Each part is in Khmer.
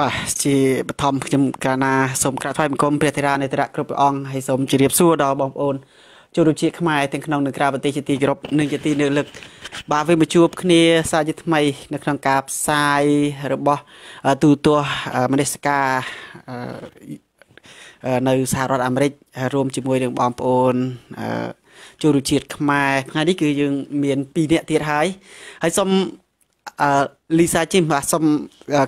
បាទជាបឋមខ្ញុំកាលណាសូមក្រាបថ្វាយបង្គំព្រះធិរានៃធរៈគ្រប់ព្រះអង្គហើយសូមជម្រាបសួរដល់បងប្អូនជនរួមជាតិខ្មែរទាំងក្នុងនិងក្រៅប្រទេសជាទីគោរពនិងជាទីនៅលើកបាទវាមកជួបគ្នា សាជាថ្មីនៅក្នុង ការផ្សាយរបស់ទូទស្សន៍មនសិការនៅសហរដ្ឋអាមេរិក រួមជាមួយនឹងបងប្អូនជនរួមជាតិខ្មែរថ្ងៃនេះគឺយើងមាន2នាក់ទៀតហើយហើយសូមអឺលីសាជីបាទសុំ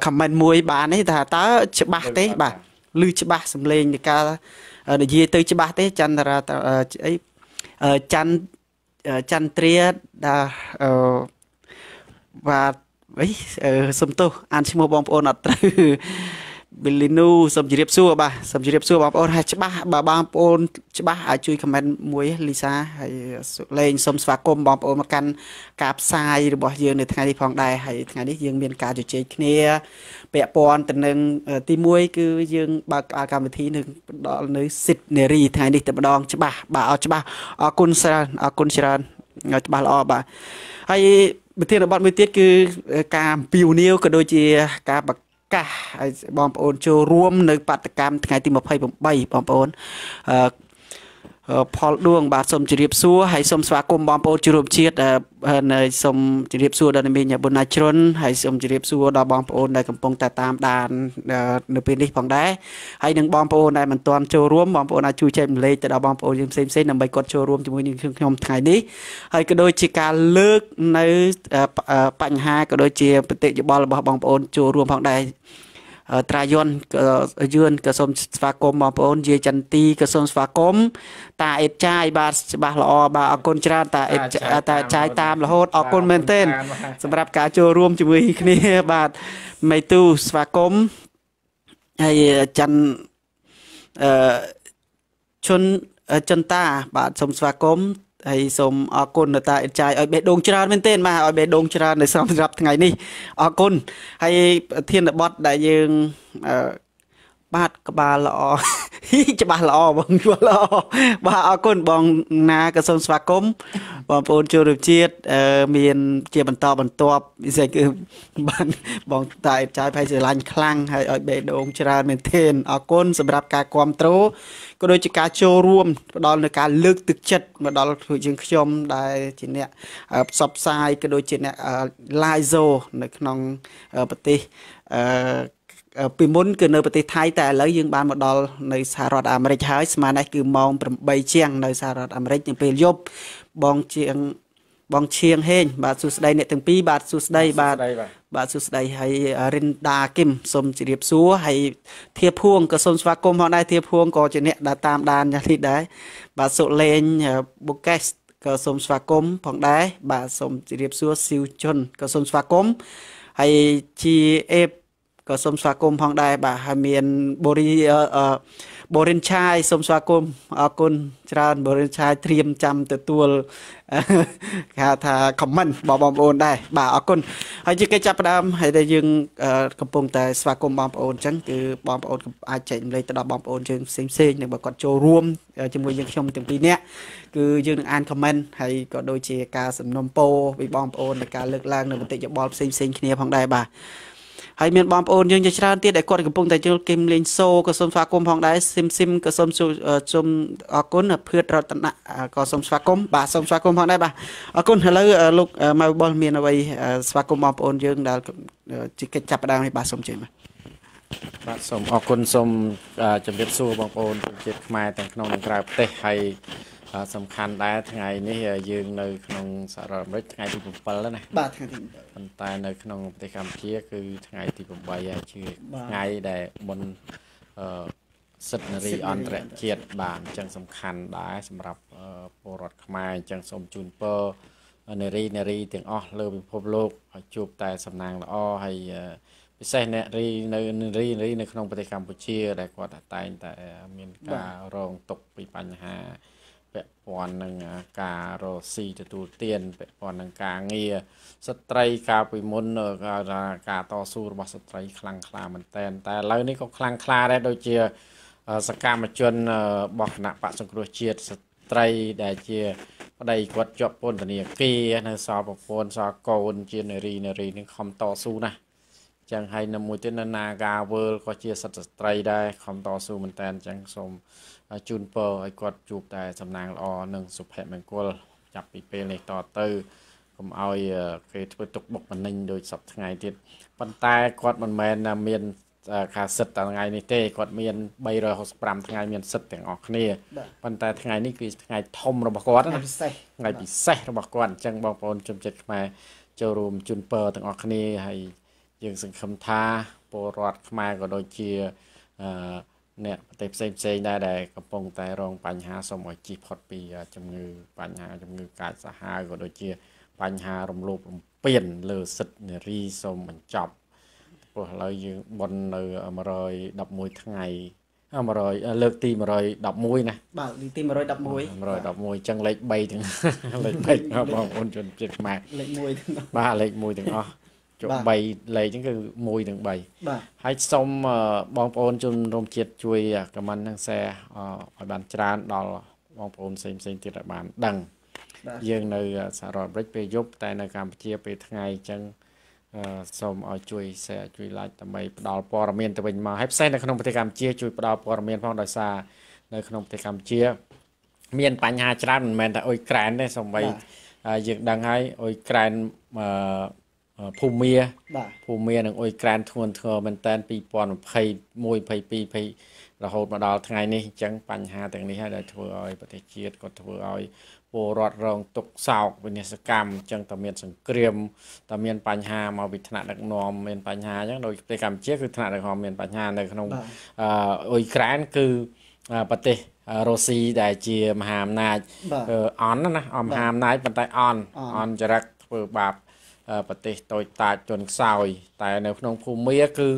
ខមមិនមួយ បានទេថាតើច្បាស់ទេបាទឮច្បាស់សំឡេងនៃការនិយាយទៅច្បាស់ទេចន្ទរាអីចន្ទចន្ទ្រាដែលបាទអីសុំទោសអានឈ្មោះបងប្អូនអត់ត្រូវវិលីនូសូមជម្រាបសួរបាទសូមជម្រាបសួរបងប្អូនហើយច្បាស់បើបងប្អូនច្បាស់អាចជួយ comment មួយលីសាហើយលេងសូមស្វាគមន៍បងប្អូនមកកាន់ការផ្សាយ របស់យើងនៅថ្ងៃនេះផងដែរហើយថ្ងៃនេះយើងមានការជជែកគ្នាពាក់ព័ន្ធទៅនឹងទី1គឺយើងបើកកម្មវិធីនៅដល់នៅសិទ្ធនារីថ្ងៃនេះតែម្ដង ច្បាស់បាទអរច្បាស់អរគុណច្រើនអរគុណច្រើនច្បាស់ល្អបាទហើយវិធានបទមួយទៀតគឺ ការអំពាវនាវក៏ដូចជា ការបង្កាសឲ្យបងប្អូនចូលរួមនៅបដកម្មថ្ងៃទី28បងប្អូនផលដួង បាទសូមជម្រាបសួរហើយសូមស្វាគមន៍បងប្អូនជារួមជាតិនៅសូមជម្រាបសួរដល់មីងបុណាជ្រុនហើយសូមជម្រាបសួរដល់បងប្អូនដែលកំពុងតែតាមដាននៅពេលនេះផងដែរហើយនឹងបងប្អូនដែលមិនទាន់ចូលរួមបងប្អូនអាចជួយចែករំលែកទៅដល់បងប្អូនយើងផ្សេងៗដើម្បីគាត់ចូលរួមជាមួយនឹងខ្ញុំថ្ងៃនេះហើយក៏ដូចជាការលើកនៅបញ្ហាក៏ដូចជាបទយោបល់របស់បងប្អូនចូលរួមផងដែរត្រាយ័នយឿនក៏សូមស្វាគមន៍បងប្អូនយាយចន្ទីក៏សូមស្វាគមន៍តាអេតចាយ បាទច្បាស់ល្អបាទអរគុណច្រើនតាអេតតាចាយតាមរហូតអរគុណមែនទែនសម្រាប់ការចូលរួមជាមួយ គ្នា បាទមេទូ ស្វាគមន៍ហើយច័ន្ទអឺជនចន្ទាបាទសូមស្វាគមន៍ហើយសូមអរគុណតាអ៊ិតចាយឲ្យបេះដូងច្រើនមែនទែនបាទឲ្យបេះដូងច្រើននៅសម្រាប់ថ្ងៃនេះអរគុណហើយធានបទដែលយើងបាទក្បាលល្អច្បាស់ល្អបងយល់ល្អបាទអរគុណបងណាក៏សូមស្វាគមន៍បងប្អូនជនរួមជាតិមានជាបន្តបន្ទាប់ពិសេសគឺបានបងតាចាយផៃស្រឡាញ់ខ្លាំងហើយឲ្យបេះដូងច្រើនមែនទែនអរគុណសម្រាប់ការគ្រប់គ្រងក៏ដូចជាការចូលរួមផ្ដល់នៅការលើកទឹកចិត្តមកដល់ពួកយើងខ្ញុំដែលជាអ្នកផ្សព្វផ្សាយក៏ដូចជាអ្នក live show នៅ ក្នុងប្រទេសពីមុនគឺនៅប្រទេសថៃតែឥឡូវយើងបានមកដល់នៅសហរដ្ឋអាមេរិកហើយស្មើនេះគឺម៉ោង8ជាងនៅសហរដ្ឋអាមេរិកនៅពេលយប់បងជាងបងឈៀងហេងបាទសួស្ដីអ្នកទាំងពីរបាទសួស្ដីបាទបាទសួស្ដីហើយរិនដាគឹមសូមជម្រាបសួរហើយធៀបភួងក៏សូមស្វាគមន៍ផងដែរធៀបភួងក៏ជាអ្នកដែលតាមដាននេះដែរបាទសុលេងបូកេសក៏សូមស្វាគមន៍ផងដែរបាទសូមជម្រាបសួរស៊ីវជុនក៏សូមស្វាគមន៍ហើយជាអេបក៏សូមស្វាគមន៍ផងដែរបាទហើយមានបូរីបូរិនឆាយសូមស្វាគមន៍អរគុណច្រើនបូរិនឆាយត្រៀមចាំទទួលគេហៅថា comment បងបងប្អូនដែរបាទអរគុណហើយជាគេចាប់ផ្ដើមហើយតែយើងកំពុងតែស្វាគមន៍បងប្អូនអញ្ចឹងគឺបងប្អូនអាចចែករំលែកទៅដល់បងប្អូនយើងផ្សេងផ្សេងនិងបើគាត់ចូលរួមជាមួយយើងខ្ញុំទាំងពីរនាក់គឺយើងនឹងអាន comment ហើយក៏ដូចជាការសំណុំពរពីបងប្អូននៃការលើកឡើងនៅមតិយោបល់ផ្សេងផ្សេងគ្នាផងដែរបាទហើយមានបងប្អូនយើងជាច្រើនទៀតដែលគាត់កំពុងតែចូលគេមលេងសូក៏សូមស្វាគមន៍ផងដែរស៊ីមស៊ីមក៏សូមសូមអរគុណភឿតរតនៈក៏សូមស្វាគមន៍បាទសូមស្វាគមន៍ផងដែរបាទអរគុណឥឡូវលោកម៉ៅបុលមានអ្វីស្វាគមន៍បងប្អូនយើងដែលជាកិច្ចចាប់ផ្ដើមនេះបាទសូមជម្រាបបាទសូមអរគុណសូមជម្រាបសួរបងប្អូនជនជាតិខ្មែរទាំងក្នុងនិងក្រៅប្រទេសហើយសំខាន់ដែរថ្ងៃនេះយើងនៅ ក្នុងសហរដ្ឋអាមេរិកថ្ងៃទី7ណាបាទថ្ងៃទី7ប៉ុន្តែនៅ ក្នុងប្រទេសកម្ពុជាគឺថ្ងៃទី8ហើយជាថ្ងៃដែលមុនអឺសិទ្ធិនារីអន្តរជាតិបាទអញ្ចឹងសំខាន់ដែរសម្រាប់ពលរដ្ឋខ្មែរអញ្ចឹងសូមជូនពរនារីនារីទាំងអស់លើពិភពលោកឲ្យជួបតែសំណាងល្អហើយពិសេសនារីនៅនារីនារីនៅក្នុងប្រទេសកម្ពុជា ដែលគាត់តែងតែ មានការរងទុក្ខពីបញ្ហាពាក់ព័ន្ធនឹងការរកស៊ីទទួលទានពាក់ព័ន្ធនឹងការងារស្ត្រីកាលពីមុនការតស៊ូរបស់ស្ត្រីខ្លាំងក្លាមែនតែនតែឥឡូវនេះក៏ខ្លាំងក្លា ដែរដូចជាសកម្មជនរបស់គណៈបកសង្គ្រោះជាតិស្ត្រី ដែលជា ប្តីគាត់ជាប់ពន្ធនាគារនៅសល់ប្រពន្ធសល់កូនជានារីនារីនឹងខំតស៊ូណាស់ចឹងហើយនៅមួយទៀតនៅ Naga World ក៏ជាសិទ្ធិស្ត្រីដែរខំតស៊ូមែនតើចឹងសូមជូនពរឲ្យគាត់ជួបតែសំណាងល្អនិងសុភមង្គលចាប់ពីពេលនេះតទៅកុំឲ្យគេធ្វើទុកបុកម្នេញដោយសពថ្ងៃទៀតប៉ុន្តែគាត់មិនមែនមានការសិទ្ធតែថ្ងៃនេះទេគាត់មាន365ថ្ងៃមានសិទ្ធទាំងអស់គ្នាប៉ុន្តែថ្ងៃនេះគឺថ្ងៃធំរបស់គាត់ណាពិសេសថ្ងៃពិសេសរបស់គាត់អញ្ចឹងបងប្អូនជំចិត្តខ្មែរចូលរួមជូនពរទាំងអស់គ្នាហើយយើងសង្ឃឹមថាពលរដ្ឋខ្មែរក៏ដូចជាអឺអ្នកប្រទេសផ្សេងផ្សេងដែរដែលកំពុងតែរងបញ្ហាសូមឲ្យជិះផុតពីជំងឺបញ្ហាជំងឺកាចសាហាវក៏ដូចជាបញ្ហារំលោភរំពានលើសិទ្ធិនារីសូមបញ្ចប់ព្រោះឥឡូវយើងបន់នៅ111ថ្ងៃ100លើកទី111ណាបាទលើកទី111 111អញ្ចឹងលេខ3ទាំងលេខ3បងប្អូនជនជាតិខ្មែរលេខ1ទាំងបាទលេខ1ទាំងអស់ចុះ3លេខហ្នឹងគឺ1នឹង3បាទហើយសូមបងប្អូនជនរំជាតិជួយខមមិននិងแชร์ឲ្យបានច្រើន ដល់បងប្អូនផ្សេងផ្សេងទៀតឲ្យបាន ដឹងយើងនៅសហរដ្ឋអាមេរិក ពេលយប់តែនៅកម្ពុជាពេលថ្ងៃអញ្ចឹងសូមឲ្យជួយ share ជួយ like ដើម្បីផ្ដល់ព័ត៌មានទៅវិញមកហើយផ្សេងនៅក្នុងប្រទេសកម្ពុជាជួយផ្ដល់ព័ត៌មានផងដោយសារនៅក្នុងប្រទេសកម្ពុជា មានបញ្ហាច្រើនមិនមែនតែអ៊ុយក្រែនទេសូម្បីយើងដឹងហើយអ៊ុយក្រែនអឺភូមាភូមានឹងអ៊ុយក្រែនធ្ងន់ធ្ងរមែនតែន2021 22រហូតមកដល់ថ្ងៃនេះអញ្ចឹងបញ្ហាទាំងនេះហើយដែលធ្វើឲ្យប្រទេសជាតិក៏ធ្វើឲ្យពលរដ្ឋរងទុក្ខសោក វិនិស្សកម្មអញ្ចឹងតើមានសង្គ្រាមតើមានបញ្ហាមកពីថ្នាក់ដឹកនាំមានបញ្ហាអញ្ចឹងដោយប្រទេសកម្ពុជាគឺថ្នាក់ដឹកនាំមានបញ្ហានៅក្នុងអ៊ុយក្រែនគឺប្រទេសរុស្ស៊ីដែលជាមហាអំណាចអន់ណាអមហាអំណាចប៉ុន្តែអន់អន់ចរិតធ្វើបាបប្រទេសតូចតាចជនខ្សោយតែនៅ ក្នុងភូមាគឺ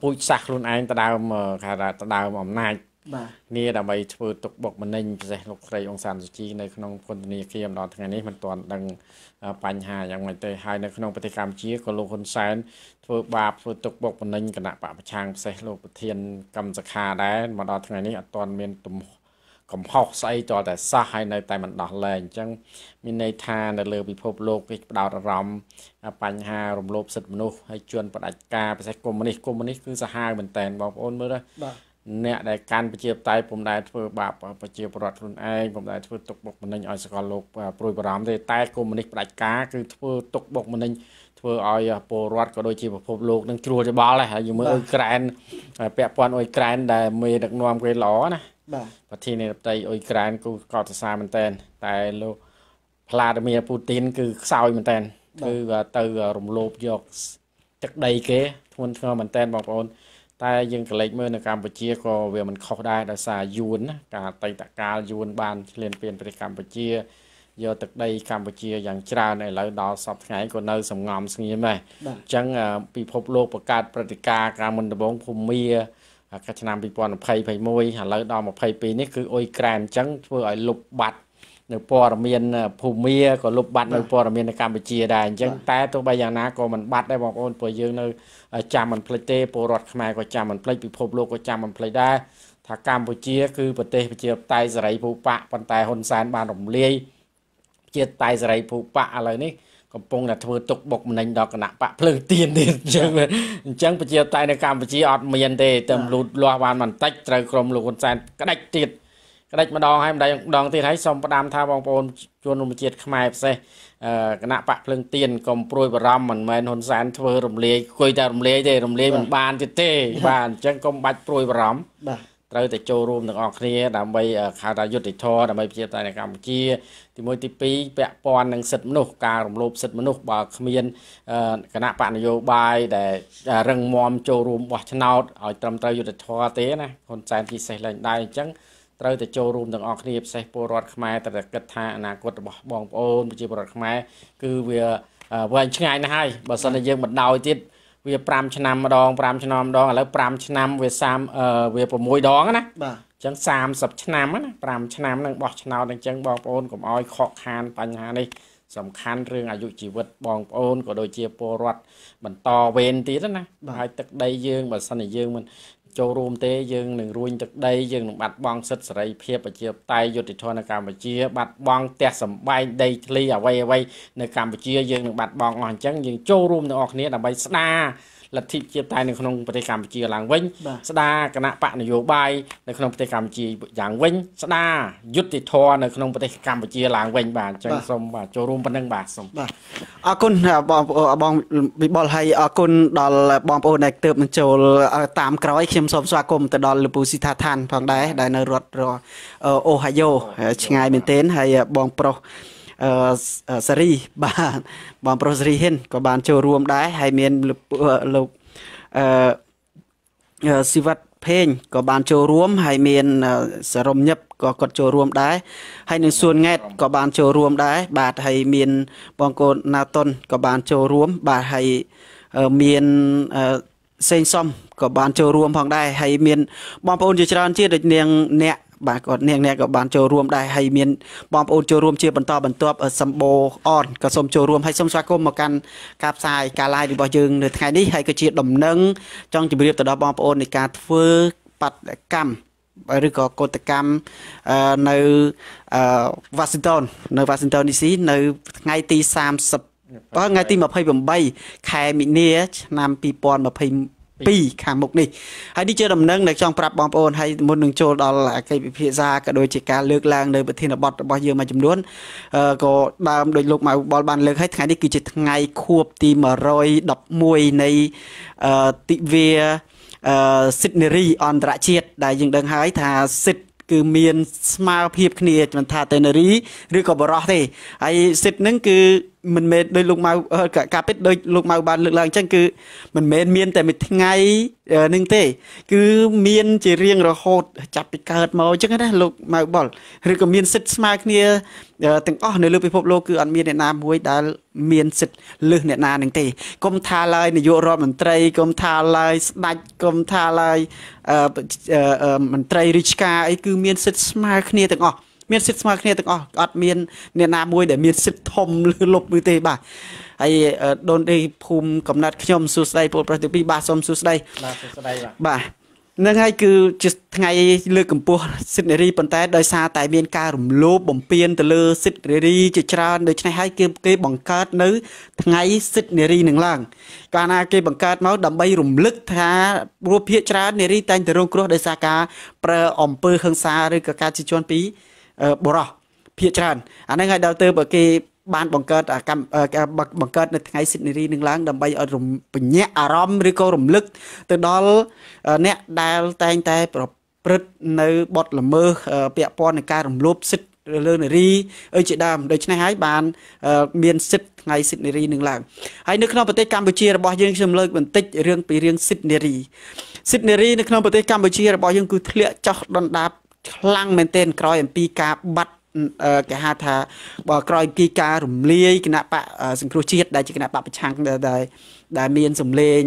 ពូជសាសខ្លួនឯងដដើមគេថាដដើមអំណាចគ្នាដើម្បីធ្វើទុកបុកម្នេញពិសេសលោកស្រីអង្សានសុជីនៅក្នុងពន្ធនាគារម្ដងថ្ងៃនេះមិនទាន់ដឹងបញ្ហាយ៉ាងម៉េចទេហើយនៅក្នុងប្រទេសកម្ពុជាក៏លោកហ៊ុនសែនធ្វើបាបធ្វើទុកបុកម្នេញគណៈបពប្រឆាំងពិសេសលោកប្រធានកម្មសខាដែរមកដល់ថ្ងៃនេះអត់ទាន់មានទំហកំហុសស្អីតតែសោះហើយនៅតែមិនដោះលែងអញ្ចឹងមានន័យថានៅលើពិភពលោកគេផ្ដោតអារម្មណ៍បញ្ហារំលោភសិទ្ធិមនុស្សហើយជន់បដិការប្រទេសកុម្មុយនីសកុម្មុយនីសគឺសាហាវមែនតើបងប្អូនមើលទៅអ្នកដែលកាន់ប្រជាតៃពុំដែលធ្វើបាបប្រជាពលរដ្ឋខ្លួនឯងពុំដែលធ្វើទុកបុកម្នេញឲ្យសកលលោកព្រួយបារម្ភទេតែកុម្មុយនីសបដិការគឺធ្វើទុកបុកម្នេញធ្វើឲ្យពលរដ្ឋក៏ដូចជាពិភពលោកនឹងជ្រួលច្បល់ដែរហើយយើងមើលអ៊ុយក្រែនពាក់ព័ន្ធអ៊ុយក្រែនដែលមេដឹកនាំគេល្អណាបាទប្រធានាធិបតីអ៊ុយក្រែនគឺកោតសរសើរមែនតើតែលោកផ្លាឌីមៀពូទីន គឺខ្សោយមែនតើគឺទៅរំលោភយកទឹកដីគេធ្ងន់ធ្ងរមែនតើបងប្អូន តែយើងក៏លេចមើលនៅកម្ពុជាក៏វាមិនខុសដែរដោយសារយួនណាកាលតីតកាលយួនបានឆ្លៀនពៀនប្រទេសកម្ពុជាយកទឹកដីកម្ពុជាយ៉ាងច្រើនឥឡូវដល់សពថ្ងៃក៏នៅសំងំស្ងៀមដែរអញ្ចឹងពិភពលោកបង្កើតព្រឹត្តិការណ៍ការមុនដំបងភូមាឆ្នាំ2020 21ឥឡូវដល់22នេះគឺអ៊ុយក្រែនអញ្ចឹងធ្វើឲ្យលុបបាត់នៅព័ត៌មានភូមាក៏លុបបាត់នៅព័ត៌មាននៅកម្ពុជាដែរអញ្ចឹងតែទោះបីយ៉ាងណាក៏មិនបាត់ដែរបងប្អូនព្រោះយើងនៅចាំមិនភ្លេចទេពលរដ្ឋខ្មែរក៏ចាំមិនភ្លេចពិភពលោកក៏ចាំមិនភ្លេចដែរថាកម្ពុជា គឺប្រទេសប្រជាតៃសេរីភូប៉ាប៉ុន្តែហ៊ុនសែនបានរំលាយជាតិតៃសេរីភូប៉ាឥឡូវនេះកំពុងតែធ្វើទុកបុកម្នេញដល់គណៈបកភ្លើងទៀនទៀតអញ្ចឹងអញ្ចឹងប្រជាតៃនៅកម្ពុជាអត់មានទេតែលូតលាស់បានបន្តិចត្រូវក្រុមលោកហ៊ុនសែនក្តិចទៀតក្តិចម្ដងហើយម្ដងម្ដងទៀតហើយសូមផ្ដាំថាបងប្អូនជនរួមជាតិខ្មែរផ្សេងគណៈបកភ្លើងទៀនកុំព្រួយបារម្ភមិនមែនហ៊ុនសែនធ្វើរំលាយគួយតែរំលាយទេរំលាយមិនបានទៀតទេបាទអញ្ចឹងកុំបាច់ព្រួយបារម្ភបាទត្រូវតែចូលរួមទាំងអស់គ្នាដើម្បីខៅថាយុត្តិធម៌ដើម្បីប្រជាធិបតេយ្យនៅកម្ពុជាទី1ទី2ពាក់ព័ន្ធនឹងសិទ្ធិមនុស្សការរំលោភសិទ្ធិមនុស្សបើគ្មានគណៈបកនយោបាយដែលរឹងមាំចូលរួមបោះឆ្នោតឲ្យត្រឹមត្រូវយុត្តិធម៌ទេណាហ៊ុនសែនពិសេសឡើងដែរអញ្ចឹងត្រូវតែចូលរួមទាំងអស់គ្នាពិសេសពលរដ្ឋខ្មែរត្រូវតែគិតថាអនាគតរបស់បងប្អូនប្រជាពលរដ្ឋខ្មែរគឺវាវែងឆ្ងាយណាស់ហើយបើសិនតែយើងមិនដោយទៀតវា5ឆ្នាំម្ដង5ឆ្នាំម្ដងឥឡូវ5ឆ្នាំវា3វា6ដងណាបាទអញ្ចឹង30ឆ្នាំណា5ឆ្នាំនឹងបោះឆ្នោតអញ្ចឹងបងប្អូនកុំអោយខកខានបញ្ហានេះសំខាន់រឿងអាយុជីវិតបងប្អូនក៏ដូចជាពលរដ្ឋបន្តវេនទៀតណាហើយទឹកដីយើងបើសិនជាយើងមិនចូលរួមទេយើងនឹងរួញទឹកដីយើងនឹងបាត់បង់សិទ្ធិសេរីភាពប្រជាធិបតេយ្យយុត្តិធម៌នៅកម្ពុជា បាត់បង់ផ្ទះសម្បែងដីធ្លីអ្វីអ្វីនៅកម្ពុជាយើងនឹងបាត់បង់អស់អញ្ចឹងយើងចូលរួមទាំងអស់គ្នាដើម្បីស្ដារលទ្ធិជាតិតែនៅក្នុងប្រទេសកម្ពុជាឡើងវិញស្ដារគណៈបកនយោបាយនៅក្នុងប្រទេសកម្ពុជាយ៉ាងវិញស្ដារយុទ្ធធរនៅក្នុងប្រទេសកម្ពុជាឡើងវិញបាទអញ្ចឹងសូមបាទចូលរួមប៉ុណ្ណឹងបាទសូមបាទអរគុណបងបងវិបុលហើយអរគុណដល់បងប្អូនដែលទៅនឹងចូលតាមក្រោយខ្ញុំសូមស្វាគមន៍ទៅដល់លោកពូស៊ីថាឋាន ផងដែរដែលនៅរដ្ឋអូហាយ៉ូឆ្ងាយមែនទែនហើយបងប្រុសសារីបាទបងប្រុសសារីហ៊ិនក៏បាន ចូលរួមដែរហើយមានលោកអឺសិវត្តភេងក៏បានចូលរួមហើយមានសរមញឹបក៏គាត់ចូលរួមដែរហើយនឹងសួនង៉ែតក៏បានចូលរួមដែរបាទហើយមានបងប្អូនណាតុនក៏បានចូលរួម បាទហើយមានសេងសំក៏បាន ចូលរួម ផងដែរហើយមានបងប្អូនជាច្រើនទៀតដូចនាងអ្នកបាទគាត់អ្នកអ្នកក៏បានចូលរួមដែរហើយមានបងប្អូនចូលរួមជា បន្តបន្ទាប់សម្បូរអនក៏សូមចូលរួមហើយសូមស្វាគមន៍មក កាន់ការផ្សាយការ live របស់យើងនៅថ្ងៃនេះហើយក៏ជា ដំណឹងចង់ជម្រាបទៅដល់បងប្អូននៃការធ្វើបាតកម្មឬក៏កតកម្មនៅអឺ Washington នៅ Washington DC នៅថ្ងៃទី30ថ្ងៃទី28ខែមីនាឆ្នាំ2020 2ខាងមុខនេះហើយនេះជាដំណឹងដែលចង់ប្រាប់បងប្អូនហើយមុននឹងចូលដល់អកិច្ចពិភាក្សាក៏ដូចជាការលើកឡើង នៅប្រធានបទរបស់យើងមួយចំនួនក៏ដើមដោយលោកម៉ៅបលបានលើកហើយថ្ងៃនេះគឺជាថ្ងៃខួបទី111នៃទិវាសិទ្ធិនារីអន្តរជាតិដែល យើងដឹងហើយថាសិទ្ធិគឺមាន ស្មារភាព គ្នាមិនថាតែនារី ឬក៏បរោះទេហើយសិទ្ធិនឹងគឺមិនមែនដោយលោកម៉ៅការពិតដោយលោកម៉ៅបាន លើកឡើងអញ្ចឹងគឺមិនមែនមាន តែមួយថ្ងៃនឹងទេ គឺមាន ជារៀងរហូតចាប់ពីកើតមកអញ្ចឹងណាលោកម៉ៅបុលឬក៏មានសិទ្ធស្មើគ្នាទាំងអស់នៅលើពិភពលោកគឺអត់មានអ្នកណាមួយដែលមានសិទ្ធលើសអ្នកណានឹងទេកុំថាឡើយនាយករដ្ឋមន្ត្រីកុំថាឡើយស្ដេចកុំថាឡើយមន្ត្រីរាជការអីគឺមានសិទ្ធស្មើគ្នាទាំងអស់មានសិទ្ធិស្មើគ្នាទាំងអស់អត់មានអ្នកណាមួយដែលមាន សិទ្ធិធំឬលុបមួយទេបាទហើយដូនទីភូមិកំណត់ខ្ញុំសួស្ដីពលប្រុសទី2បាទសូមសួស្ដីបាទសួស្ដីបាទបាទនឹងហើយគឺជាថ្ងៃលើកកម្ពស់សិទ្ធិនារីប៉ុន្តែ ដោយសារតែមានការរំលោភបំពានទៅលើសិទ្ធិនារីជាច្រើនដូច្នេះហើយគេគេបង្កើតនៅថ្ងៃសិទ្ធិនារីនឹងឡើងកាលណាគេបង្កើតមកដើម្បី រំលឹកថារូបភាពច្រើននារី តែងតែរងគ្រោះដោយសារការប្រើអំពើហិង្សាឬក៏ការជិះជាន់ពីបុរសភាកច្រើនអាហ្នឹងហើយដល់ទៅបើគេ បានបង្កើតកម្មបង្កើតនៅថ្ងៃសិទ្ធិនារីនឹងឡើងដើម្បីឲ្យរំពញាក់អារម្មណ៍ឬក៏រំលឹកទៅដល់អ្នកដែលតែងតែ ប្រព្រឹត្តនៅបទល្មើសពាក់ព័ន្ធនឹងការរំលោភសិទ្ធិលើនារីអីជាដើមដូច្នេះហើយបាន មានសិទ្ធិថ្ងៃសិទ្ធិនារីនឹងឡើងហើយនៅក្នុងប្រទេសកម្ពុជារបស់យើងខ្ញុំលើកបន្តិចរឿងពីរឿងសិទ្ធិនារីសិទ្ធិនារីនៅក្នុងប្រទេសកម្ពុជារបស់យើងគឺធ្លាក់ចុះដុនដាបខ្លាំងមែនទែនក្រោយអំពីការបាត់គេហៅថាបើក្រោយពីការរំលាយគណៈបកសង្គ្រោះជាតិដែលជាគណៈបកប្រឆាំងដែលដែលមានសម្លេង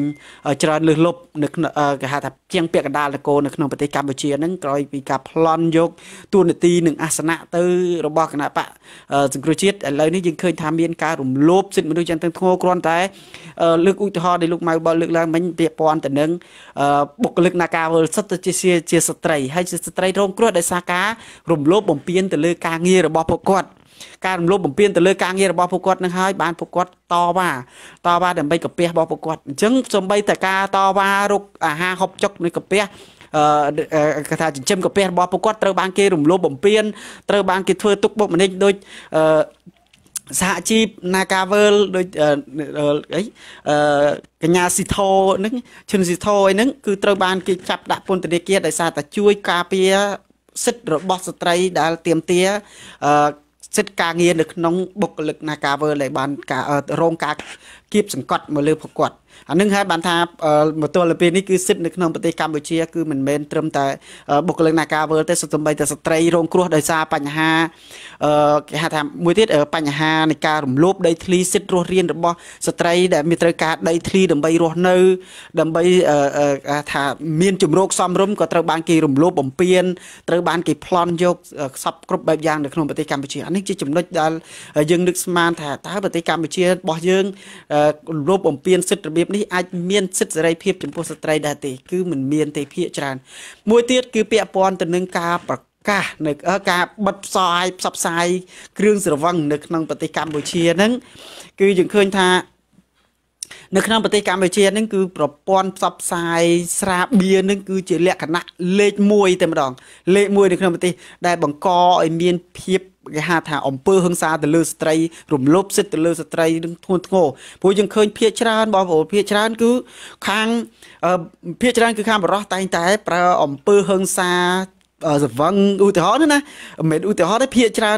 ច្រើនលើសលប់នៅក្នុងគេហៅថាជាងពាក់កណ្ដាលនគរនៅក្នុងប្រទេសកម្ពុជាហ្នឹងក្រោយពីការប្លន់យកទួនាទីនិងអាសនៈទៅរបស់គណៈបកសង្គ្រោះជាតិឥឡូវនេះយើងឃើញថាមានការរំលោភសិទ្ធិមនុស្សយ៉ាងទាំងធ្ងរគ្រាន់តែលើកឧទាហរណ៍ដែលលោកម៉ៅបលលើកឡើងមិញពាក់ព័ន្ធទៅនឹងបុគ្គលិកនាការវលសិទ្ធិជាជាស្ត្រីហើយជាស្ត្រីរងគ្រោះដោយសារការរំលោភបំពានទៅលើការងាររបស់ពួកគាត់ការរំលោភបំពានទៅលើការងាររបស់ពួកគាត់នឹងហើយបានពួកគាត់តវ៉ាតវ៉ាដើម្បីកាពះរបស់ពួកគាត់អញ្ចឹងសំបីតការតវ៉ារកអាហារហូបចុកនៃកាពះគេថាចិញ្ចឹមកាពះរបស់ពួកគាត់ត្រូវបាន គេរំលោភបំពានត្រូវបានគេធ្វើទុកបុកម្នេញដោយសហជីពនាការវើលដូចអីកញ្ញាស៊ីថោហ្នឹងឈិនស៊ីថោអីហ្នឹងគឺត្រូវបានគេចាប់ដាក់ពន្ធនាគារដោយសារតែជួយ ការពារសិទ្ធិរបស់ស្ត្រីដែលទាមទារសិទ្ធិការងារនៅក្នុងបុគ្គលិក Nagavel ដែលបានការរងការគៀបសង្កត់មកលើពួកគាត់អានឹងហើយបានថាមកទល់ទៅពេលនេះគឺសិទ្ធិនៅក្នុងប្រទេសកម្ពុជា គឺមិនមែនត្រឹមតែ បុគ្គលិកនាការវើលទេសម្បីតែស្ត្រីរងគ្រោះដោយសារបញ្ហាគេហៅថាមួយទៀតបញ្ហានៃការរំលោភដីធ្លីសិទ្ធិរស់រានរបស់ស្ត្រីដែលមានត្រូវការដីធ្លីដើម្បីរស់នៅ ដើម្បីថាមានជំរោគសំរុំក៏ត្រូវបានគេរំលោភបំពានត្រូវបានគេប្លន់ យកខ្សប់គ្រប់បែបយ៉ាងនៅក្នុងប្រទេសកម្ពុជាអានេះជាចំណុចដែលយើងនឹកស្មាន ថាតើប្រទេសកម្ពុជារបស់យើងរំលោភបំពានសិទ្ធិរបៀបនេះអាចមានសិទ្ធិសេរីភាពចំពោះស្ត្រីដែរទេ គឺមិនមានទេភាគច្រើន មួយទៀតគឺពាក់ព័ន្ធទៅនឹងការប្រកាសនៅការបិទផ្សាយផ្សព្វផ្សាយគ្រឿងស្រវឹងនៅក្នុងប្រទេសកម្ពុជាហ្នឹងគឺយើងឃើញថានៅក្នុងប្រទេសកម្ពុជានឹងគឺប្រព័ន្ធផ្សព្វផ្សាយស្រាបៀរនឹងគឺជាលក្ខណៈលេខ1តែម្ដងលេខ1នៅក្នុងប្រទេសដែលបង្កឲ្យមានភាពគេហៅថាអំពើហឹង្សាទៅលើស្ត្រីរំលោភសិទ្ធិទៅលើស្ត្រីនឹងធ្ងន់ធ្ងរព្រោះយើងឃើញភាកច្រើនបងប្អូនភាកច្រើនគឺខាងភាកច្រើនគឺខាងបរោះតែងតែ ប្រើអំពើហឹង្សាសវឹងឧទាហរណ៍ណាមិនឧទាហរណ៍ទេភាកច្រើន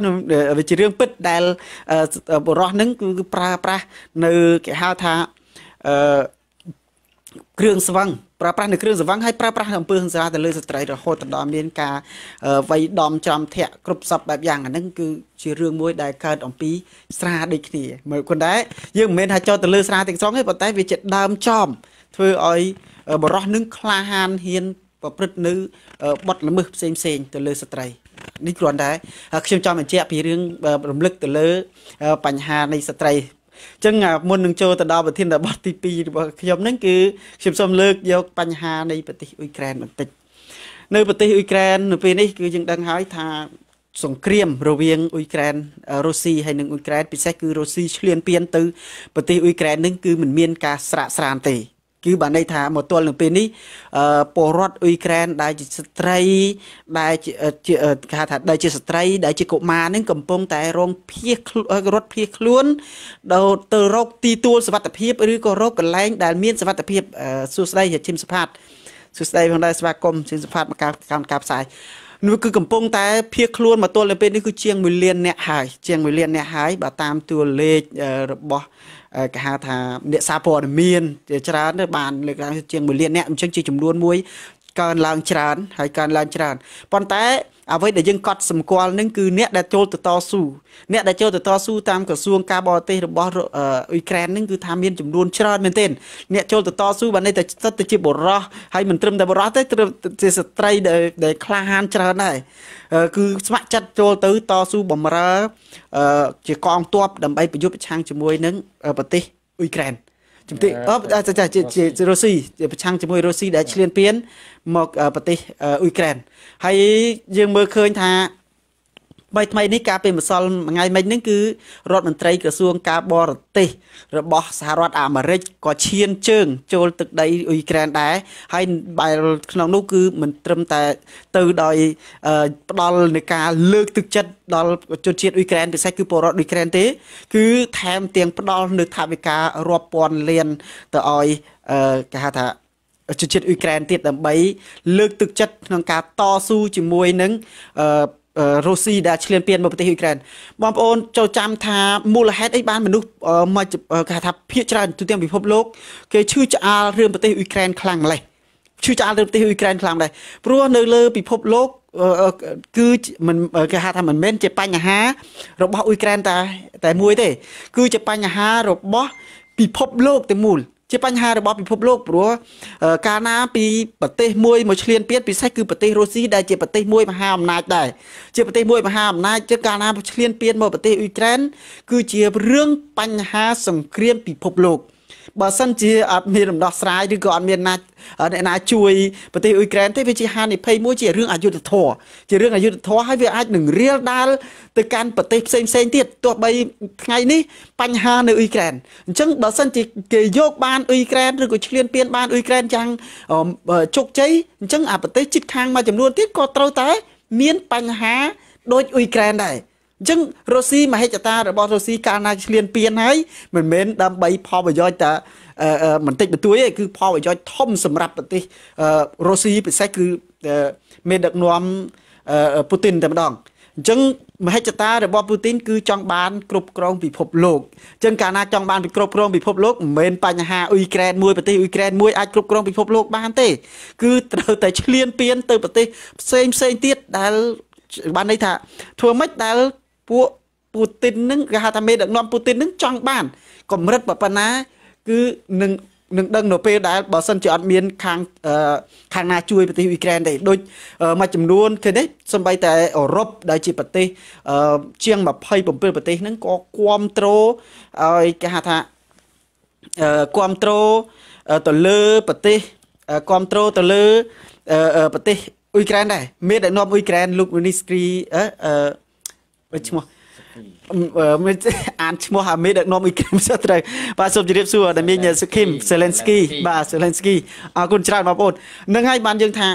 វាជារឿងពិតដែលបរោះនឹងគឺប្រើប្រាស់នៅគេហៅថាអឺគ្រឿងស្វឹងប្រើប្រាស់នៅគ្រឿងស្វឹងហើយប្រើប្រាស់នៅអំពើហិង្សាទៅលើស្ត្រីរហូតដល់មានការវាយដំចំធាក់គ្រប់សពបែបយ៉ាងអាហ្នឹងគឺជារឿងមួយដែលកើតអំពីស្រាដូចគ្នាមើលគន់ដែរយើងមិនមែនថាចោទទៅលើស្រាទាំងស្រុងទេប៉ុន្តែវាជាដើមចំធ្វើឲ្យបរោះនឹងក្លាហានហ៊ានប្រព្រឹត្តនៅបទល្មើសផ្សេងផ្សេង ទៅលើស្ត្រីនេះគ្រាន់តែខ្ញុំចង់បញ្ជាក់ពីរឿងរំលឹកទៅលើបញ្ហានៃស្ត្រីអញ្ចឹងមុននឹងចូលទៅដល់ប្រធានបទទី2របស់ខ្ញុំហ្នឹងគឺខ្ញុំសូមលើកយកបញ្ហានៃប្រទេសអ៊ុយក្រែនបន្តិចនៅប្រទេសអ៊ុយក្រែននៅពេលនេះគឺយើងដឹងហើយថាសង្គ្រាមរវាងអ៊ុយក្រែនរុស្ស៊ីហើយនិងអ៊ុយក្រែនពិសេសគឺរុស្ស៊ីឈ្លានពានទៅប្រទេសអ៊ុយក្រែននឹងគឺមិនមានការស្រាកស្រានទេគឺបានន័យថាមកទល់នឹងពេលនេះពលរដ្ឋអ៊ុយក្រែនដែលជាស្ត្រី ដែលជាគេថាដែលជាស្ត្រីដែលជាកុមារនឹងកំពុងតែរងភៀសរត់ភៀសខ្លួនដល់ទៅរកទីទួលសុវត្ថិភាពឬក៏រកកន្លែង ដែលមានសុវត្ថិភាពសួស្តីជាឈឹមសុផាតសួស្តីផងដែរស្វាគមន៍ឈឹមសុផាតមកការកម្មការផ្សាយនោះគឺកំពុងតែភៀសខ្លួនមកទល់នៅពេលនេះគឺជាង1លានអ្នកហើយជាង1លានអ្នកហើយបើតាមតួលេខរបស់គេហៅថាអ្នកសារព័ត៌មានជាច្រើនទៅបានលើកឡើងជាង1លានអ្នកអញ្ចឹងជាចំនួនមួយកើនឡើងច្រើនហើយកើនឡើងច្រើនប៉ុន្តែអ្វីដែលយើងកត់សម្គាល់នឹងគឺអ្នកដែលចូលទៅតស៊ូអ្នកដែលចូលទៅតស៊ូតាមក្រសួងការបរទេសរបស់អ៊ុយក្រែននឹងគឺថាមានចំនួនច្រើនមែនទែនអ្នកចូលទៅតស៊ូបានន័យតែស្ថិតទៅជាបរោះហើយមិនត្រឹមតែបរោះទេត្រឹមជាស្ត្រីដែលដែលក្លាហានច្រើនដែរគឺស្ម័គ្រចិត្តចូលទៅតស៊ូបំរើជាកងទ័ពដើម្បីប្រយុទ្ធប្រឆាំងជាមួយនឹងប្រទេសអ៊ុយក្រែនជំទាវអបចាជារុស្ស៊ីប្រឆាំងជាមួយរុស្ស៊ីដែលឈ្លានពាន មកប្រទេសអ៊ុយក្រែនហើយយើងមើលឃើញថាបីថ្មីនេះការពេលម្សិលមួយថ្ងៃមិញហ្នឹងគឺរដ្ឋមន្ត្រីក្រសួងការបរទេសរបស់សហរដ្ឋអាមេរិកក៏ឈានជើង ចូលទឹកដីអ៊ុយក្រែនដែរហើយបែរក្នុងនោះគឺមិនត្រឹមតែទៅដោយផ្ដាល់នៃការលើកទឹកចិត្តដល់ជនជាតិអ៊ុយក្រែនពិសេសគឺពលរដ្ឋអ៊ុយក្រែនទេ គឺថែមទាំងផ្ដាល់ នៅថាវិការរាប់ពាន់លានទៅឲ្យគេហៅថាជនជាតិអ៊ុយក្រែនទៀតដើម្បី លើក ទឹកចិត្តក្នុងការតស៊ូជាមួយនឹងអឺរុស្ស៊ីដែលឈ្លានពានមកប្រទេសអ៊ុយក្រែនបងប្អូនចូលចាំថាមូលហេតុអីបានមនុស្សមកគេថាភាកច្រើនទូទាំងពិភពលោកគេឈឺឆ្អាលរឿងប្រទេសអ៊ុយក្រែនខ្លាំងម្ល៉េះឈឺឆ្អាលរឿងប្រទេសអ៊ុយក្រែនខ្លាំងដែរព្រោះនៅលើពិភពលោកគឺមិនគេហៅថាមិនមែនជាបញ្ហា របស់អ៊ុយក្រែនតែតែមួយទេ គឺជាបញ្ហារបស់ពិភពលោកទាំងមូលជាបញ្ហារបស់ពិភពលោកព្រោះកាលណាពីប្រទេសមួយមកឆ្លៀនពៀតពិសេសគឺប្រទេសរុស្ស៊ីដែលជាប្រទេសមួយមហាអំណាចដែរជាប្រទេសមួយមហាអំណាចជាកាលណាឆ្លៀនពៀតមកប្រទេសអ៊ុយក្រែនគឺជារឿងបញ្ហាសង្គ្រាមពិភពលោកបើសិនជាអត់មានដំណោះស្រាយឬក៏អត់មានណាអ្នកណា ជួយប្រទេសអ៊ុយក្រែនទេវាជាហានិភ័យមួយជារឿងអយុត្តិធម៌ជារឿងអយុត្តិធម៌ហើយវាអាចនឹងរាលដាលទៅកាន់ប្រទេសផ្សេងផ្សេងទៀតទោះបីថ្ងៃនេះបញ្ហានៅអ៊ុយក្រែនអញ្ចឹងបើសិនជាគេយកបានអ៊ុយក្រែនឬក៏ឈ្លានពាន បានអ៊ុយក្រែនយ៉ាងជោគជ័យអញ្ចឹងអាប្រទេស ជិតខាងមួយចំនួនទៀតក៏ត្រូវតែ មានបញ្ហាដូចអ៊ុយក្រែនដែរអញ្ចឹងរុស្ស៊ីមហិច្ឆតារបស់រុស្ស៊ីកាលណាឈ្លានពានហើយមិនមែនដើម្បីផលប្រយោជន៍តែបន្តិចបន្តួចទេគឺផលប្រយោជន៍ធំសម្រាប់ប្រទេសរុស្ស៊ីពិសេសគឺមានដឹកនាំពូទីនតែម្ដងអញ្ចឹងមហិច្ឆតារបស់ពូទីន គឺចង់បានគ្រប់គ្រងពិភពលោកអញ្ចឹងកាលណាចង់បានគ្រប់គ្រងពិភពលោកមិនមែនបញ្ហាអ៊ុយក្រែនមួយប្រទេសអ៊ុយក្រែនមួយអាចគ្រប់គ្រងពិភពលោកបានទេគឺត្រូវតែឈ្លានពានទៅប្រទេសផ្សេងផ្សេងទៀតដែលបានន័យថាធ្វើម៉េចដែលពួកពូទីននឹងគេហៅថាមេដឹកនាំពូទីននឹងចង់បាន កម្រិតប៉ុណ្ណា គឺនឹងនឹងដឹងនៅពេលដែលបើសិនជាអត់ មាន ខាងខាងណាជួយប្រទេសអ៊ុយក្រែនទេដូចមួយចំនួនឃើញទេសម្បីតែអឺរ៉ុបដែលជាប្រទេសជាង27ប្រទេសហ្នឹងក៏គ្រប់គ្រងឲ្យគេហៅថាគ្រប់គ្រងទៅលើប្រទេសគ្រប់គ្រងទៅលើប្រទេសអ៊ុយក្រែនដែរមានដឹកនាំអ៊ុយក្រែន លោកមីនីស្ទ្រីអឺឈ្មោះមានអានឈ្មោះអាមេដឹកនាំអ៊ុយក្រែនសិនត្រូវបាទសូមជម្រាបសួរដែលមានសុខីមសេលេនស្គីបាទសេលេនស្គីអរគុណច្រើនបងប្អូននឹងហើយបានយើងថា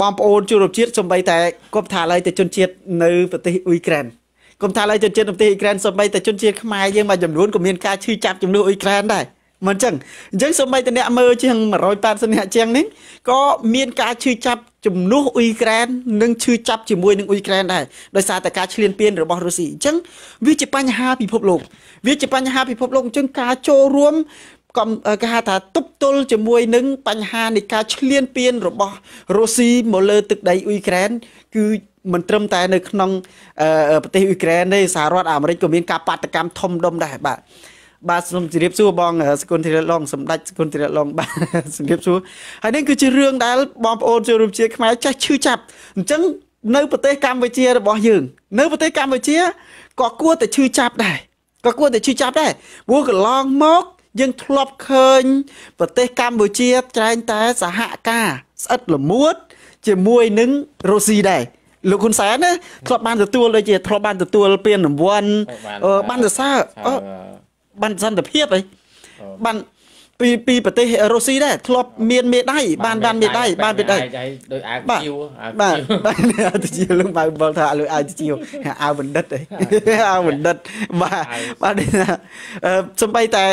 បងប្អូនជួបជាតិសំបី តែគប់ថាឡើយទៅជនជាតិនៅប្រទេសអ៊ុយក្រែនគប់ថាឡើយជនជាតិនៅប្រទេសអ៊ុយក្រែនសំបីតែជនជាតិខ្មែរយើងមួយចំនួនក៏មាន ការឈឺចាប់ជំនួសអ៊ុយក្រែនដែរមិនអញ្ចឹងអញ្ចឹងសូម្បីតអ្នកមើលជាង180អ្នកជាងនេះក៏មានការឈឺចាប់ជំនួសអ៊ុយក្រែននិងឈឺចាប់ជាមួយនឹងអ៊ុយក្រែនដែរដោយសារតែការឈ្លានពានរបស់រុស្ស៊ីអញ្ចឹងវាជាបញ្ហាពិភពលោក វាជាបញ្ហាពិភពលោកអញ្ចឹងការចូលរួមកំគេហៅថាទប់ទល់ជាមួយនឹងបញ្ហានៃការឈ្លានពានរបស់រុស្ស៊ីមកលើទឹកដីអ៊ុយក្រែនគឺមិនត្រឹមតែនៅក្នុងប្រទេសអ៊ុយក្រែនទេសហរដ្ឋអាមេរិកក៏មានការបាតកម្មធំដុំដែរបាទបាទសូមជម្រាបសួរបងសកុនធីរៈឡុងសម្ដេចសកុនធីរៈឡុងបាទជម្រាបសួរហើយនេះគឺជារឿងដែលបងប្អូនជនរួមជាតិខ្មែរចេះឈឺចាប់អញ្ចឹងនៅប្រទេសកម្ពុជារបស់យើងនៅប្រទេសកម្ពុជាក៏គួរតែឈឺចាប់ដែរក៏គួរតែឈឺចាប់ដែរព្រោះកន្លងមកយើងធ្លាប់ឃើញ ប្រទេសកម្ពុជាចែងតែសហការ ស្អិតល្មួត ជាមួយនឹងរុស្ស៊ីដែរលោកហ៊ុនសែនណាធ្លាប់បានទទួលដូចជាធ្លាប់បានទទួល ពានរង្វាន់បានសរសើរបានសន្តិភាពអីបានពីពីប្រទេសរុស្ស៊ីដែរធ្លាប់មានមេដៃបានបានមេដៃបានមេដៃដោយអាវជីវអាវជីវបាទជីវលឹងបើបលថាលុយអាវជីវអាវបណ្ឌិតអីអាវបណ្ឌិតបាទបាទសំបីតែ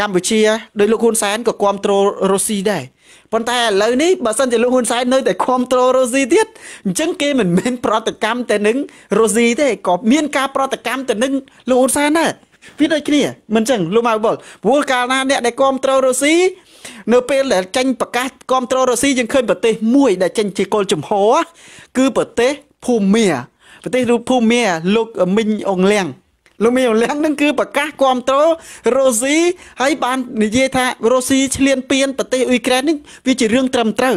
កម្ពុជាដោយលោកហ៊ុនសែនក៏គ្រប់គ្រងរុស្ស៊ីដែរប៉ុន្តែឥឡូវនេះបើសិនជាលោកហ៊ុនសែននៅតែគ្រប់គ្រងរុស្ស៊ីទៀតអញ្ចឹងគេមិនមែនប្រតិកម្មទៅនឹងរុស្ស៊ីទេក៏មានការប្រតិកម្មទៅនឹងលោកហ៊ុនសែនដែរវាដូចគ្នាមិនចឹងលោកម៉ៅបុលព្រោះកាលណាអ្នកដែលគ្រប់គ្រងរុស្ស៊ីនៅពេលដែលចេញប្រកាសគ្រប់គ្រងរុស្ស៊ីយើងឃើញប្រទេស មួយដែលចេញជាគោលចំហគឺប្រទេសភូមាប្រទេសរូបភូមាលោកមីងអងលៀងលោកមីងអងលៀងនឹងគឺប្រកាសគ្រប់គ្រងរុស្ស៊ីហើយបាននិយាយថារុស្ស៊ីឈ្លានពានប្រទេសអ៊ុយក្រែននេះវាជារឿងត្រឹមត្រូវ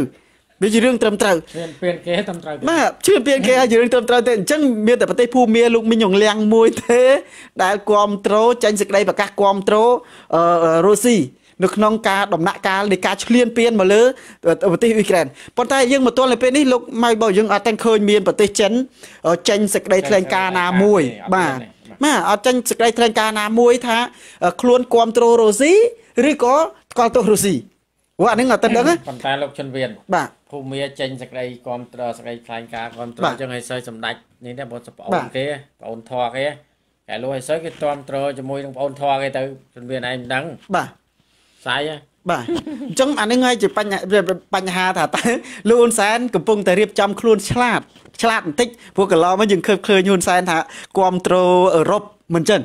វាជារឿងត្រឹមត្រូវពៀនគេត្រឹមត្រូវបាទជឿពៀនគេហើយជារឿងត្រឹមត្រូវទេអញ្ចឹងមានតែប្រទេសភូមាលោកមីងយងលៀងមួយទេដែលគ្រប់គ្រងចាញ់សេចក្តីប្រកាសគ្រប់គ្រងរុស្ស៊ីនៅក្នុងការដំណាក់កាលនៃការឈ្លានពានមកលើប្រទេសអ៊ុយក្រែនប៉ុន្តែយើងមកទល់នៅពេលនេះលោកម៉ៅបើយើងអត់តែឃើញមានប្រទេសចិនចេញសេចក្តីថ្លែងការណ៍ណាមួយ បាទបាទអត់ចេញសេចក្តីថ្លែងការណ៍ណាមួយថា ខ្លួនគ្រប់គ្រងរុស្ស៊ីឬក៏ថ្កោលទោសរុស្ស៊ីព្រោះអានឹងអត់ទៅដឹងប៉ុន្តែលោកជនវៀនបាទភូមិចេញសក្តីគ្រប់ត្រសក្តីខ្លាញ់ការគ្រប់ត្រអញ្ចឹងឲ្យសើសម្ដេចនេះណាបងប្អូនគេបងធေါ်គេតែលោកឲ្យសើគេទ្រាំទ្រជាមួយនឹងបងធေါ်គេទៅជនវៀនឯងមិនដឹងបាទសាយហ៎បាទអញ្ចឹងអានឹងហើយជាបញ្ហាបញ្ហាថាតើលោកហ៊ុនសែនកំពុងតែរៀបចំខ្លួនឆ្លាតឆ្លាតបន្តិចព្រោះកន្លងមកយើងឃើញឃើញហ៊ុនសែនថាគ្រប់គ្រងអឺរ៉ុបមិនចឹង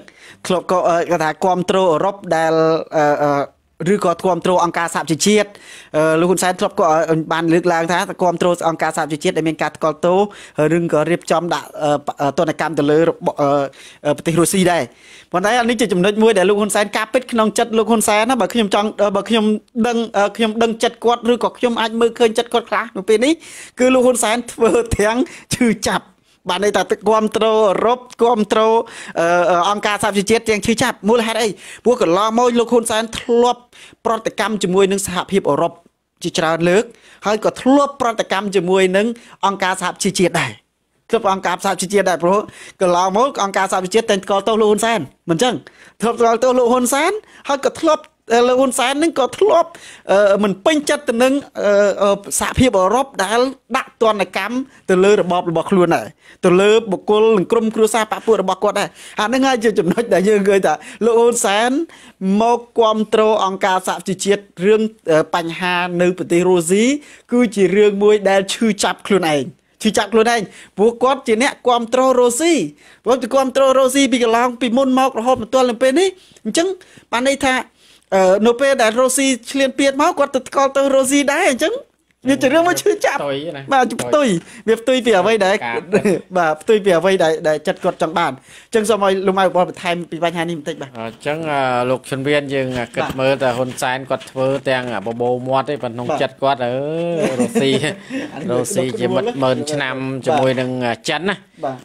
ធ្លាប់ក៏គាត់ថាគ្រប់គ្រងអឺរ៉ុបដែលអឺឬក៏គ្រប់គ្រងអង្គការសហជីវជាតិលោកហ៊ុនសែនធ្លាប់ក៏បានលើកឡើងថាគ្រប់គ្រងអង្គការសហជីវជាតិដែលមានការថ្កោលទោសឬក៏រៀបចំដាក់ទណ្ឌកម្មទៅលើប្រទេសរុស្ស៊ីដែរប៉ុន្តែអានេះជាចំណុចមួយដែលលោកហ៊ុនសែនការពិតក្នុងចិត្តលោកហ៊ុនសែនណាបើខ្ញុំចង់បើខ្ញុំដឹងខ្ញុំដឹងចិត្តគាត់ឬក៏ខ្ញុំអាចមើលឃើញចិត្តគាត់ខ្លះនៅពេលនេះគឺលោកហ៊ុនសែនធ្វើទាំងឈឺចាប់បានន័យថាទឹកគ្រប់ត្រូលអឺរ៉ុបគ្រប់ត្រូលអង្គការសហប្រជាជាតិទាំងឈឺចាប់មូលហេតុអីព្រោះកន្លងមកលោកហ៊ុនសែនធ្លាប់ប្រតិកម្មជាមួយនឹងសហភាពអឺរ៉ុបជាច្រើនលើកហើយក៏ធ្លាប់ប្រតិកម្មជាមួយនឹងអង្គការសហប្រជាជាតិដែរគ្រប់អង្គការសហជីវជាតិដែរព្រោះកន្លងមកអង្គការសហជីវជាតិតែងកលទោសលោកហ៊ុនសែនមិនចឹងធ្លាប់កលទោសលោកហ៊ុនសែនហើយក៏ធ្លាប់លោកហ៊ុនសែននឹងក៏ធ្លាប់មិនពេញចិត្តទៅនឹងសហភាពអឺរ៉ុបដែលដាក់ទណ្ឌកម្មទៅលើរបបរបស់ខ្លួនដែរទៅលើបុគ្គលនិងក្រុមគ្រួសារបពុះរបស់គាត់ដែរអានឹងហើយជាចំណុចដែលយើងឃើញថាលោកហ៊ុនសែនមកគ្រប់គ្រងអង្គការសហជីវជាតិរឿងបញ្ហានៅប្រទេសរុស្ស៊ី គឺជារឿងមួយ ដែលឈឺចាប់ខ្លួនឯងឈឺចាប់ខ្លួនឯងព្រោះគាត់ជាអ្នកគ្រប់គ្រងរុស្ស៊ីព្រោះគាត់គ្រប់គ្រងរុស្ស៊ីពីកន្លងពីមុនមករហូតមកទល់នឹងពេលនេះអញ្ចឹងបានន័យថានៅពេលដែលរ៉ូស៊ីឆ្លៀនពៀតមកគាត់ទៅថ្កល់ទៅរ៉ូស៊ីដែរអញ្ចឹងវាជារឿងមួយឈឺចាប់បាទផ្ទុយវាផ្ទុយពីអ្វីដែលបាទផ្ទុយពីអ្វីដែលដែលចិត្តគាត់ចង់បានអញ្ចឹងសូមឲ្យលោកម៉ៅបងបន្ថែមពីបញ្ហានេះបន្តិចបាទអញ្ចឹងលោកឈុនវៀនយើងគិតមើលតែហ៊ុនសែនគាត់ធ្វើទាំងបបោមាត់ទេប៉ុន្តែចិត្តគាត់អឺរុស៊ីរុស៊ីជាមិត្តម៉ឺនឆ្នាំជាមួយនឹងចិនណា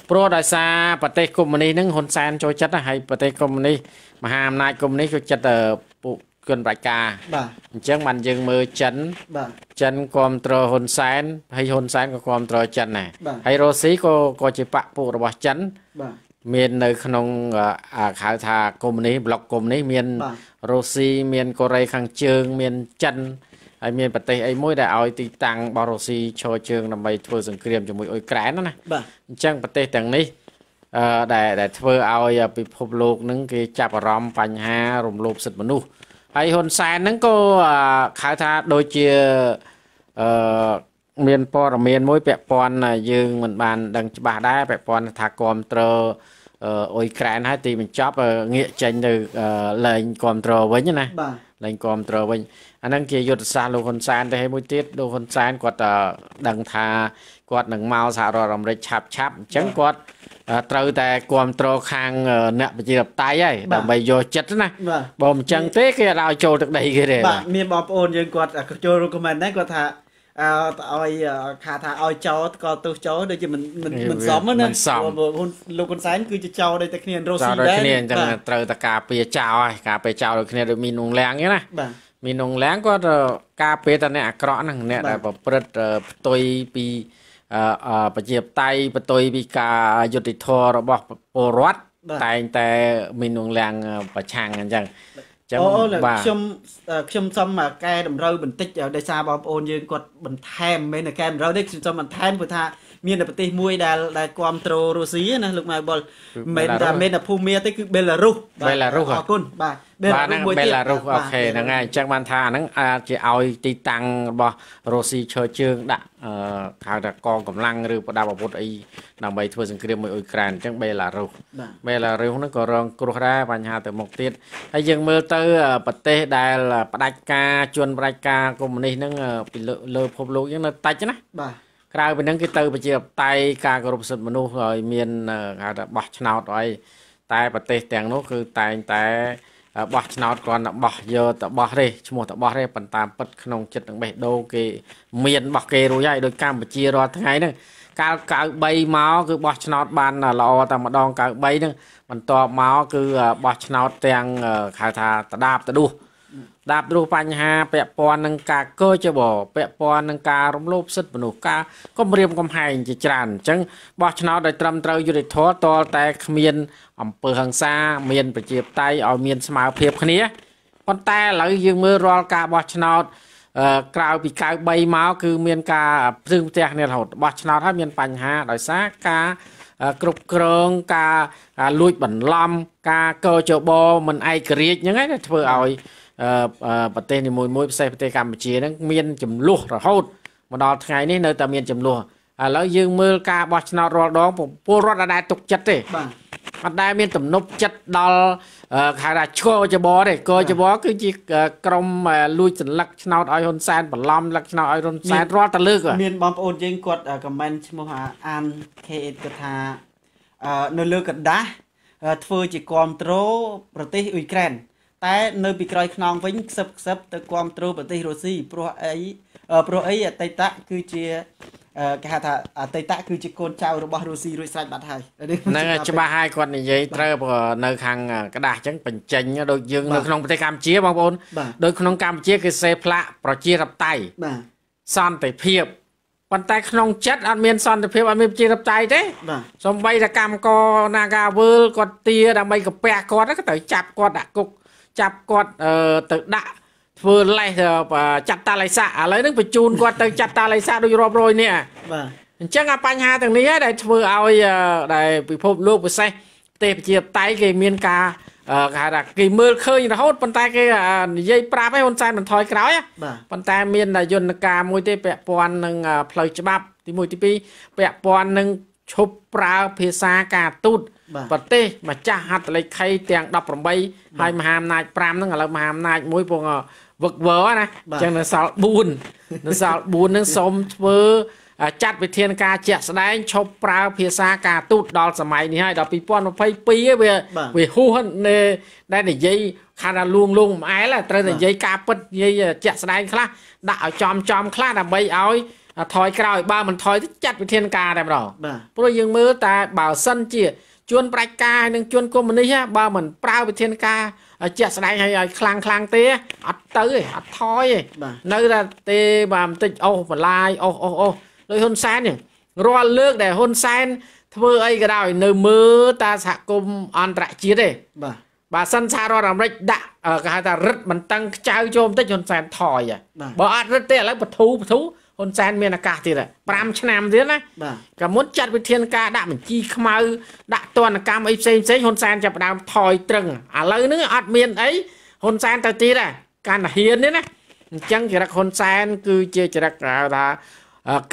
ព្រោះដោយសារប្រទេសកុម្មុយនីសហ្នឹងហ៊ុនសែនចូលចិត្តហើយប្រទេសកុម្មុយនីសមហាអំណាចកុម្មុយនីសចូលចិត្តពួកគុណបច្ការបាទអញ្ចឹងបានយើងមើលចិនបាទចិនគ្រប់គ្រងហ៊ុនសែនហើយហ៊ុនសែនក៏គ្រប់គ្រងចិនដែរហើយរុស្ស៊ីក៏ក៏ជាបកពួករបស់ចិនបាទមាននៅក្នុងហៅថាកុំនេះប្លុកកុំនេះមានរុស្ស៊ីមានកូរ៉េខាងជើង មានចិនហើយមានប្រទេសអីមួយដែលឲ្យទី តាំងរបស់រុស្ស៊ីឈរជើងដើម្បីធ្វើសង្គ្រាមជាមួយអ៊ុយក្រែនណាបាទអញ្ចឹងប្រទេសទាំងនេះដែលដែលធ្វើឲ្យ ពិភពលោកនឹងគេចាប់អារម្មណ៍បញ្ហារំលោភសិទ្ធិមនុស្សហើយហ៊ុនសែនហ្នឹងក៏ហៅថាដូចជាអឺមានព័ត៌មានមួយពាក់ព័ន្ធយើងមិនបាន ដឹងច្បាស់ដែរពាក់ព័ន្ធថាគ្រប់ត្រួតអ៊ុយក្រែនហើយទីបញ្ចប់ងាកចេញទៅលែងគ្រប់ត្រួតវិញណាលែងគ្រប់ត្រួតវិញអាហ្នឹងជាយុទ្ធសាស្ត្រលោកហ៊ុនសែនទៅហើយមួយទៀតលោកហ៊ុនសែនគាត់ដឹងថាគាត់នឹងមកសហរដ្ឋអាមេរិកឆាប់ឆាប់អញ្ចឹងគាត់ត្រូវតែគ្រប់គ្រងខាងអ្នកប្រជាធិបតេយ្យហើយដើម្បីយកចិត្តណាបើមិនចឹងទេគេអត់ឲ្យចូលទឹកដីគេទេបាទមានបងប្អូនយើងគាត់ចូលរូប comment ដែរគាត់ថាអើតឲ្យខាថាឲ្យចោតក៏ទោសចោតដូចជាមិនមិនមិនសមណាលោកហ៊ុនសែនគឺជាចោតដូចតែគ្នារ៉ូស៊ីដែរគ្នាអញ្ចឹងត្រូវតែការពារចោលហើយការពារចោលដូចគ្នាដូចមាននងលាំងហ្នឹងណាបាទមាននងលាំងគាត់ការពារតែអ្នកអាក្រក់ហ្នឹងអ្នកដែលប្រព្រឹត្តផ្ទុយពីប្រជាបតៃបតុយពីការយុតិធធរបស់ពលរដ្ឋតែងតែមានងលាំងប្រឆាំងអញ្ចឹងចឹងបាទខ្ញុំខ្ញុំសុំកែតម្រូវបន្តិចដោយសារបងប្អូនយើងគាត់បន្ថែមមិនមែនកែតម្រូវទេខ្ញុំសុំបន្ថែមព្រោះថាមានតែប្រទេសមួយដែលដែលគ្រប់គ្រងរុស្ស៊ីណាលោកម៉ៅបុលមិនតែមានតែភូមាទេគឺបេឡារុសបេឡារុសអរគុណបាទបេឡារុសមួយទៀតបេឡារុសអូខេហ្នឹងហើយអញ្ចឹងបានថាហ្នឹងអាចជាឲ្យទីតាំងរបស់រុស្ស៊ីឈើជើងដាក់ហៅថាកងកម្លាំងឬប្រដាប់អាវុធអីដើម្បី ធ្វើសង្គ្រាមមួយអ៊ុយក្រែនអញ្ចឹងបេឡារុសបេឡារុសហ្នឹងក៏រងគ្រោះដែរបញ្ហា ទៅមុខទៀតហើយយើងមើលទៅ ប្រទេសដែល ផ្ដាច់ការជនផ្ដាច់ការកុម្មុយនីសហ្នឹងពីលើភពលោកយើងនៅតាច់ណាបាទក្រៅពីហ្នឹងគឺទៅប្រជាតៃការគោរពសិទ្ធិមនុស្សហើយមានគេថាបោះឆ្នោតអីតែប្រទេសទាំងនោះគឺតែងតែបោះឆ្នោតគ្រាន់តែបោះយកតបោះទេឈ្មោះតបោះទេប៉ុន្តែពិតក្នុងចិត្តនឹងបេះដូងគេមានរបស់គេរួចហើយដោយកម្ពុជារាល់ថ្ងៃហ្នឹងកាល93មកគឺបោះឆ្នោតបានល្អតែម្ដង93ហ្នឹងបន្ទាប់មកគឺបោះឆ្នោតទាំងហៅថាដដាបដដួសស្ដាប់នោះបញ្ហាពាក់ព័ន្ធនឹងការកើចបពាក់ព័ន្ធនឹងការរំលោភសិទ្ធិមនុស្សការគំរាមកំហែងជាច្រើនអញ្ចឹងបោះឆ្នោតដោយត្រឹមត្រូវយុតិធម៌តលតែគ្មានអំពើហិង្សាមានប្រជាបត័យឲ្យមានស្មារភាពគ្នាប៉ុន្តែឥឡូវយើងមើលរាល់ការបោះឆ្នោតក្រៅពី93មកគឺមានការព្រឹងផ្ទះគ្នារហូតបោះឆ្នោតហើយមានបញ្ហាដោយសារការគ្រប់គ្រងការលួចបន្លំការកើចបមិនឯករាជ្យហ្នឹងឯងធ្វើឲ្យប្រទេសនីមួយមួយពិសេសប្រទេសកម្ពុជាហ្នឹងមានចំនួនរហូតមកដល់ថ្ងៃនេះនៅតែមានចំនួនឥឡូវយើងមើលការបោះឆ្នោតរាល់ដងពលរដ្ឋអត់ដែលទុកចិត្តទេបាទអត់ដែលមាន ទំនុកចិត្តដល់ហៅថាឈរចបទេកចបគឺជាក្រមលួចសន្លឹកឆ្នោតឲ្យហ៊ុនសែនបន្លំលឹកឆ្នោតឲ្យហ៊ុនសែនរាល់តលើកមានបងប្អូនយើងគាត់ខមមិនឈ្មោះអាន K8 គាត់ថានៅលើกระดาษធ្វើជាគ្រប់ត្រូលប្រទេសអ៊ុយក្រែនតែនៅពីក្រោយខ្នងវិញខ្សឹបខ្សឹបទៅគ្រប់គ្រងប្រទេសរុស្ស៊ីព្រោះអីព្រោះអីអតីតគឺជាគេហៅថាអតីតគឺជាកូនចៅរបស់រុស្ស៊ីរួចស្រេចបាត់ហើយហ្នឹងច្បាស់ហើយគាត់និយាยត្រូវនៅខាងក្ដាស់អញ្ចឹងបញ្ចេញដូចយើងនៅក្នុងប្រទេសកម្ពុជាបងប្អូនដូចក្នុងកម្ពុជាគឺសេផ្លាកប្រជាធិបតេយ្យបាទសន្តិភាពប៉ុន្តែក្នុងចិត្តអត់មានសន្តិភាពអត់មានប្រជាធិបតេយ្យទេសំបីតែកម្មកនាការវើលគាត់ទាដើម្បីកាពះគាត់ក៏ត្រូវចាប់គាត់ដាក់គុកចាប់គាត់ទៅដាក់ធ្វើលេសចាត់តាល័យស័កឥឡូវហ្នឹងបញ្ជូនគាត់ទៅចាត់តាល័យស័កដូចរាប់រយនេះបាទអញ្ចឹងអាបញ្ហាទាំងនេះហើយដែលធ្វើឲ្យដែលពិភពលោកពិសេសប្រទេសប្រជាតៃគេមានការគេហៅថាគេមើលឃើញរហូតប៉ុន្តែគេនិយាយប្រាប់ឯងហ៊ុនសែនមិនថយក្រោយប៉ុន្តែមានយន្តការមួយទេពាក់ព័ន្ធនឹងផ្លូវច្បាប់ ទី1ទី2ពាក់ព័ន្ធនឹងឈប់ប្រើភាសាការទូតប្រទេសម្ចាស់ហត្ថលេខីទាំង18ហើយមហាអំណាច5ហ្នឹងឥឡូវមហាអំណាចមួយពងវឹកវើណាអញ្ចឹងនៅសល់4នៅសល់4ហ្នឹងសូមធ្វើចាត់វិធានការជាក់ស្ដែងឈប់ប្រើភាសាការទូតដល់សម័យនេះហើយ ដល់2022វាវាហ៊ូហិនដែលនិយាយខាងថាលួងលួងម្អែលត្រូវតែនិយាយការពិតនិយាយជាក់ស្ដែងខ្លះដាក់ឲ្យចំចំខ្លះដើម្បីឲ្យថយក្រោយបើមិនថយទៅចាត់វិធានការតែម្ដងព្រោះយើងមើលតែបើសិនជាជួនប្រាច់ការនិងជួនកុម្មុយនីសបើមិនប្រើវិធានការជាក់ស្ដែងឲ្យខ្លាំងខ្លាំងទេអត់ទៅទេអត់ថយទេនៅតែទេបាទបន្តិចអូសបន្លាយអូសអូសអូសដោយហ៊ុនសែនហ្នឹងរាល់លើកដែលហ៊ុនសែន ធ្វើអីក៏ដោយ នៅមើលតាសហគមន៍អន្តរជាតិទេបាទបាទសិនសហរដ្ឋអាមេរិកដាក់គេហៅថារឹតបន្តឹងខ្ចៅចូលបន្តិចហ៊ុនសែនថយបើអត់រឹតទេឥឡូវបធូបធូហ៊ុនសែនមានឱកាសទៀត5ឆ្នាំទៀតណាក៏មុនចាត់វិធានការដាក់បញ្ជីខ្មៅ ដាក់ទណ្ឌកម្មអីផ្សេងផ្សេងហ៊ុនសែនចាប់ដើមថយត្រឹងឥឡូវហ្នឹងអត់មានអីហ៊ុនសែនទៅទៀតកាន់តែហ៊ានទេណាអញ្ចឹងចរិតហ៊ុនសែនគឺជាចរិតគេថា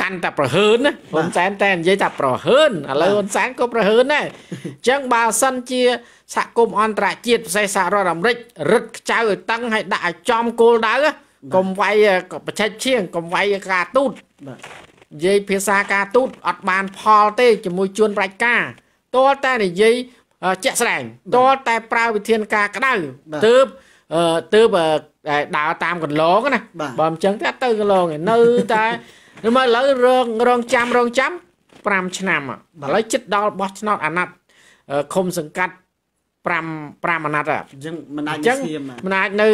កាន់តែប្រហើនណាហ៊ុនសែនតែនិយាយថាប្រហើនឥឡូវហ៊ុនសែនក៏ប្រហើនដែរអញ្ចឹងបើសិនជាសហគមន៍អន្តរជាតិពិសេសសហរដ្ឋអាមេរិករឹតខ្ចៅឲ្យតឹងឲ្យដាក់ឲ្យចំគោលដៅណាកុំវាយកបច្ចេកជាងកុំវាយការទូតបាទនិយាយភាសាការទូតអត់បានផលទេជាមួយជួនរាច់ការតលតែនិយាយជាក់ស្ដែងតលតែប្រើវិធានការក្តៅទើបទើបដើរតាមកន្លងណាបើមិនចឹងទេអត់ទៅកន្លងឯនៅតែមើលឥឡូវរងរងចាំរងចាំ5ឆ្នាំឥឡូវចិត្តដល់បោះឆ្នោតអាណត្តិឃុំសង្កាត់5 5អាណត្តិអញ្ចឹងមិនអាចស្ងៀមមិនអាចនៅ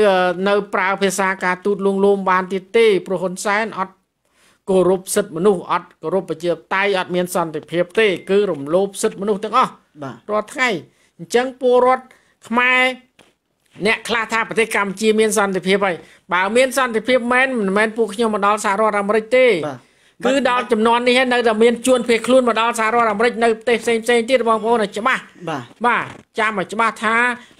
នៅ ប្រើភាសាការ ទូតលួងលោមបានទៀតទេព្រោះហ៊ុនសែនអត់គោរពសិទ្ធិមនុស្សអត់គោរពប្រជាតៃអត់មានសន្តិភាពទេគឺរំលោភសិទ្ធិមនុស្សទាំងអស់រាល់ថ្ងៃអញ្ចឹងពលរដ្ឋខ្មែរអ្នកខ្លះថាប្រទេសកម្ពុជាមានសន្តិភាពហើយបើមានសន្តិភាពមែនមិនមែនពួកខ្ញុំមកដល់សហរដ្ឋអាមេរិកទេបាទគឺដល់ចំនួននេះនៅតែមានជួនភៀសខ្លួនមកដល់សហរដ្ឋអាមេរិកនៅប្រទេសផ្សេងផ្សេងទៀតបងប្អូនច្បាស់បាទចាំឲ្យច្បាស់ថា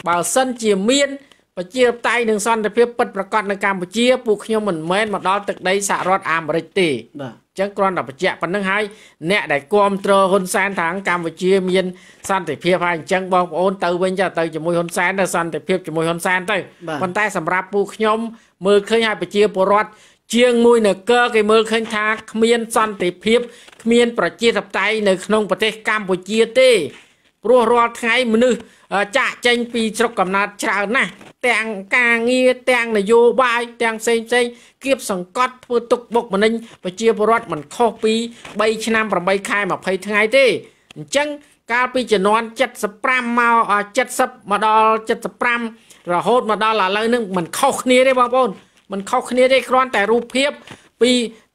បើសិនជាមានប្រជាតៃនឹងសន្តិភាពពិតប្រកបនៅកម្ពុជាពួកខ្ញុំមិនមែនមកដល់ទឹកដីសហរដ្ឋអាមេរិកទេបាទចឹងគ្រាន់តែបញ្ជាក់ប៉ុណ្្នឹងហើយអ្នកដែលគ្រប់គ្រងហ៊ុនសែនທາງកម្ពុជា មាន សន្តិភាពហើយអញ្ចឹងបងប្អូនទៅវិញទៅទៅជាមួយហ៊ុនសែនទៅសន្តិភាពជាមួយហ៊ុនសែនទៅប៉ុន្តែសម្រាប់ពូខ្ញុំមើលឃើញហើយប្រជាពលរដ្ឋជាងមួយនៅកើគេមើលឃើញថាគ្មានសន្តិភាពគ្មានប្រជាធិបតេយ្យនៅក្នុងប្រទេសកម្ពុជាទេព្រោះរាល់ថ្ងៃមនុស្សចាក់ចែងពីស្រុកកំណើតច្រើនណាស់ទាំងការងារទាំងនយោបាយ ទាំងផ្សេងផ្សេងគៀបសង្កត់ធ្វើទុកបុកម្នេញប្រជាពលរដ្ឋមិនខុសពី3ឆ្នាំ8ខែ20ថ្ងៃទេអញ្ចឹងកាលពីជំនាន់75មក70មកដល់75រហូតមកដល់ឥឡូវនឹងមិនខុសគ្នាទេបងប្អូនមិនខុសគ្នាទេគ្រាន់តែរូបភាពពី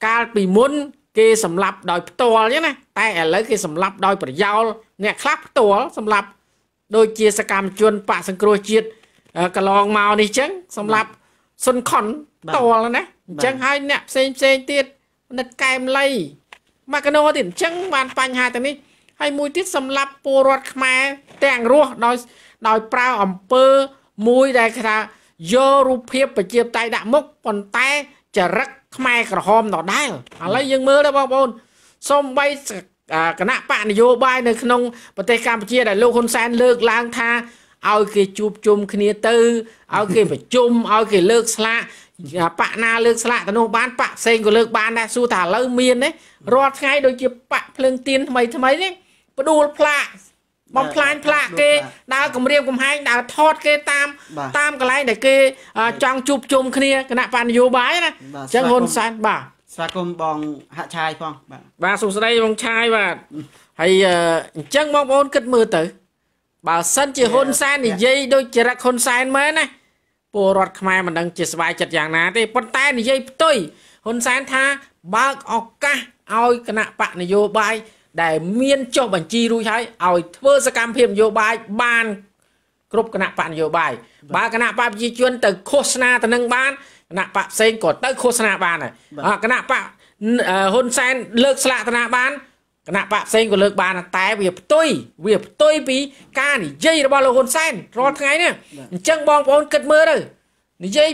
កាលពីមុនគេសម្លាប់ដោយ ផ្ទាល់អញ្ចឹងណាតែឥឡូវគេសម្លាប់ដោយ ប្រយោលអ្នកខ្លះផ្ទាល់សម្លាប់ដូចជាសកម្មជនបកសង្គ្រោះជាតិកន្លងមកនេះអញ្ចឹងសម្រាប់សុនខុនតលណាអញ្ចឹងហើយអ្នកផ្សេងផ្សេងទៀតនិតកែមលៃមកកណោទៀតអញ្ចឹងបានបញ្ហាទាំងនេះហើយមួយទៀតសម្រាប់ពលរដ្ឋខ្មែរទាំងរស់ដោយដោយប្រើអំពើមួយដែលគេថាយករូបភាព ប្រជាតៃដាក់មុខប៉ុន្តែចរិតខ្មែរក្រហមដដែលឥឡូវយើងមើលទៅបងប្អូនសំបីគណៈបកនយោបាយនៅក្នុងប្រទេសកម្ពុជាដែលលោកហ៊ុនសែនលើកឡើងថាឲ្យគេជួបជុំគ្នាទៅឲ្យគេប្រជុំឲ្យគេលើកស្លាកបកណាលើកស្លាកទៅនោះបាន បកផ្សេងក៏លើកបាន ដែរសួរថាឥឡូវមានទេរាល់ថ្ងៃដូចជាបកភ្លើងទៀនថ្មីថ្មីនេះផ្ដួលផ្លាកបំផ្លាញផ្លាកគេដើរគម្រាមកំហែងដើរថតគេតាមតាមកន្លែងដែល គេ ចង់ជួបជុំគ្នាគណៈបញ្ញោបាយណាអញ្ចឹងហ៊ុនសែនបាទស្វាគមន៍បងហាក់ឆាយផង បាទបាទសួស្តីបងឆាយបាទហើយអញ្ចឹងបងប្អូនគិតមើលទៅបើសិនជាហ៊ុនសែននិយាយដូចចរិតហ៊ុនសែនមែនណាពលរដ្ឋខ្មែរមិនដឹងជាស្វាយចិត្តយ៉ាងណាទេប៉ុន្តែនិយាយផ្ទុយហ៊ុនសែនថា បើកឱកាសឲ្យគណៈបកនយោបាយដែលមានចុះបញ្ជីរួចហើយឲ្យធ្វើសកម្មភាពនយោបាយបានគ្រប់គណៈបកនយោបាយបើគណៈបកប្រជាជនទៅឃោសនាទៅនឹងបានគណៈបកផ្សេងក៏ទៅឃោសនាបានដែរគណៈបកហ៊ុនសែនលើកស្លាកធនាបានគណៈបកផ្សេងក៏លើកបានតែវាផ្ទុយវាផ្ទុយពីការនិយាយរបស់លោកហ៊ុនសែនរាល់ថ្ងៃនេះអញ្ចឹងបងប្អូនគិតមើលទៅនិយាយ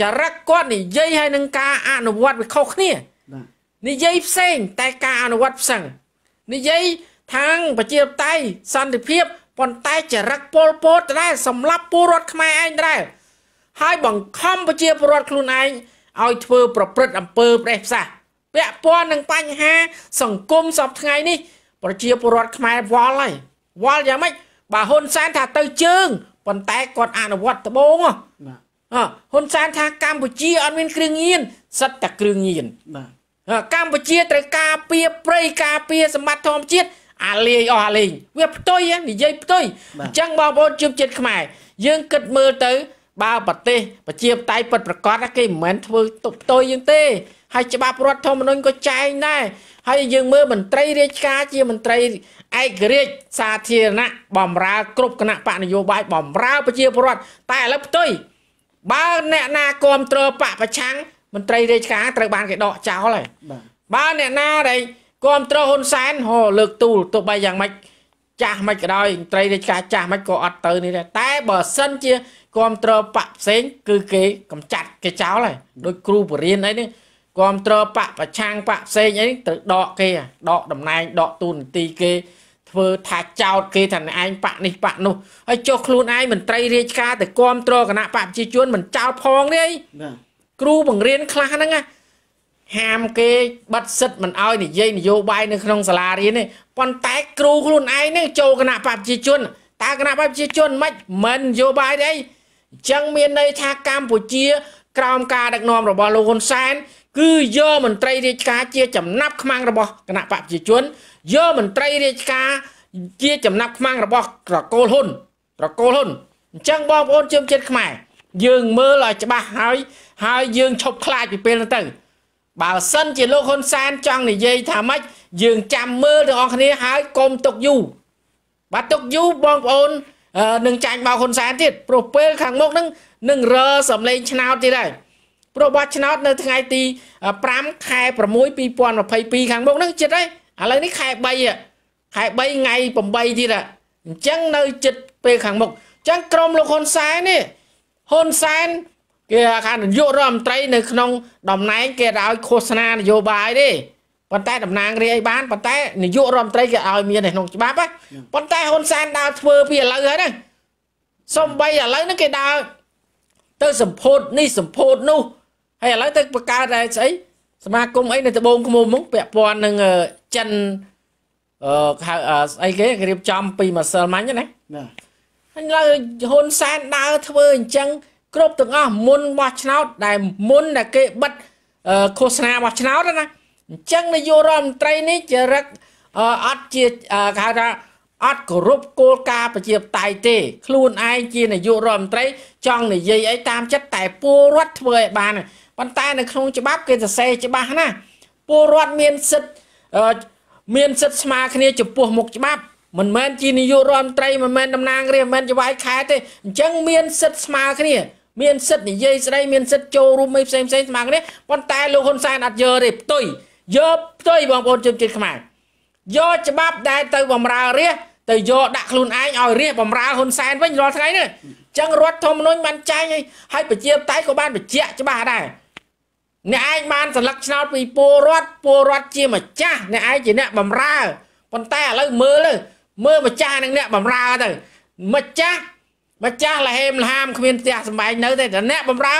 ចរិតគាត់និយាយហើយនឹងការអនុវត្តវាខុសគ្នានិយាយផ្សេង តែការអនុវត្តផ្សេងនិយាយថាងប្រជាតៃសន្តិភាពប៉ុន្តែចរិតពលពតដែរសម្រាប់ពលរដ្ឋខ្មែរឯងដែរហើយបង្ខំប្រជាពលរដ្ឋខ្លួនឯងឲ្យធ្វើ ប្រព្រឹត្តអំពើប្រេះផ្សះពាក់ព័ន្ធនឹងបញ្ហាសង្គមសពថ្ងៃនេះ ប្រជាពលរដ្ឋខ្មែរវល់ហើយវល់យ៉ាងម៉េចបើហ៊ុនសែនថាទៅជើងប៉ុន្តែគាត់អនុវត្តត្បូងហ៎ហ៊ុនសែនថាកម្ពុជាអត់មានគ្រឿងញៀនសិតតែគ្រឿងញៀនបាទកម្ពុជាត្រូវការពារព្រៃការពារសម្បត្តិធម្មជាតិអាលេងអស់អាលេងវាផ្ទុយនិយាយផ្ទុយអញ្ចឹងបងប្អូនជំជាតិខ្មែរយើងគិតមើលទៅ បើប្រទេស ប្រជាបតៃពិតប្រកបគេមិនមែនធ្វើទុបផ្ទុយយើងទេ ហើយច្បាប់រដ្ឋធម្មនុញ្ញក៏ចែងដែរហើយយើងមើលមន្ត្រីរាជការជាមន្ត្រីឯករាជ្យសាធារណៈបំរើគ្រប់គណៈបកនយោបាយបំរើ ប្រជាពលរដ្ឋតែឥឡូវផ្ទុយបើអ្នកណាគ្រប់គ្រងបកប្រឆាំងមន្ត្រីរាជការត្រូវបានគេដកចោលហើយបាទអ្នកណាដែលគ្រប់គ្រងហ៊ុនសែនហូលើកទូលទោះបីយ៉ាងម៉េចចាស់មិនក៏ដោយមន្ត្រីរាជការចាស់មិនក៏អត់ទៅនេះដែរតែ បើសិនជាគ្រប់គ្រងបកផ្សេង គឺគេកំចាត់គេចោលហើយដោយគ្រូបរិញ្ញាអីនេះគ្រប់គ្រងបកប្រឆាំងបកផ្សេងអីត្រូវដកគេដកតំណែងដកទូនទីគេ ធ្វើថាចោតគេថាឯងបាក់នេះបាក់នោះហើយចុះខ្លួនឯងមន្ត្រីរាជការទៅគ្រប់គ្រងគណៈបកប្រជាជនមិនចោតផងទេគ្រូបង្រៀនខ្លះហ្នឹងណាហាមគេបិទសិទ្ធមិនអោយនិយាយនយោបាយនៅក្នុងសាលារៀនទេប៉ុន្តែគ្រូខ្លួនឯងនឹងចូលគណៈបព្វជិជនតើគណៈបព្វជិជន មិនមិននយោបាយទេអញ្ចឹងមានន័យថាកម្ពុជាក្រោមការដឹកនាំរបស់លោកហ៊ុនសែន គឺយកមន្ត្រីរាជការជា ចំណាប់ខ្មាំងរបស់គណៈបព្វជិជនយកមន្ត្រីរាជការជាចំណាប់ខ្មាំងរបស់ត្រកូលហ៊ុនត្រកូលហ៊ុនអញ្ចឹងបងប្អូនជើមជាតិខ្មែរ យើងមើលឲ្យច្បាស់ហើយហើយយើងឈប់ខ្លាចពីពេលនោះទៅបើសិនជាលោកហ៊ុនសែនចង់និយាយថាម៉េចយើងចាំមើលទាំងអស់គ្នាហើយកុំទុកយូរបាទទុកយូរបងប្អូននឹងចាញ់មកហ៊ុនសែនទៀតព្រោះពេលខាងមុខហ្នឹងនឹងរើសម្លេងឆ្នោតទៀតហើយព្រោះបោះឆ្នោតនៅថ្ងៃទី5ខែ6 2022ខាងមុខហ្នឹងចិត្តហើយឥឡូវនេះខែ3ខែ3ថ្ងៃ8ទៀតអញ្ចឹងនៅចិត្តពេលខាងមុខអញ្ចឹងក្រុមលោកហ៊ុនសែននេះហ៊ុនសែនគេហៅថានាយករដ្ឋមន្ត្រី នៅក្នុងតំណែងគេឲ្យឃោសនានយោបាយទេប៉ុន្តែតំណាងរាយបានប៉ុន្តែនាយករដ្ឋមន្ត្រីគេឲ្យមាននៅក្នុងច្បាប់ហ្នឹងប៉ុន្តែហ៊ុនសែនដើរធ្វើពីឥឡូវហើយណាសំបីឥឡូវហ្នឹងគេដើរទៅសម្ពោធនេះសម្ពោធនោះហើយឥឡូវទៅបង្កើតឯស្អីសមាគមអីនៅត្បូងឃ្មុំហ្នឹងពាក់ព័ន្ធនឹងចិនអឺហៅស្អីគេគេរៀបចំ ពីម្សិលមិញណាណាហើយឥឡូវហ៊ុនសែនដើរធ្វើអញ្ចឹងគ្រប់ទាំងអស់មុនបោះឆ្នោតដែលមុនដែលគេបិទឃោសនាបោះឆ្នោតណាអញ្ចឹងនាយករដ្ឋមន្ត្រីនេះចរិតអត់ជាគេហៅថាអត់គោរពគោលការណ៍ប្រជាធិបតេយ្យទេខ្លួនឯងជានាយករដ្ឋមន្ត្រី ចង់និយាយអីតាមចិត្តតែពលរដ្ឋធ្វើឲ្យបានប៉ុន្តែ នៅក្នុងច្បាប់គេសរសេរច្បាស់ណាពលរដ្ឋមានសិទ្ធិមានសិទ្ធិស្មើគ្នាចំពោះមុខច្បាប់ មិនមែនជានាយករដ្ឋមន្ត្រីមិនមែនតំណាងរាស្ត្រមិនមែនជាវាយខេត្តទេអញ្ចឹងមានសិទ្ធិស្មើគ្នាមានសិទ្ធិនិយាយស្ដីមានសិទ្ធិចូលរួមអីផ្សេងផ្សេងស្មើគ្នាប៉ុន្តែលោកហ៊ុនសែនអត់យកទេផ្ទុយយកផ្ទុយបងប្អូនជនជាតិខ្មែរយកច្បាប់ ដែលទៅបំរើរាជទៅយកដាក់ខ្លួនឯងឲ្យរាជបំរើហ៊ុនសែនវិញរាល់ថ្ងៃនេះអញ្ចឹងរដ្ឋធម្មនុញ្ញបានចែងឲ្យឲ្យប្រជាតៃក៏បានបញ្ជាក់ច្បាស់ដែរអ្នកឯងបានសន្លឹកឆ្នោតពីពលរដ្ឋពលរដ្ឋជាម្ចាស់អ្នកឯងជាអ្នកបំរើប៉ុន្តែឥឡូវមើលមើលម្ចាស់និងអ្នកបំរើទៅម្ចាស់ម្ចាស់លហេមលហាមគ្មានផ្ទះសម្បែងនៅទេតែអ្នកបំរើ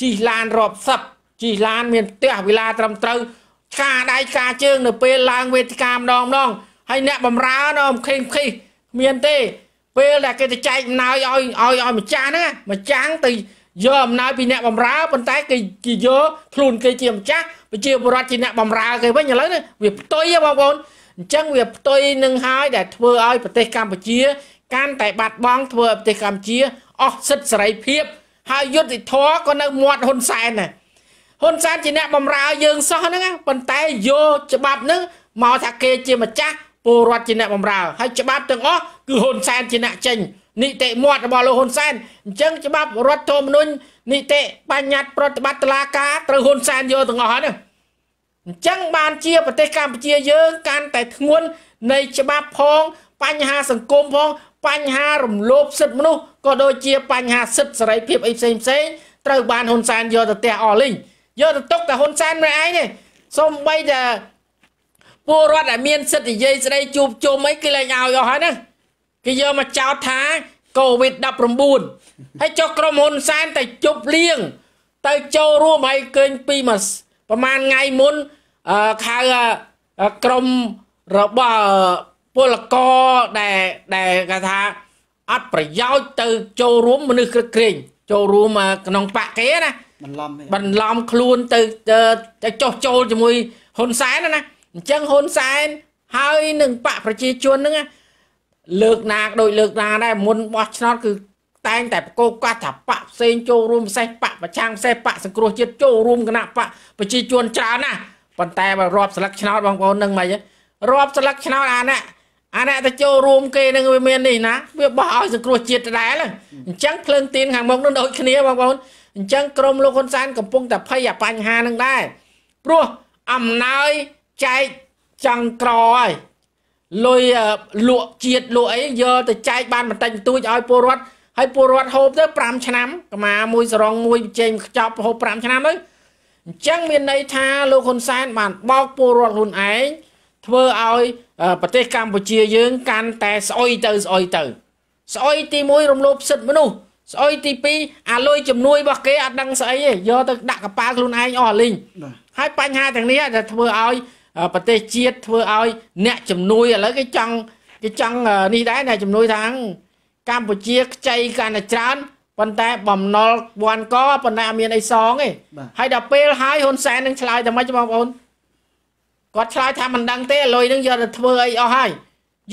ជីឡានរាប់សិបជីឡានមានផ្ទះវិឡាត្រឹមត្រូវឆ្កាដៃឆ្កាជើងនៅពេលឡើងវេទិកាម្ដងម្ដងហើយអ្នកបំរើនៅខេងខិសមានទេពេលដែលគេទៅចែកអំណោយឲ្យឲ្យឲ្យម្ចាស់ហ្នឹងម្ចាស់ទៅយកអំណោយពីអ្នកបំរើប៉ុន្តែគេគេយកខ្លួនគេជាម្ចាស់ប្រជាពលរដ្ឋជាអ្នកបំរើគេវិញឥឡូវវាផ្ទុយហ៎បងប្អូនអញ្ចឹងវាផ្ទុយនឹងហើយដែលធ្វើឲ្យប្រទេសកម្ពុជាកាន់តែបាត់បង់ធ្វើឲ្យប្រទេសកម្ពុជា អស់សិទ្ធិសេរីភាពហើយយុត្តិធម៌ក៏នៅមាត់ហ៊ុនសែនដែរហ៊ុនសែនជាអ្នកបំរើ យើងសោះហ្នឹងប៉ុន្តែយកច្បាប់ហ្នឹងមកថាគេ ជាម្ចាស់ពលរដ្ឋជាអ្នកបំរើហើយច្បាប់ទាំងអស់គឺហ៊ុនសែនជាអ្នកចេញនីតិមាត់របស់លោកហ៊ុនសែនអញ្ចឹងច្បាប់រដ្ឋធម្មនុញ្ញនីតិបញ្ញត្តិប្រតិបត្តិតឡាការត្រូវហ៊ុនសែនយកទាំងអស់ហ្នឹងអញ្ចឹងបានជាប្រទេសកម្ពុជាយើង កាន់តែធ្ងន់នៃច្បាប់ផងបញ្ហាសង្គមផងបញ្ហារំលោភសិទ្ធិមនុស្សក៏ដូចជា បញ្ហាសិទ្ធិសេរីភាពអីផ្សេងផ្សេងត្រូវបានហ៊ុនសែនយកទៅផ្ទះអលីងយកទៅទុកតែហ៊ុនសែនម្នាក់ឯងទេសំបីតែពលរដ្ឋដែលមានសិទ្ធិនិយាយស្ដីជួបជុំអីគេលែងឲ្យអស់ហើយណាគេយកមកចោទថា COVID-19 ហើយចុះក្រុមហ៊ុនសែនតែជប់លៀងទៅចូលរួមហើយឃើញពីមួយប្រហែលថ្ងៃមុនខៅក្រមរបស់ពលករដែលដែលគេថាអត់ប្រយោជន៍ទៅ ចូលរួមមនុស្សក្រឹកក្រែងចូលរួមក្នុងបកគេណាបន្លំបន្លំខ្លួនទៅទៅចោះចូលជាមួយហ៊ុនសែនណាអញ្ចឹងហ៊ុនសែនហើយនឹងបកប្រជាជនហ្នឹងលើកណាដូចលើកណាដែរមុនបោះឆ្នោតគឺតែងតែបកកាត់ថាបកផ្សេងចូលរួមផ្សេងបកប្រឆាំងផ្សេងបកសង្គ្រោះជាតិចូលរួមគណៈបកប្រជាជនច្រើនណាស់ប៉ុន្តែបើរាប់ស្លឹកឆ្នោតបងប្អូននឹងមិនហ៎រាប់ស្លឹកឆ្នោតអាណាអាអ្នកទៅចូលរួមគេនឹងវាមាននេះណាវាបោះឲ្យសង្គ្រោះជាតិដដែលអញ្ចឹងភ្លើងទៀនខាងមុខនោះដូចគ្នាបងប្អូនអញ្ចឹងក្រមលោកហ៊ុនសែនកំពុងតែភ័យបញ្ហានឹងដែរព្រោះអំណោយចែកចង់ក្រហើយលុយលក់ជាតិលក់អីយកទៅចែកបានបន្តិចបន្តួចឲ្យពលរដ្ឋហើយពលរដ្ឋហូបទៅ5ឆ្នាំកម្មាមួយសរង មួយ ចេញខ្ចប់ហូប5ឆ្នាំទៅអញ្ចឹងមានន័យថាលោកហ៊ុនសែនបានបោកពលរដ្ឋខ្លួនឯងធ្វើឲ្យប្រទេសកម្ពុជាយើង កាន់តែស្អុយទៅស្អុយទៅស្អុយទី1រំលោភសិទ្ធិមនុស្សស្អុយទី2អាលុយជំនួយរបស់គេអត់ដឹងស្អីទេយកទៅដាក់កប៉ាល់ខ្លួនឯងអស់លីងហើយបញ្ហាទាំងនេះតែធ្វើឲ្យប្រទេសជាតិធ្វើឲ្យអ្នកជំនួយឥឡូវគេចង់គេចង់នេះដែរអ្នកជំនួយថាកម្ពុជាខ្ចីកាន់តែច្រើនប៉ុន្តែបំណុលវាន់កប៉ុន្តែអត់មានអីសងទេហើយដល់ពេលហើយហ៊ុនសែននឹងឆ្លើយតែម៉េចបងប្អូនគាត់ឆ្លើយថាមិនដឹងទេលុយនឹងយកទៅធ្វើអីអស់ហើយ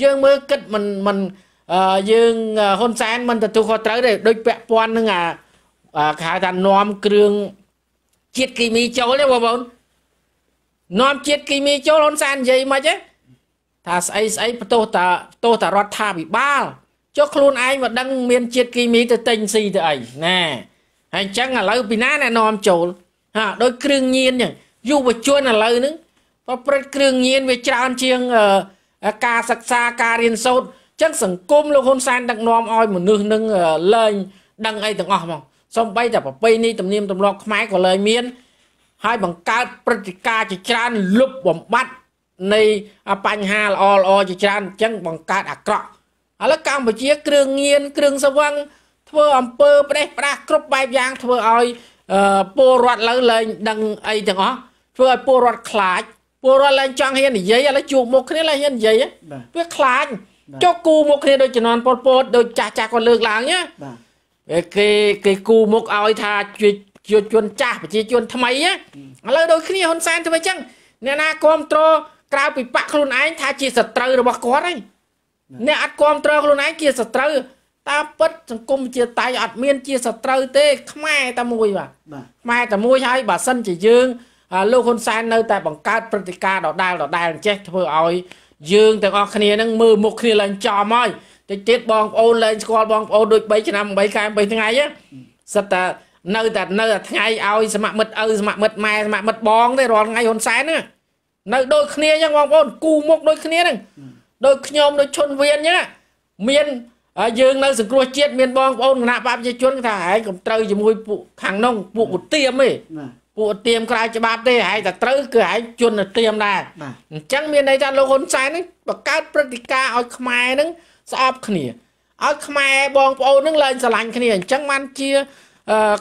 យើងមើលគិតមិនមិនយើងហ៊ុនសែនមិនទទួលខុសត្រូវទេដូចពាក់ព័ន្ធនឹងអាគេហៅថានាំគ្រឿងជាតិគីមីចូលទេបងប្អូននាំជាតិគីមីចូលហ៊ុនសែននិយាយមិនទេថាស្អីស្អីបន្ទោសតាបន្ទោសតារដ្ឋាភិបាលចុះខ្លួនឯងមកដឹងមានជាតិគីមីទៅទិញស៊ីទៅអីណាហើយអញ្ចឹងឥឡូវពីណាណែនាំចូលហាដូចគ្រឿងញៀនអញ្ចឹងយុវជនឥឡូវហ្នឹងប្រព្រឹត្តគ្រឿងញៀនវាច្រើនជាងការសិក្សាការរៀនសូត្រអញ្ចឹងសង្គមលោកហ៊ុនសែនដឹកនាំឲ្យមនុស្សនឹងលែងដឹងអីទាំងអស់ហ្មងសូម្បីតែប្រពៃណីទំនៀមទម្លាប់ខ្មែរក៏លែងមានហើយបង្កើតព្រឹត្តិការណ៍ជាច្រើនលុបបំបាត់នៃបញ្ហាល្អល្អជាច្រើនអញ្ចឹងបង្កើតអាក្រក់ឥឡូវកម្ពុជា គ្រឿងញៀនគ្រឿងសវឹងធ្វើអំពើផ្ដេសផ្ដាសគ្រប់បែបយ៉ាងធ្វើឲ្យពលរដ្ឋលើលែងដឹងអីទាំងអស់ធ្វើឲ្យពលរដ្ឋខ្លាចពលរដ្ឋឡើងចង់ហ៊ាននិយាយឥឡូវជួបមុខគ្នាឡើងហ៊ាននិយាយវាខ្លាចចុះគូមុខគ្នាដូចជំនាន់ប៉ុលពត ដូចចាស់ចាស់គាត់លើកឡើងណាបាទគេ គេគូមុខឲ្យថាជាជាជនចាស់ប្រជាជនថ្មីណាឥឡូវដូចគ្នាហ៊ុនសែនធ្វើចឹងអ្នកណាគ្រប់គ្រងក្រៅពីបាក់ខ្លួនឯងថាជាសត្រូវរបស់គាត់ហើយអ្នកអត់គ្រប់គ្រងខ្លួនឯងជាសត្រូវតាមពិតសង្គមជាតៃអត់មានជាសត្រូវទេ ខ្មែរតែមួយបាទខ្មែរតែមួយហើយបើសិនជាយើងលោកហ៊ុនសែននៅតែបង្កើតព្រឹត្តិការណ៍ដដែលដដែលអញ្ចេះធ្វើឲ្យយើងទាំងអស់គ្នានឹងមើលមុខគ្នាឡើងចំហើយតិចទៀតបងប្អូនលែងស្គាល់បងប្អូនដូច3ឆ្នាំ8ខែ8ថ្ងៃសិតតែនៅតែនៅតែថ្ងៃឲ្យសមាមិត្តឪសមាមិត្តម៉ែសមាមិត្តបងទេរាល់ថ្ងៃហ៊ុនសែនហ្នឹងនៅដូចគ្នាអញ្ចឹងបងប្អូនគូមុខដូចគ្នាហ្នឹងដូចខ្ញុំដូចឈុនវៀនអញ្ចឹងមានយើងនៅសង្គ្រោះជាតិមានបងប្អូនគណៈបព្វជិជនថាហែងកុំត្រូវជាមួយពួកខាងនោះពួកឧទាមទេពួកទៀមក្រៅច្បាប់ទេហែងតែត្រូវគឺហែងជន់ទៀមដែរអញ្ចឹងមានន័យថាលោកហ៊ុនសែនហ្នឹងបង្កើតព្រឹត្តិការណ៍ឲ្យខ្មែរហ្នឹងស្អប់ គ្នាឲ្យខ្មែរបងប្អូនហ្នឹងលែងស្រឡាញ់គ្នាអញ្ចឹងបានជា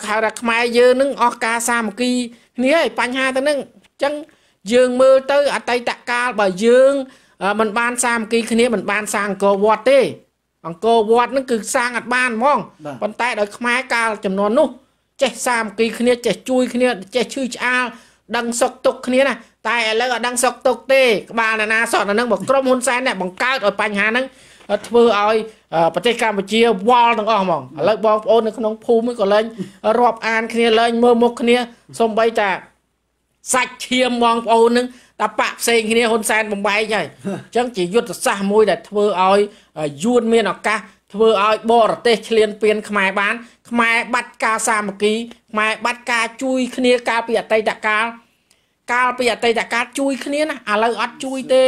ខៅថាខ្មែរយើងនឹងអស់ការសាមគ្គីគ្នាហើយបញ្ហាទៅនឹងអញ្ចឹងយើងមើលទៅអតីតកាលបើយើងមិនបាន សាមគ្គីគ្នាមិនបានសាងអង្គរវត្តទេអង្គរវត្តនឹងគឺសាងអត់បានហ្មងប៉ុន្តែដោយខ្មែរកាលចំនួននោះចេះសាមគ្គីគ្នាចេះជួយគ្នាចេះឈឺឆ្អាលដឹងសុកទុកគ្នាណាតែឥឡូវអត់ដឹងសុកទុកទេក្បាលណានាសតអានឹងមកក្រុមហ៊ុនសែនអ្នកបង្កើតឲ្យបញ្ហាហ្នឹងធ្វើឲ្យប្រទេសកម្ពុជាវល់ទាំងអស់ហ្មងឥឡូវបងប្អូននៅក្នុងភូមិក៏លែងរាប់អានគ្នាលែងមើលមុខគ្នាសំបីតាសាច់ឈាមបងប្អូននឹងតាបាក់ផ្សេងគ្នាហ៊ុនសែនបំបែកហើយអញ្ចឹងជាយុទ្ធសាស្ត្រមួយដែលធ្វើឲ្យយួនមានឱកាស ធ្វើឲ្យ បរទេសឆ្លៀនពៀនខ្មែរបានខ្មែរបាត់ការសាមគ្គីខ្មែរបាត់ការជួយគ្នាកាលពីអតីតកាលកាលពីអតីតកាលជួយគ្នាណាឥឡូវអត់ជួយទេ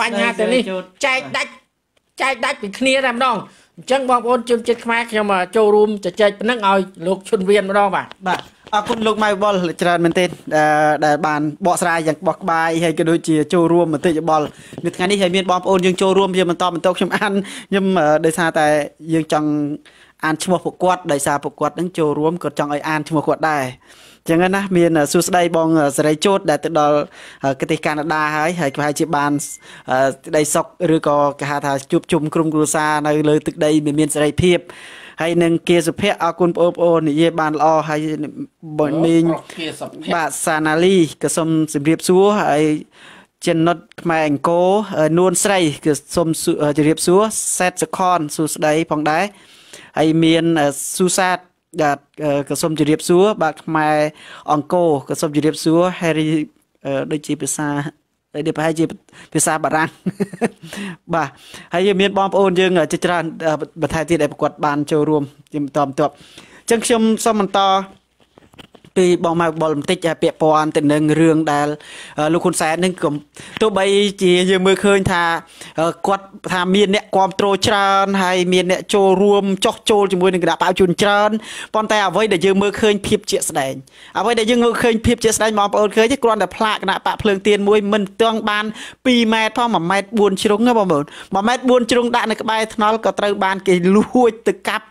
បញ្ហាទាំងនេះចែកដាច់ចែកដាច់ពីគ្នាតែម្ដងអញ្ចឹងបងប្អូនជនជាតិខ្មែរខ្ញុំចូលរួមជជែកប៉ុណ្ណឹងឲ្យលោកឈុនវៀនម្ដងបាទបាទអរគុណលោកម៉ៅបុលច្រើនមែនទេ ដែលបានបកស្រាយយ៉ាងបោះក្បាយហើយក៏ដូចជាចូលរួមមតិយោបល់នៅថ្ងៃនេះហើយមានបងប្អូនយើងចូលរួមជាបន្តបន្តខ្ញុំអានខ្ញុំដោយសារតែយើងចង់អានឈ្មោះពួកគាត់ដោយសារពួកគាត់នឹងចូលរួមក៏ចង់ឲ្យអានឈ្មោះគាត់ដែរចឹងណាមានសួស្ដីបងសេរីជូតដែលទៅដល់ប្រទេសកាណាដាហើយហើយប្រហែលជាបានទឹកដីសុកឬក៏គេហៅថាជួបជុំក្រុមគ្រួសារនៅលើទឹកដីមានសេរីភាពហើយនឹងគាសុភ័ក្រអរគុណបងប្អូននិយាយបានល្អហើយបងមីងបាទសាណាលីក៏សូមជម្រាបសួរហើយចិននុតខ្មែរអង្គរនួនស្រីគឺសូមជម្រាបសួរសេតសខនសួស្ដីផងដែរហើយមានស៊ូសាតបាទក៏សូមជម្រាបសួរបាទខ្មែរអង្គរក៏សូមជម្រាបសួរ Harry ដូចជាភាសាដែលប្រហែលជាភាសាបារាំងបាទហើយ មានបងប្អូនយើងជាច្រើនបន្ថែមទៀតដែលប្រកបបាន ចូលរួម ជាបន្តបន្ទាប់អញ្ចឹងខ្ញុំសូមបន្តពីបងម៉ៅបុលបន្តិចពាក់ព័ន្ធទៅនឹងរឿងដែល លោកហ៊ុនសែននឹងទោះបីជាយើងមើលឃើញថាគាត់ថាមានអ្នកគ្រប់គ្រងច្រើន ហើយមានអ្នកចូលរួមចោះចូលជាមួយនឹងគណៈបព្វជុនច្រើនប៉ុន្តែអ្វីដែលយើងមើលឃើញភាពជាក់ស្ដែងអ្វីដែលយើងមើលឃើញភាពជាក់ស្ដែងបងប្អូនឃើញទេគ្រាន់តែផ្លាកគណៈបព្វភ្លើងទៀនមួយមិនទាន់បាន2ម៉ែត្រផង1ម៉ែត្រ4ជ្រុងណាបងប្អូន1ម៉ែត្រ4ជ្រុងដាក់នៅក្បែរថ្នល់ក៏ត្រូវបានគេលួចទៅកាប់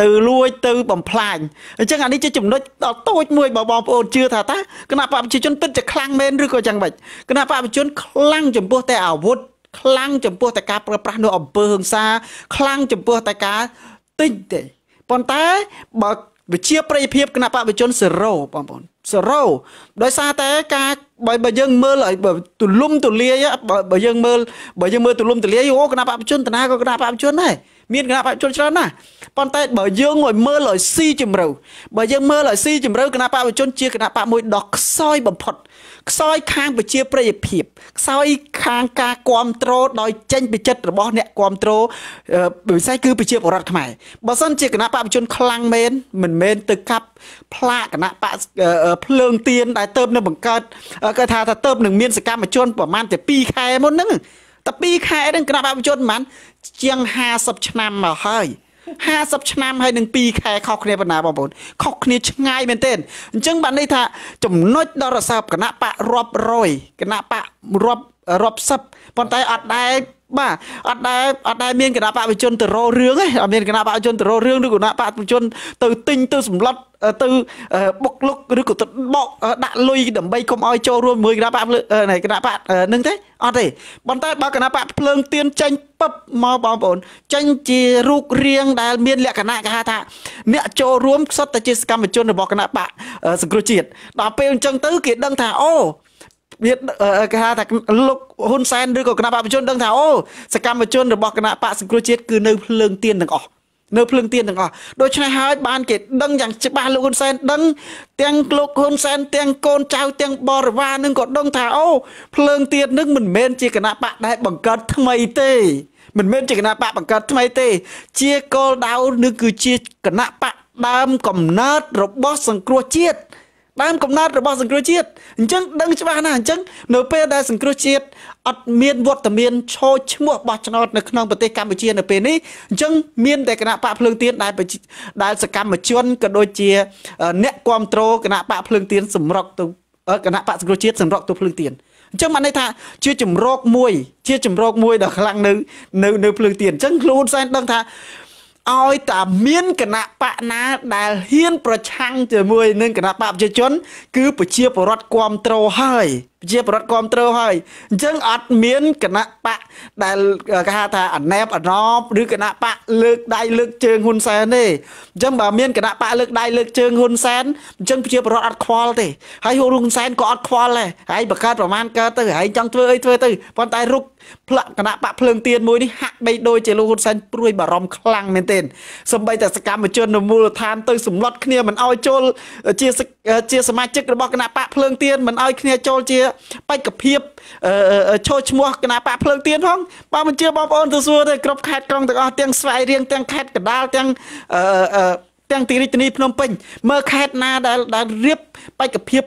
ទៅលួចទៅបំផ្លាញអញ្ចឹងអានេះជាចំណុចដ៏តូចមួយចបើបងប្អូនជឿថាតើគណៈបកប្រជាជនពិតជាខ្លាំងមែនឬក៏យ៉ាងម៉េចគណៈបកប្រជាជនខ្លាំងចំពោះតែអាវុធខ្លាំងចំពោះតែការប្រើប្រាស់នៅអំពើហិង្សាខ្លាំងចំពោះតែការទិញទេប៉ុន្តែបើវិជាប្រិយភាពគណៈបព្វជនសេរ៉ូបងប្អូនសេរ៉ូដោយសារតែការបើបើយើងមើលឲ្យទូលំទូលាយបើយើងមើលបើយើងមើលទូលំទូលាយអូគណៈបព្វជនតាក៏គណៈបព្វជនដែរមានគណៈបព្វជិជនច្រើនណាស់ប៉ុន្តែបើយើងមកមើលឲ្យស៊ីជំរៅបើយើងមើលឲ្យស៊ីជំរៅគណៈបព្វជិជន ជាគណៈបព្វមួយដ៏ខ្សោយបំផុតខ្សោយខាង ប្រជាប្រិយភាពខ្សោយខាងការគ្រប់គ្រងដោយចេញពីចិត្តរបស់ អ្នកគ្រប់គ្រងវិស័យគឺប្រជាពលរដ្ឋខ្មែរបើសិនជាគណៈបព្វជិជនខ្លាំងមែនមិនមែនទៅកាប់ផ្លាកគណៈបកភ្លើងទៀនដែលទៅនឹងបង្កើតគេថាថាទៅនឹងមានសកម្មជនប្រមាណតែ2ខែមុនហ្នឹងតែ2ខែនឹងគណៈបព្វជនមិនជាង50ឆ្នាំមកហើយ50ឆ្នាំហើយនឹង2ខែខុសគ្នាប៉ុណ្ណាបងប្អូនខុសគ្នា ឆ្ងាយមែនទែនអញ្ចឹងបានន័យថា ចំណុចដល់រសើបគណៈបករាប់រយគណៈបករាប់រាប់សិបប៉ុន្តែអត់ដែរបាទអត់ដែរអត់ដែរមានគណៈបព្វជនទៅរោរឿងទេអត់មានគណៈបព្វជនទៅរោរឿងឬគណៈបព្វជន ទៅទិញទៅសម្លុតទៅបុកលុកឬក៏ទៅបោកដាក់លុយដើម្បីកុំឲ្យ ចូលរួមមួយគណៈបព្វគណៈបព្វនឹងទេអត់ទេប៉ុន្តែបើគណៈបព្វភ្លើងទៀនចេញពឹបមកបងប្អូនចេញជារូបរាងដែលមានលក្ខណៈគេហៅថាអ្នកចូលរួមសុទ្ធតែជាសកម្មជនរបស់គណៈបព្វសង្គ្រោះជាតិដល់ពេលអញ្ចឹងទៅគេដឹងថាអូមានគេហៅថាលោកហ៊ុនសែនឬក៏គណៈបព្វជិនដឹងថាអូសកម្មជនរបស់គណៈបកសង្គ្រោះជាតិគឺនៅភ្លើងទៀនទាំងអស់នៅភ្លើងទៀនទាំងអស់ដូច្នេះហើយបានគេដឹងយ៉ាងច្បាស់លោកហ៊ុនសែនដឹងទាំងលោកហ៊ុនសែនទាំងកូនចៅទាំងបរិវារនឹងក៏ដឹងថាអូភ្លើងទៀននឹងមិនមែនជាគណៈបកដែលបង្កើតថ្មីទេ មិនមែនជាគណៈបកបង្កើតថ្មីទេ ជាគោលដៅនឹងគឺជាគណៈបកដើមកំណើតរបស់សង្គ្រោះជាតិបានកំណត់របស់សង្គ្រោះជាតិអញ្ចឹងដឹងច្បាស់ណាស់អញ្ចឹងនៅពេលដែលសង្គ្រោះជាតិអត់មានវត្តមានឈោឈ្មោះបោះឆ្នោតនៅក្នុងប្រទេសកម្ពុជានៅពេលនេះអញ្ចឹងមានតែគណៈបកភ្លើងទៀនដែលដែលសកម្មជនក៏ដូចជាអ្នកគ្រប់គ្រងគណៈបកភ្លើងទៀនសម្រុកទៅគណៈបកសង្គ្រោះជាតិសម្រុកទៅភ្លើងទៀនអញ្ចឹងបានន័យថាជាជំរកមួយ ជាជំរកមួយដ៏ខ្លាំងនៅនៅនៅភ្លើងទៀនអញ្ចឹងខ្លួនសែនដឹងថាឲ្យតែមានគណៈបកណាដែលហ៊ានប្រឆាំងជាមួយនឹងគណៈបកប្រជាជនគឺប្រជាពលរដ្ឋគ្រប់គ្រងហើយប្រជាពលរដ្ឋគ្រប់គ្រងហើយអញ្ចឹងអត់មានគណៈបកដែលគេហៅថាអណែបអណប់ឬគណៈបកលើកដៃលើកជើងហ៊ុនសែនទេអញ្ចឹងបើមានគណៈបកលើកដៃលើកជើងហ៊ុនសែនអញ្ចឹងប្រជាពលរដ្ឋអត់ខ្វល់ទេហើយហ៊ុនសែនក៏អត់ខ្វល់ដែរហើយបើកើតប្រមាណកើតទៅហើយចង់ធ្វើអីធ្វើទៅប៉ុន្តែរុកផ្លាក់គណៈបកភ្លើងទៀនមួយនេះហាក់បីដូចជាលោកហ៊ុនសែនព្រួយបារម្ភខ្លាំងមែនទែនសម្បីតែសកម្មជននៅមូលដ្ឋាន ទៅសម្លុតគ្នាមិនអោយចូលជាជាសមាជិករបស់គណៈបកភ្លើងទៀនមិនអោយគ្នាចូលជាបេក្ខភាពឈោឈ្មោះគណៈបកភ្លើងទៀនផងបើមិនជឿបងប្អូនទៅសួរទេគ្រប់ខេត្តក្រុងទាំងអស់ទាំងស្វាយរៀងទាំងខេត្តកណ្ដាលទាំងអឺទាំងទីរាជធានី ភ្នំពេញ មើលខេត្តណាដែលដែលរៀបបេក្ខភាព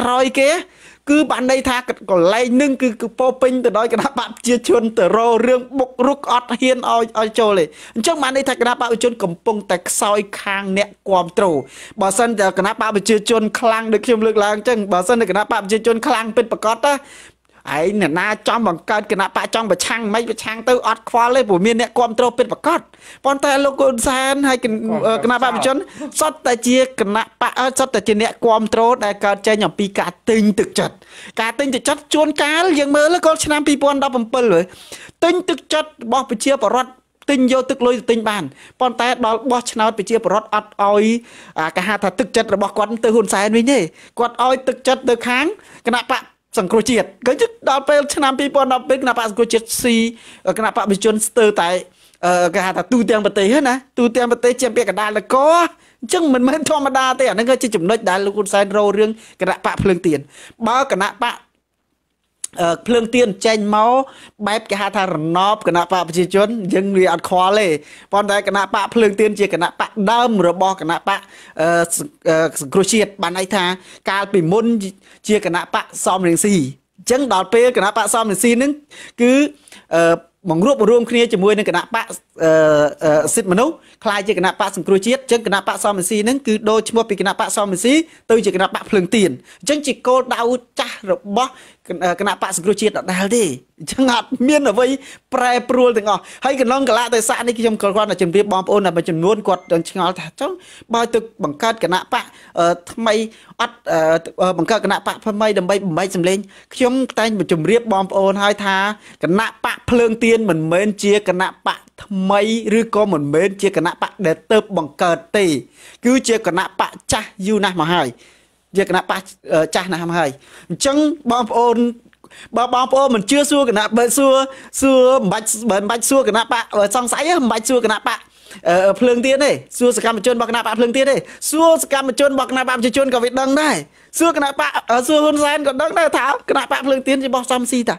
ក្រោយគេគឺបានន័យថាកន្លែងនឹងគឺគឺពោពេញទៅដោយគណៈបកប្រជាជនទៅរោរឿងបុករុកអត់ហ៊ានឲ្យឲ្យចូលទេអញ្ចឹងបានន័យថាគណៈបកប្រជាជនកំពុងតែខ្សោយខាងអ្នកគ្រប់គ្រងបើសិនតែគណៈបកប្រជាជនខ្លាំងដូចខ្ញុំលើកឡើងអញ្ចឹងបើសិនតែគណៈបកប្រជាជនខ្លាំងពិតប្រាកដណាឯងអ្នកណាចង់បង្កើតគណៈបកចង់ប្រឆាំងមិនប្រឆាំងទៅអត់ខ្វល់ទេព្រោះមានអ្នកគ្រប់គ្រងពិតប្រកបប៉ុន្តែលោកហ៊ុនសែនហើយគណៈបកប្រជជនសុទ្ធតែជាគណៈបកសុទ្ធតែជាអ្នកគ្រប់គ្រងដែលកើតចេញអំពីការទិញទឹកចិត្តការទិញទឹកចិត្តជួនកាលយើងមើលក៏ឆ្នាំ2017លើទិញទឹកចិត្តរបស់ប្រជាពលរដ្ឋទិញយកទឹកលុយទៅទិញបានប៉ុន្តែដល់បោះឆ្នោតប្រជាពលរដ្ឋអត់ឲ្យគេហៅថាទឹកចិត្តរបស់គាត់ទៅហ៊ុនសែនវិញទេគាត់ឲ្យទឹកចិត្តទៅខាងគណៈបកសង្គ្រោះជាតិគឺដល់ពេលឆ្នាំ2012គណៈបកសង្គ្រោះជាតិស៊ីគណៈបកប្រជាជនស្ទើរតែគេហៅថាទូទាំងប្រទេសណាទូទាំងប្រទេសជាពាក្យកដាលលកអញ្ចឹងមិនមែនធម្មតាទេអានឹងគឺជាចំណុចដែលលោកហ៊ុនសែនរោរឿងគណៈបកភ្លើងទៀនបើគណៈបកភ្លើងទៀនចេញមក បែបគេហៅថារណបគណៈបកប្រជាជន យើងវាអត់ខ្វល់ទេប៉ុន្តែគណៈបកភ្លើងទៀនជាគណៈបកដើមរបស់គណៈបកសង្គ្រោះជាតិបានន័យថា កាលពីមុនជាគណៈបកសំរងស៊ីអញ្ចឹងដល់ពេលគណៈបកសំរងស៊ីនឹងគឺបង្រួបបង្រួម គ្នាជាមួយនឹងគណៈបកសិទ្ធិមនុស្សខ្លាយជាគណៈបកសង្គ្រោះជាតិអញ្ចឹងគណៈបកសមស៊ីនឹងគឺដូរឈ្មោះពីគណៈបកសមស៊ីទៅជាគណៈបកភ្លើងទៀនអញ្ចឹងជាគោលដៅចាស់របស់គណៈបកសង្គ្រោះជាតិដដែលទេអញ្ចឹងអត់មានអ្វីប្រែប្រួលទាំងអស់ហើយកន្លងកលៈទេសៈនេះខ្ញុំក៏គាត់ជម្រាបបងប្អូនមួយចំនួនគាត់ឆ្ងល់ថាចង់បើទៅបង្កើតគណៈបកថ្មីអត់បង្កើតគណៈបកថ្មីដើម្បីបំបែកសម្លេង ខ្ញុំតែងជម្រាបបងប្អូនឲ្យថាគណៈបកភ្លើងទៀនមិនមែនជាគណៈបកថ្មីឬក៏មិនមែនជាគណៈបកដែលទៅបង្កើតទេ គឺជាគណៈបកចាស់យូរណាស់មកហើយវាគណៈបះចាស់ណាស់មកហើយអញ្ចឹងបងប្អូនបើបងប្អូនមិនជឿសួរគណៈបើសួរសួរមិនបាច់មិនបាច់សួរគណៈបកសង្ស័យមិនបាច់សួរគណៈបកភ្លើងទៀតទេសួរសកម្មជនរបស់គណៈបកភ្លើងទៀតទេសួរសកម្មជនរបស់គណៈបកប្រជាជនក៏វាដឹងដែរសួរគណៈបកសួរហ៊ុនសែនក៏ដឹងដែរថាគណៈបកភ្លើងទៀតរបស់សំស៊ីតា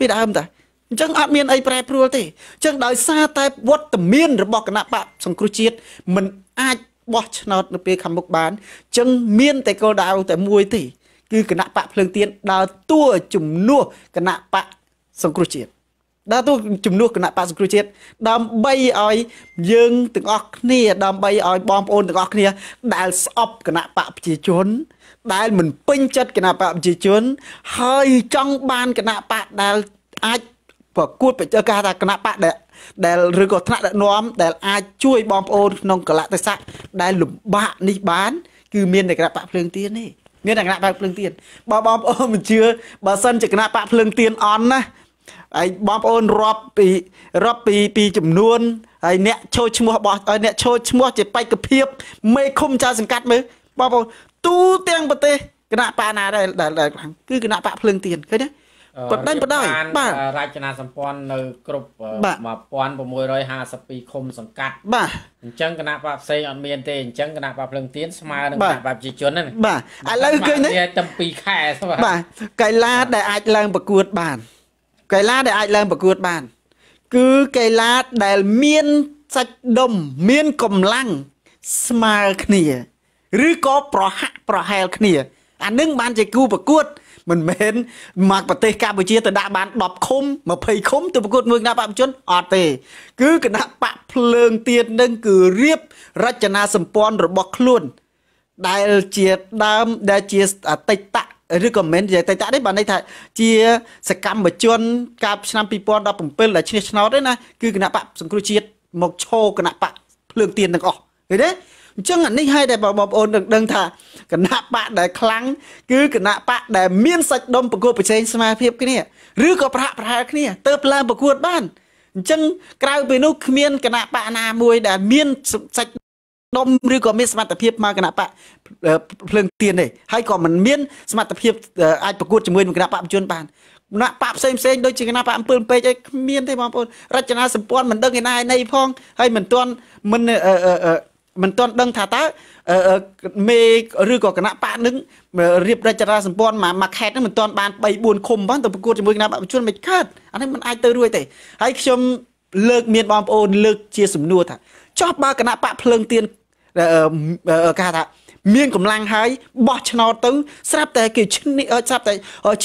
ពីដើមតាអញ្ចឹងអត់មានអីប្រែប្រួលទេអញ្ចឹងដោយសារតែវត្តមានរបស់គណៈបកសង្គ្រោះជាតិមិនអាចបោះឆ្នោតនៅពេលខាងមុខបានចឹងមានតែគោលដៅតែមួយទេគឺគណៈបកភ្លើងទៀនដើរតួជំនួសគណៈបកសង្គ្រោះជាតិដើរតួជំនួសគណៈបកសង្គ្រោះជាតិដើម្បីឲ្យយើងទាំងអស់គ្នាដើម្បីឲ្យបងប្អូនទាំងអស់គ្នា ដែលស្អប់គណៈបកប្រជាជន ដែលមិនពេញចិត្តគណៈបកប្រជាជនហើយចង់បានគណៈបកដែលអាចប្រកួតប្រជែងការថាគណៈបកដែលដែលឬក៏ថ្នាក់ដឹកនាំដែលអាចជួយបងប្អូនក្នុងកលតិស័កដែលលំបាកនេះបានគឺមានតែគណៈបកភ្លើងទៀនទេមានតែគណៈបកភ្លើងទៀនបើបងប្អូនមិនជឿបើសិនជាគណៈបកភ្លើងទៀនអន់ណាហើយបងប្អូនរាប់ពីរាប់ពីពីចំនួនហើយអ្នកចូលឈ្មោះរបស់អ្នកចូលឈ្មោះជាបេក្ខភាព មេឃុំចៅសង្កាត់មើលបងប្អូនទូទាំងប្រទេសគណៈបកណាដែលដែលខ្លាំងគឺគណៈបកភ្លើងទៀនឃើញទេបដិញបដិញបាទរចនាសម្ព័ន្ធនៅគ្រប់1652ឃុំសង្កាត់ បាទអញ្ចឹងគណៈបកផ្សេងអត់មានទេអញ្ចឹងគណៈបកភ្លឹងទៀនស្មើនឹងគណៈបកប្រជាជនហ្នឹងបាទឥឡូវឃើញនេះតាំងពីខែបាទកីឡាដែលអាចឡើងប្រកួតបានកីឡាដែលអាចឡើងប្រកួតបាន គឺកីឡាដែលមានសាច់ដុំមានកម្លាំងស្មើគ្នាឬក៏ប្រហាក់ប្រហែល គ្នាអានឹងបានជាគូប្រកួតមិនមែនមកប្រទេសកម្ពុជាទៅដាក់បាន10ឃុំ20ឃុំទៅប្រកួតមួយគណៈបព្វជនអត់ទេ គឺគណៈបកភ្លើងទៀតនឹងគឺរៀបរចនាសម្ព័ន្ធរបស់ខ្លួន ដែលជាដើមដែលជាអតីតឬក៏មិននិយាយតែតានេះបានន័យថាជា សកម្មជន កាលឆ្នាំ2017ដែលឈ្នះឆ្នោតទេណាគឺគណៈបកសង្គ្រោះជាតិមកឈោគណៈបកភ្លើងទៀនទាំងអស់ឃើញទេអញ្ចឹងអានេះឲ្យតែបងប្អូននឹងដឹងថាគណៈបកដែលខ្លាំងគឺគណៈបកដែលមានសាច់ដុំប្រកួតប្រជែងស្មារភាពគ្នា ឬក៏ប្រាក់ប្រហែលគ្នាទៅផ្លែប្រកួតបានអញ្ចឹងក្រៅពីនោះគ្មានគណៈបកណាមួយដែលមានសាច់ដុំឬក៏មាន សមត្ថភាពមកគណៈបកភ្លើងទៀនទេហើយក៏មិនមានសមត្ថភាពអាចប្រកួតជាមួយនឹងគណៈបកបញ្ជនបានគណៈបកផ្សេងផ្សេងដូចជាគណៈបកអំពើពេជ្រឯគ្មានទេបងប្អូនរចនាសម្ព័ន្ធមិនដឹងឯណាឯណីផងហើយមិនទាន់មិនមិនទាន់ដឹងថាតើមេឬក៏គណៈបកនឹងរៀបរចនាសម្ព័ន្ធមួយមួយខេត្តនឹងមិនទាន់បាន3 4ឃុំផងទៅប្រកួតជាមួយគណៈបកប្រជាជនមិនកើតអានេះមិនអាចទៅរួចទេហើយខ្ញុំលើក មានបងប្អូន លើកជាសំណួរថា ចោះបើគណៈបកភ្លើងទៀនគេថា មានកម្លាំងហើយបោះឆ្នោតទៅស្រាប់តែគេឈ្នះស្រាប់តែ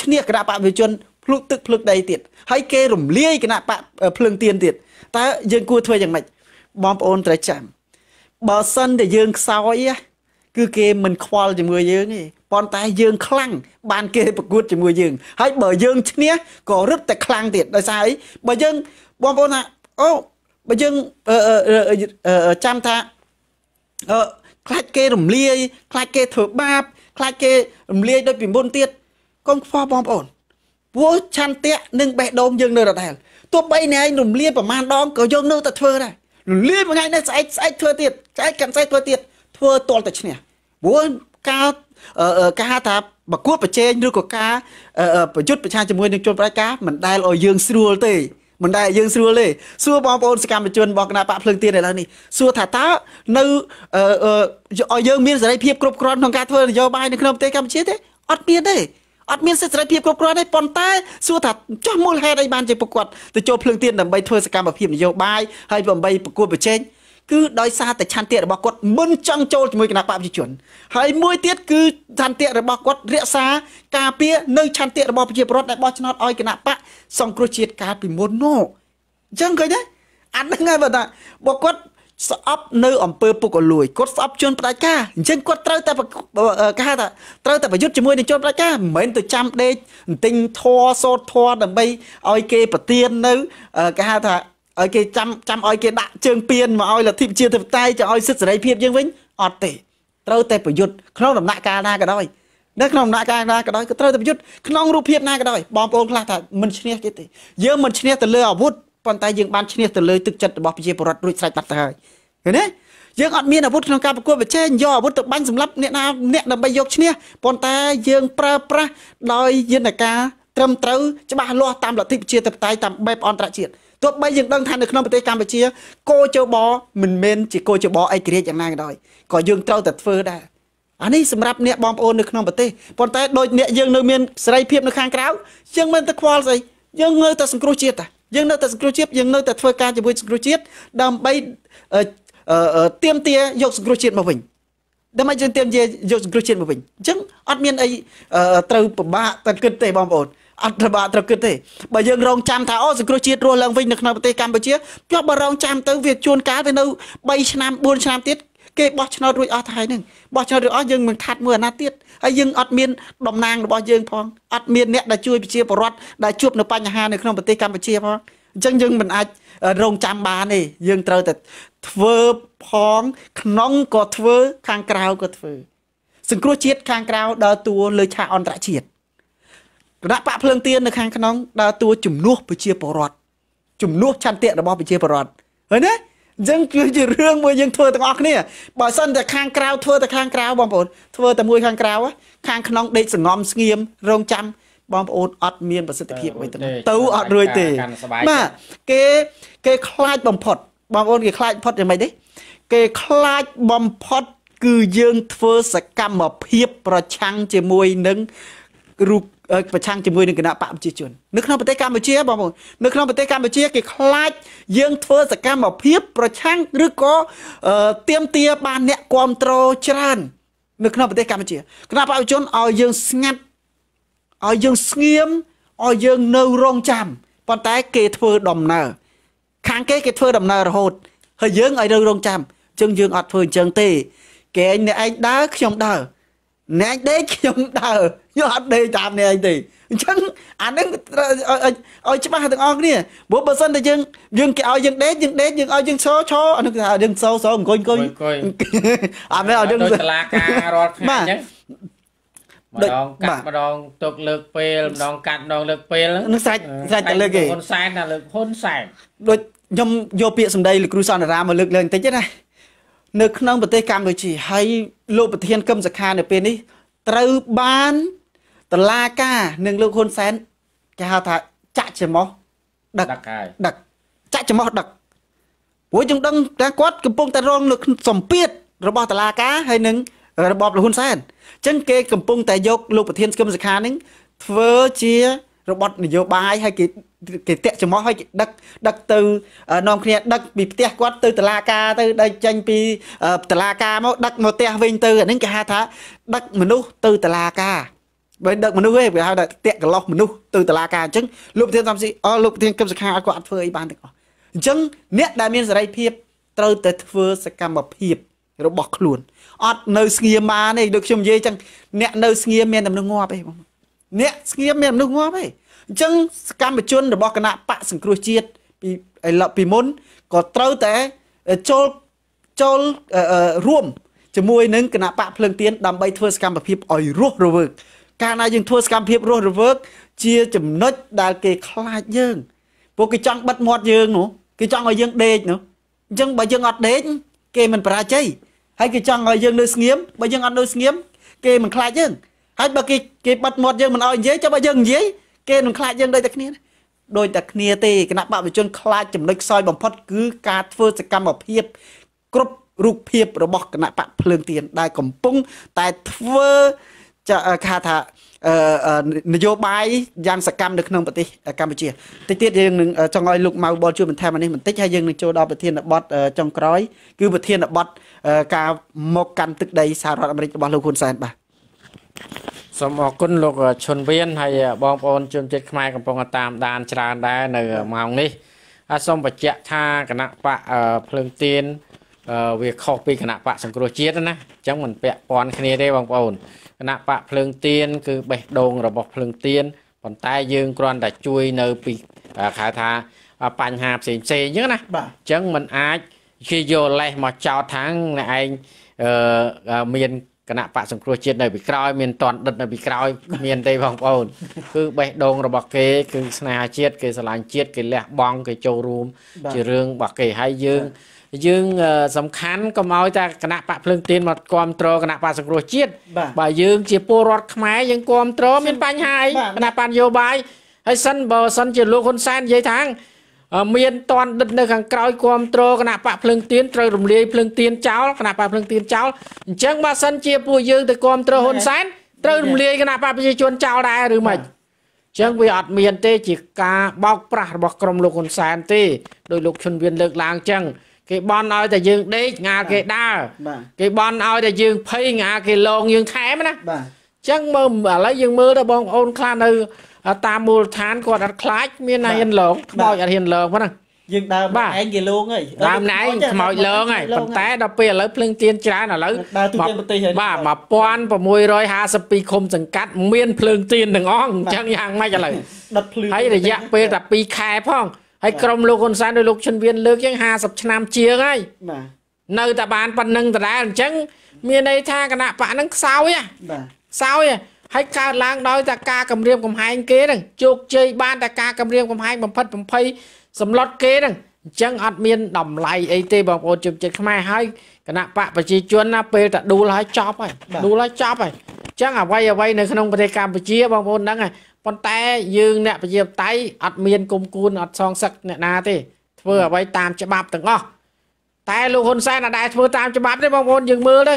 ឈ្នះគណៈបកប្រជាជនភ្លុកទឹកភ្លុកដីទៀតហើយគេរំលាយគណៈបកភ្លើងទៀនទៀតតើយើងគួរធ្វើយ៉ាងម៉េចបងប្អូនត្រូវចាំបើសិនតែយើងខ្សោយគឺគេមិនខ្វល់ជាមួយយើងទេប៉ុន្តែយើងខ្លាំងបានគេប្រកួតជាមួយយើង ហើយបើយើងឈ្នះក៏រឹតតែខ្លាំងទៀតដោយសារអីបើយើងបងប្អូនថាអូបើយើងចាំថាអឺខ្លាចគេរំលាយខ្លាចគេធ្វើបាប ខ្លាចគេរំលាយដូចពីមុនទៀតកុំខ្វល់បងប្អូនព្រោះឆន្ទៈនិងបេះដូងយើងនៅដដែលទោះបីអ្នកឯងរំលាយប្រមាណដងក៏យើងនៅតែធ្វើដែររលីមួយថ្ងៃនេះស្អែកស្អែកធ្វើទៀតស្អែកកាន់ស្អែកធ្វើទៀតធ្វើតលតែឈ្នះព្រោះការការថាបកួតប្រជែងឬក៏ការ ប្រយុទ្ធប្រឆាំងជាមួយនឹងជនបដិការមិនដែលឲ្យយើងស្រួលទេមិនដែលយើងស្រួលទេសួរបងប្អូនសកម្មជនរបស់គណៈបកភ្លើងទៀនឥឡូវនេះសួរថាតើនៅឲ្យយើងមានសេរីភាពគ្រប់គ្រាន់ក្នុងការធ្វើនយោបាយនៅក្នុងប្រទេសកម្ពុជាទេអត់មានទេអត់មានសិទ្ធិសេរីភាពគ្រប់គ្រាន់ទេប៉ុន្តែសួរថាចោះមូលហេតុអីបានជាពួកគាត់ទៅចូលភ្លើងទៀនដើម្បីធ្វើសកម្មភាពនយោបាយហើយដើម្បីប្រគួតប្រជែងគឺដោយសារតែឆន្ទៈរបស់គាត់មិនចង់ចូលជាមួយគណៈបកប្រជាជន ហើយមួយទៀតគឺឆន្ទៈរបស់គាត់រក្សាការពារនៅឆន្ទៈរបស់ប្រជាពលរដ្ឋដែលបោះឆ្នោតឲ្យគណៈបកសង្គ្រោះជាតិកាលពីមុននោះអញ្ចឹងឃើញទេអានឹងហើយបើថាបើគាត់ស្អប់នៅអំពើពុករលួយគាត់ស្អប់ជនផ្ដាច់ការអញ្ចឹងគាត់ត្រូវតែគេហៅថាត្រូវតែប្រយុទ្ធជាមួយនឹងជនផ្ដាច់ការមិនមែនទៅចាំដេកទិញធัวសូត្រធัวដើម្បីឲ្យគេប្រទៀននៅគេហៅថាឲ្យគេចាំចាំឲ្យគេដាក់ជើងពៀនមកឲ្យលទ្ធិប្រជាធិបតេយ្យទៅឲ្យសិទ្ធិសេរីភាពយើងវិញអត់ទេត្រូវតែប្រយុទ្ធក្នុងដំណាក់កាលណាក៏ដោយនៅក្នុងដំណាក់កាលណាក៏ដោយក៏ត្រូវតែប្រយុទ្ធក្នុងរូបភាពណាក៏ដោយបងប្អូនខ្លះថាមិនឈ្នះគេទេយើងមិនឈ្នះទៅលើអាវុធប៉ុន្តែយើងបានឈ្នះទៅលើទឹកចិត្តរបស់ប្រជាពលរដ្ឋរួចស្រេចបាត់ទៅហើយឃើញទេយើងអត់មានអាវុធក្នុងការប្រកួតប្រជែងយកអាវុធទៅបាញ់សម្លាប់អ្នកណាអ្នកដើម្បីយកឈ្នះប៉ុន្តែយើង ប្រើប្រាស់ដោយយន្តការ ត្រឹមត្រូវច្បាស់លាស់តាមលទ្ធិប្រជាធិបតេយ្យតាមបែបអន្តរជាតិទោះបីយើងដឹងថានៅក្នុងប្រទេសកម្ពុជាគោចបមិនមែនជាគោចបឯករាជ្យយ៉ាងណាក៏ដោយក៏យើងត្រូវតែធ្វើដែរអានេះសម្រាប់អ្នកបងប្អូននៅក្នុងប្រទេសប៉ុន្តែដោយអ្នកយើងនៅមានសេរីភាពនៅខាងក្រៅយើងមិនទៅខ្វល់ស្អីយើងងើទៅសង្គ្រោះជាតិតែយើងនៅតែសង្គ្រោះជាតិយើងនៅតែធ្វើការជាមួយសង្គ្រោះជាតិដើម្បីទៀមទាយកសង្គ្រោះជាតិមកវិញដើម្បីយើងទៀមទាយកសង្គ្រោះជាតិមកវិញអញ្ចឹងអត់មានអីត្រូវពិបាកតែគិតទេបងប្អូនអត់ប្របាកត្រូវគិតទេបើយើងរងចាំថាអូសង្គ្រោះជាតិរស់ឡើងវិញនៅក្នុងប្រទេសកម្ពុជាចុះបើរងចាំទៅវាជួនកាលវានៅ3ឆ្នាំ4ឆ្នាំទៀតគេបោះឆ្នោតរួចអស់ហើយនឹងបោះឆ្នោតរួចអស់យើងមិនខាត់មួយអាណាទៀតហើយយើងអត់មានតំណាងរបស់យើងផងអត់មានអ្នកដែលជួយប្រជាពលរដ្ឋដែលជួបនៅបញ្ហានៅក្នុងប្រទេសកម្ពុជាផងអញ្ចឹងយើងមិនអាចរងចាំបានទេយើងត្រូវតែធ្វើផងក្នុងក៏ធ្វើ ខាងក្រៅក៏ធ្វើ សង្គ្រោះជាតិខាងក្រៅដើរតួលើឆាកអន្តរជាតិគណៈបកភ្លើងទៀននៅខាងក្នុងដើរតួជំនួសប្រជាពលរដ្ឋជំនួសឆន្ទៈរបស់ប្រជាពលរដ្ឋឃើញទេអញ្ចឹងគឺជារឿងមួយយើងធ្វើទាំងអស់គ្នាបើសិនតែខាងក្រៅធ្វើតែខាងក្រៅបងប្អូនធ្វើតែមួយខាងក្រៅខាងក្នុង ដេកសងំស្ងៀមរងចាំបងប្អូនអត់មានប្រសិទ្ធភាពអ្វីទាំងទៅអត់រួចទេបាទគេ គេខ្លាចបំផុតបងប្អូនគេខ្លាចបំផុតយ៉ាងម៉េចទេគេខ្លាចបំផុតគឺយើងធ្វើសកម្មភាពប្រឆាំងជាមួយនឹងរូបប្រឆាំងជាមួយនឹងគណៈបកប្រជាជននៅក្នុងប្រទេសកម្ពុជាបងប្អូននៅក្នុងប្រទេសកម្ពុជាគេខ្លាចយើងធ្វើសកម្មភាព ប្រឆាំងឬក៏ទៀមទា បាន អ្នកគ្រប់គ្រងច្រើននៅក្នុងប្រទេសកម្ពុជាគណៈបកប្រជាជនឲ្យយើងស្ងាត់ឲ្យយើងស្ងៀមឲ្យយើងនៅរងចាំប៉ុន្តែ គេធ្វើដំណើរខាងគេគេធ្វើដំណើររហូត ហើយយើងឲ្យនៅរងចាំចឹងយើងអត់ធ្វើអញ្ចឹងទេគេអ្នកឯងដើរខ្ញុំដើរអ្នកឯងដេកខ្ញុំដើរយកអត់ដេកតាមអ្នកឯងទេអញ្ចឹងអានឹងឲ្យច្បាស់ទាំងអស់គ្នាព្រោះបើសិនតែយើងយើងគេឲ្យយើងដេកយើងដេកយើងឲ្យយើងឈរឈរអានឹងគេថាយើងសោសោអង្គុយអង្គុយអត់មែនឲ្យយើងទៅសាលាការរាល់ថ្ងៃអញ្ចឹងម្ដងកាត់ម្ដងទុកលើកពេលម្ដងកាត់ម្ដងលើកពេលនឹងសាច់សាច់តែលើកគេហ៊ុនសែនតែលើកហ៊ុនសែនដូចខ្ញុំយកពាក្យសម្ដីលោកគ្រូសន្តិរាមមកលើកឡើងបន្តិចណានៅក្នុងប្រទេសកម្ពុជាហើយលោកប្រធានគឹមសុខានៅពេលនេះត្រូវបានតឡាការនឹងលោកហ៊ុនសែនគេហៅថាចាក់ច្រមុះដឹកដឹកចាក់ច្រមុះដឹកព្រោះយើងដឹងតែគាត់កំពុងតែរងនៅសម្ពាធរបស់តឡាការហើយនឹងរបបលហ៊ុនសែនអញ្ចឹងគេកំពុង តែយក លោកប្រធានស្គមសិក្ខានឹងធ្វើជារបបនយោបាយហើយគេគេតាក់ចំោះហើយគេដឹកដឹកទៅនាំគ្នាដឹកពីផ្ទះគាត់ ទៅតឡាការទៅដឹកចេញពីតឡាការមកដឹកមកផ្ទះវិញទៅអានឹងគេហៅថា ដឹកមនុស្សទៅតឡាការបើដឹកមនុស្សទេវាហៅថាតាក់កន្លោះមនុស្សទៅតុលាការអញ្ចឹងលោកប្រធានសំស៊ីអលោកប្រធានគឹមសុខាគាត់អត់ធ្វើអីបានទាំងអស់អញ្ចឹងអ្នកដែលមានសេរីភាព ត្រូវតែធ្វើសកម្មភាព របស់ខ្លួនអត់នៅស្ងៀមបានទេដូចខ្ញុំនិយាយអញ្ចឹងអ្នកនៅស្ងៀមមានតែមនុស្សងាប់ទេបងអ្នកស្ងៀមមានមនុស្សងាប់ទេអញ្ចឹងសកម្មជនរបស់គណៈបកសង្គ្រោះជាតិពីឥឡូវពីមុនក៏ត្រូវតែចូលចូលរួមជាមួយនឹងគណៈបកភ្លើងទៀនដើម្បីធ្វើសកម្មភាពឲ្យរស់រវើកកាលណាយើងធ្វើសកម្មភាពរស់រវើកជាចំណុចដែលគេ ខ្លាចយើង ពួកគេចង់បិទមាត់យើងនោះគេចង់ឲ្យយើងដេកនោះអញ្ចឹងបើយើងអត់ដេកគេមិនបរាជ័យហើយគេចង់ឲ្យយើងនៅស្ងៀមបើយើងអត់នៅស្ងៀមគេមិនខ្លាចយើងហើយបើគេគេបិទមាត់យើងមិនឲ្យនិយាយចុះបើយើងនិយាយគេនឹងខ្លាចយើងដូចតែគ្នាដូចតែគ្នាទេគណៈបព្វជនខ្លាចចំណុចខ្សោយបំផុតគឺការធ្វើសកម្មភាព គ្រប់រូបភាពរបស់គណៈបកភ្លើងទៀនដែលកំពុងតែធ្វើគេថានយោបាយយ៉ាងសកម្មនៅក្នុងប្រទេសកម្ពុជាតិចទៀតយើងនឹងចង់ឲ្យលោកម៉ៅបលជួយបន្ថែមអានេះបន្តិចហើយយើងនឹងចូលដល់ប្រធានបទចុងក្រោយ គឺប្រធានបទការមកកាន់ទឹកដីសហរដ្ឋអាមេរិករបស់លោកហ៊ុនសែនបាទសូមអរគុណលោកឈុនវៀនហើយបងប្អូនជនជាតិខ្មែរកំពុងតាមដានច្រើនដែរនៅម៉ោងនេះហើយសូមបញ្ជាក់ថាគណៈបកភ្លើងទៀនវាខុសពីគណៈបកសង្គ្រោះជាតិណាអញ្ចឹងមិនពាក់ព័ន្ធគ្នាទេបងប្អូនគណៈបកភ្លើងទៀនគឺបេះដូងរបស់ភ្លើងទៀនប៉ុន្តែយើងគ្រាន់តែជួយនៅពីហៅថាបញ្ហាផ្សេងផ្សេងអញ្ចឹងណាអញ្ចឹងมันអាចគេយកលេសមកចោតថាងអ្នកឯងអឺមានគណៈបកសង្គ្រោះជាតិនៅពីក្រោយ មានតនដិតនៅពីក្រោយគ្មានទេបងប្អូនគឺបេះដូងរបស់គេគឺស្នេហាជាតិគេស្រឡាញ់ជាតិគេលះបង់គេចូលរួម ជារឿងរបស់គេហើយយើងយើងសំខាន់កុំឲ្យតែគណៈបកភ្លើងទៀនមកគ្រប់គ្រងគណៈបកសង្គ្រោះជាតិបើយើងជាពលរដ្ឋខ្មែរយើងគ្រប់គ្រងមានបញ្ហាអីគណៈបញ្ញយោបាយហើយសិនបើសិនជាលោកហ៊ុនសែននិយាយថាមានតនដិតនៅខាងក្រោយគ្រប់គ្រងគណៈបកភ្លើងទៀនត្រូវរំលាយភ្លើងទៀនចោលគណៈបកភ្លើងទៀនចោលអញ្ចឹងបើសិនជាពួកយើងទៅគ្រប់គ្រងហ៊ុនសែនត្រូវរំលាយគណៈបកប្រជាជនចោលដែរឬមិនចឹងវាអត់មានទេជាការបោកប្រាស់របស់ក្រុមលោកហ៊ុនសែនទេដោយលោកឈុនវៀនលើកឡើងចឹងគេបន់ឲ្យតែយើងដេកងាគេដើរគេបន់ឲ្យតែយើងភ័យងាគេលងយើងថែមណាបាទអញ្ចឹងមើលឥឡូវយើងមើលទៅបងប្អូនខ្លះនៅតាមមូលដ្ឋានគាត់អត់ខ្លាចមានតែហ៊ានលងខ្មោចអត់ហ៊ានលងហ្នឹងយើងដើមឯងគេលងហើយដើមឯងខ្មោចលងហើយប៉ុន្តែដល់ពេលឥឡូវភ្លឹងទៀនច្រើនឥឡូវដើរទូទាំងប្រទេសហើយបាទ1652ឃុំសង្កាត់មានភ្លើងទៀនទាំងអស់អញ្ចឹងយ៉ាងម៉េចឥឡូវដុតភ្លើងហើយរយៈពេលតែ2ខែផងហើយក្រុមលោកហ៊ុនសែនដោយលោកឈិនវៀនលើកចឹង50ឆ្នាំជាងហើយបាទនៅតែបានប៉ុណ្ណឹងដដែលអញ្ចឹងមានន័យថាគណៈបកហ្នឹងខ្សោយហ៎បាទខ្សោយហ៎ហើយកើតឡើងដោយតែការគម្រាមកំហែងគេហ្នឹងជោគជ័យបានតែការគម្រាមកំហែងបំផិតបំភ័យសម្លុតគេហ្នឹងអញ្ចឹងអត់មានតម្លៃអីទេបងប្អូនជុំចិត្តខ្មែរហើយគណៈបកប្រជាជនណាពេលតែដួលហើយចប់ហើយដួលហើយចប់ហើយអញ្ចឹងអ្វីអ្វីនៅក្នុងប្រទេសកម្ពុជាបងប្អូនហ្នឹងប៉ុន្តែយើងអ្នកប្រជាតៃអត់មានគុំគួនអត់សងសឹកអ្នកណាទេ ធ្វើអ្វីតាមច្បាប់ទាំងអស់តែលោកហ៊ុនសែនអត់ដែរធ្វើតាមច្បាប់ទេបងប្អូនយើងមើលទៅ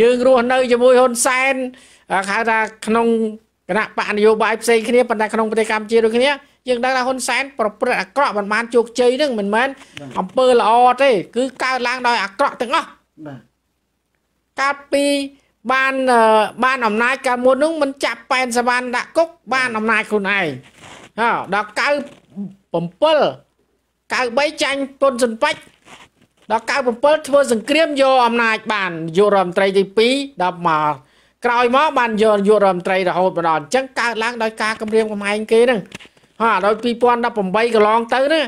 យើងរស់នៅជាមួយហ៊ុនសែនហៅថាក្នុងគណៈបកនយោបាយផ្សេងគ្នាប៉ុន្តែក្នុងប្រទេសកម្ពុជាដូចគ្នាយើងដឹងថាហ៊ុនសែន ប្រព្រឹត្តអាក្រក់មិនបានជោគជ័យនឹងមិនមែនអំពើល្អទេគឺកើតឡើងដោយអាក្រក់ទាំងអស់បាទកាលពីបានបានអំណាចកាលមុននោះមិនចាប់ប៉ែនសវណ្ណដាក់គុក បានអំណាចខ្លួនឯងហ៎ដល់97 93ចាញ់ពុនសិនប៉ិចដល់97ធ្វើសង្គ្រាមយកអំណាចបានយុរដ្ឋមន្ត្រីទី2ដល់មកក្រោយមកបានយកយុរដ្ឋមន្ត្រីរហូតមកដល់អញ្ចឹងកើតឡើងដោយការគម្រាមកំហែង គេហ្នឹងហ่าដល់2018កន្លង ទៅណា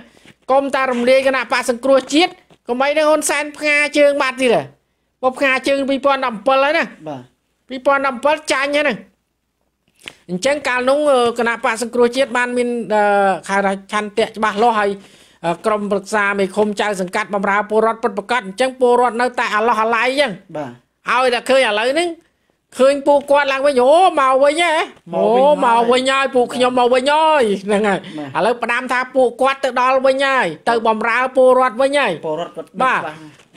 កុំតារំលាយគណៈបកសង្គ្រោះជាតិកុំអីនឹងហ៊ុនសែនផ្ងាជើងបាត់ទៀតហ៎មកផ្កាជើង2017ហើយណាបាទ2017ចាញ់ហ្នឹងអញ្ចឹងកាលនោះគណៈបកសង្គ្រោះជាតិបាន មានខៅថាឆន្ទៈច្បាស់លាស់ហើយក្រមប្រឹក្សាមេឃុំចៅសង្កាត់បំរើពលរដ្ឋពិតប្រកបអញ្ចឹងពលរដ្ឋនៅតែអាឡោះអាល័យអញ្ចឹងបាទឲ្យតែឃើញឥឡូវហ្នឹងឃើញពូគាត់ឡើងវិញអូមកវិញហ៎អូមកវិញហើយពូខ្ញុំមកវិញហើយហ្នឹងហើយឥឡូវផ្ដាំថាពូគាត់ទៅដល់វិញហើយទៅបំរើពលរដ្ឋវិញហើយពលរដ្ឋគាត់បាទ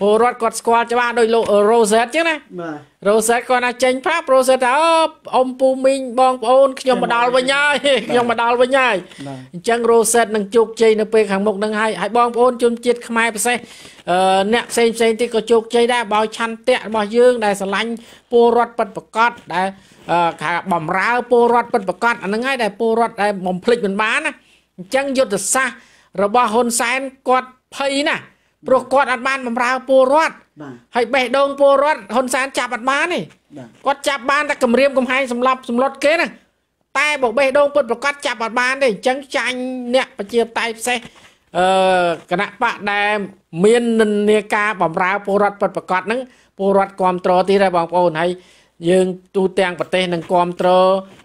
ពលរដ្ឋគាត់ស្គាល់ច្បាស់ដោយលោករ៉ូសែតចឹងណាបាទរ៉ូសែតគាត់ណា ចេញប្រាប់រ៉ូសែតថាអ៊ំពូមីងបងប្អូនខ្ញុំមកដល់វិញហើយខ្ញុំមកដល់វិញហើយអញ្ចឹងរ៉ូសែតនឹងជោគជ័យនៅពេលខាងមុខនឹងហើយហើយបងប្អូនជនជាតិខ្មែរពិសេសអ្នកផ្សេងផ្សេងទៀតក៏ជោគជ័យដែរបោឆន្ទៈរបស់យើងដែលស្រឡាញ់ពលរដ្ឋពិតប្រកបដែលថាបំរើពលរដ្ឋពិតប្រកបអាហ្នឹងហើយដែលពលរដ្ឋដែលបំភ្លេចមិនបានណាអញ្ចឹងយុទ្ធសាស្ត្ររបស់ហ៊ុនសែនគាត់ភ័យណាស់ព្រោះគាត់អត់បានបំរើពលរដ្ឋហើយបេះដូងពលរដ្ឋហ៊ុនសែនចាប់អត់បានទេគាត់ចាប់បានតែគម្រាមកំហែងសម្លាប់សម្លុតគេណាតែបើបេះដូងពិតប្រកបចាប់អត់បានទេអញ្ចឹងចាញ់អ្នកប្រជាតៃផ្សេងអឺគណៈបកដែល មាននិន្នាការបំរើពលរដ្ឋពិតប្រកបហ្នឹងពលរដ្ឋគ្រប់ត្រទៀតហើយបងប្អូនហើយយើងទូទាំងប្រទេសនឹងគ្រប់ត្រ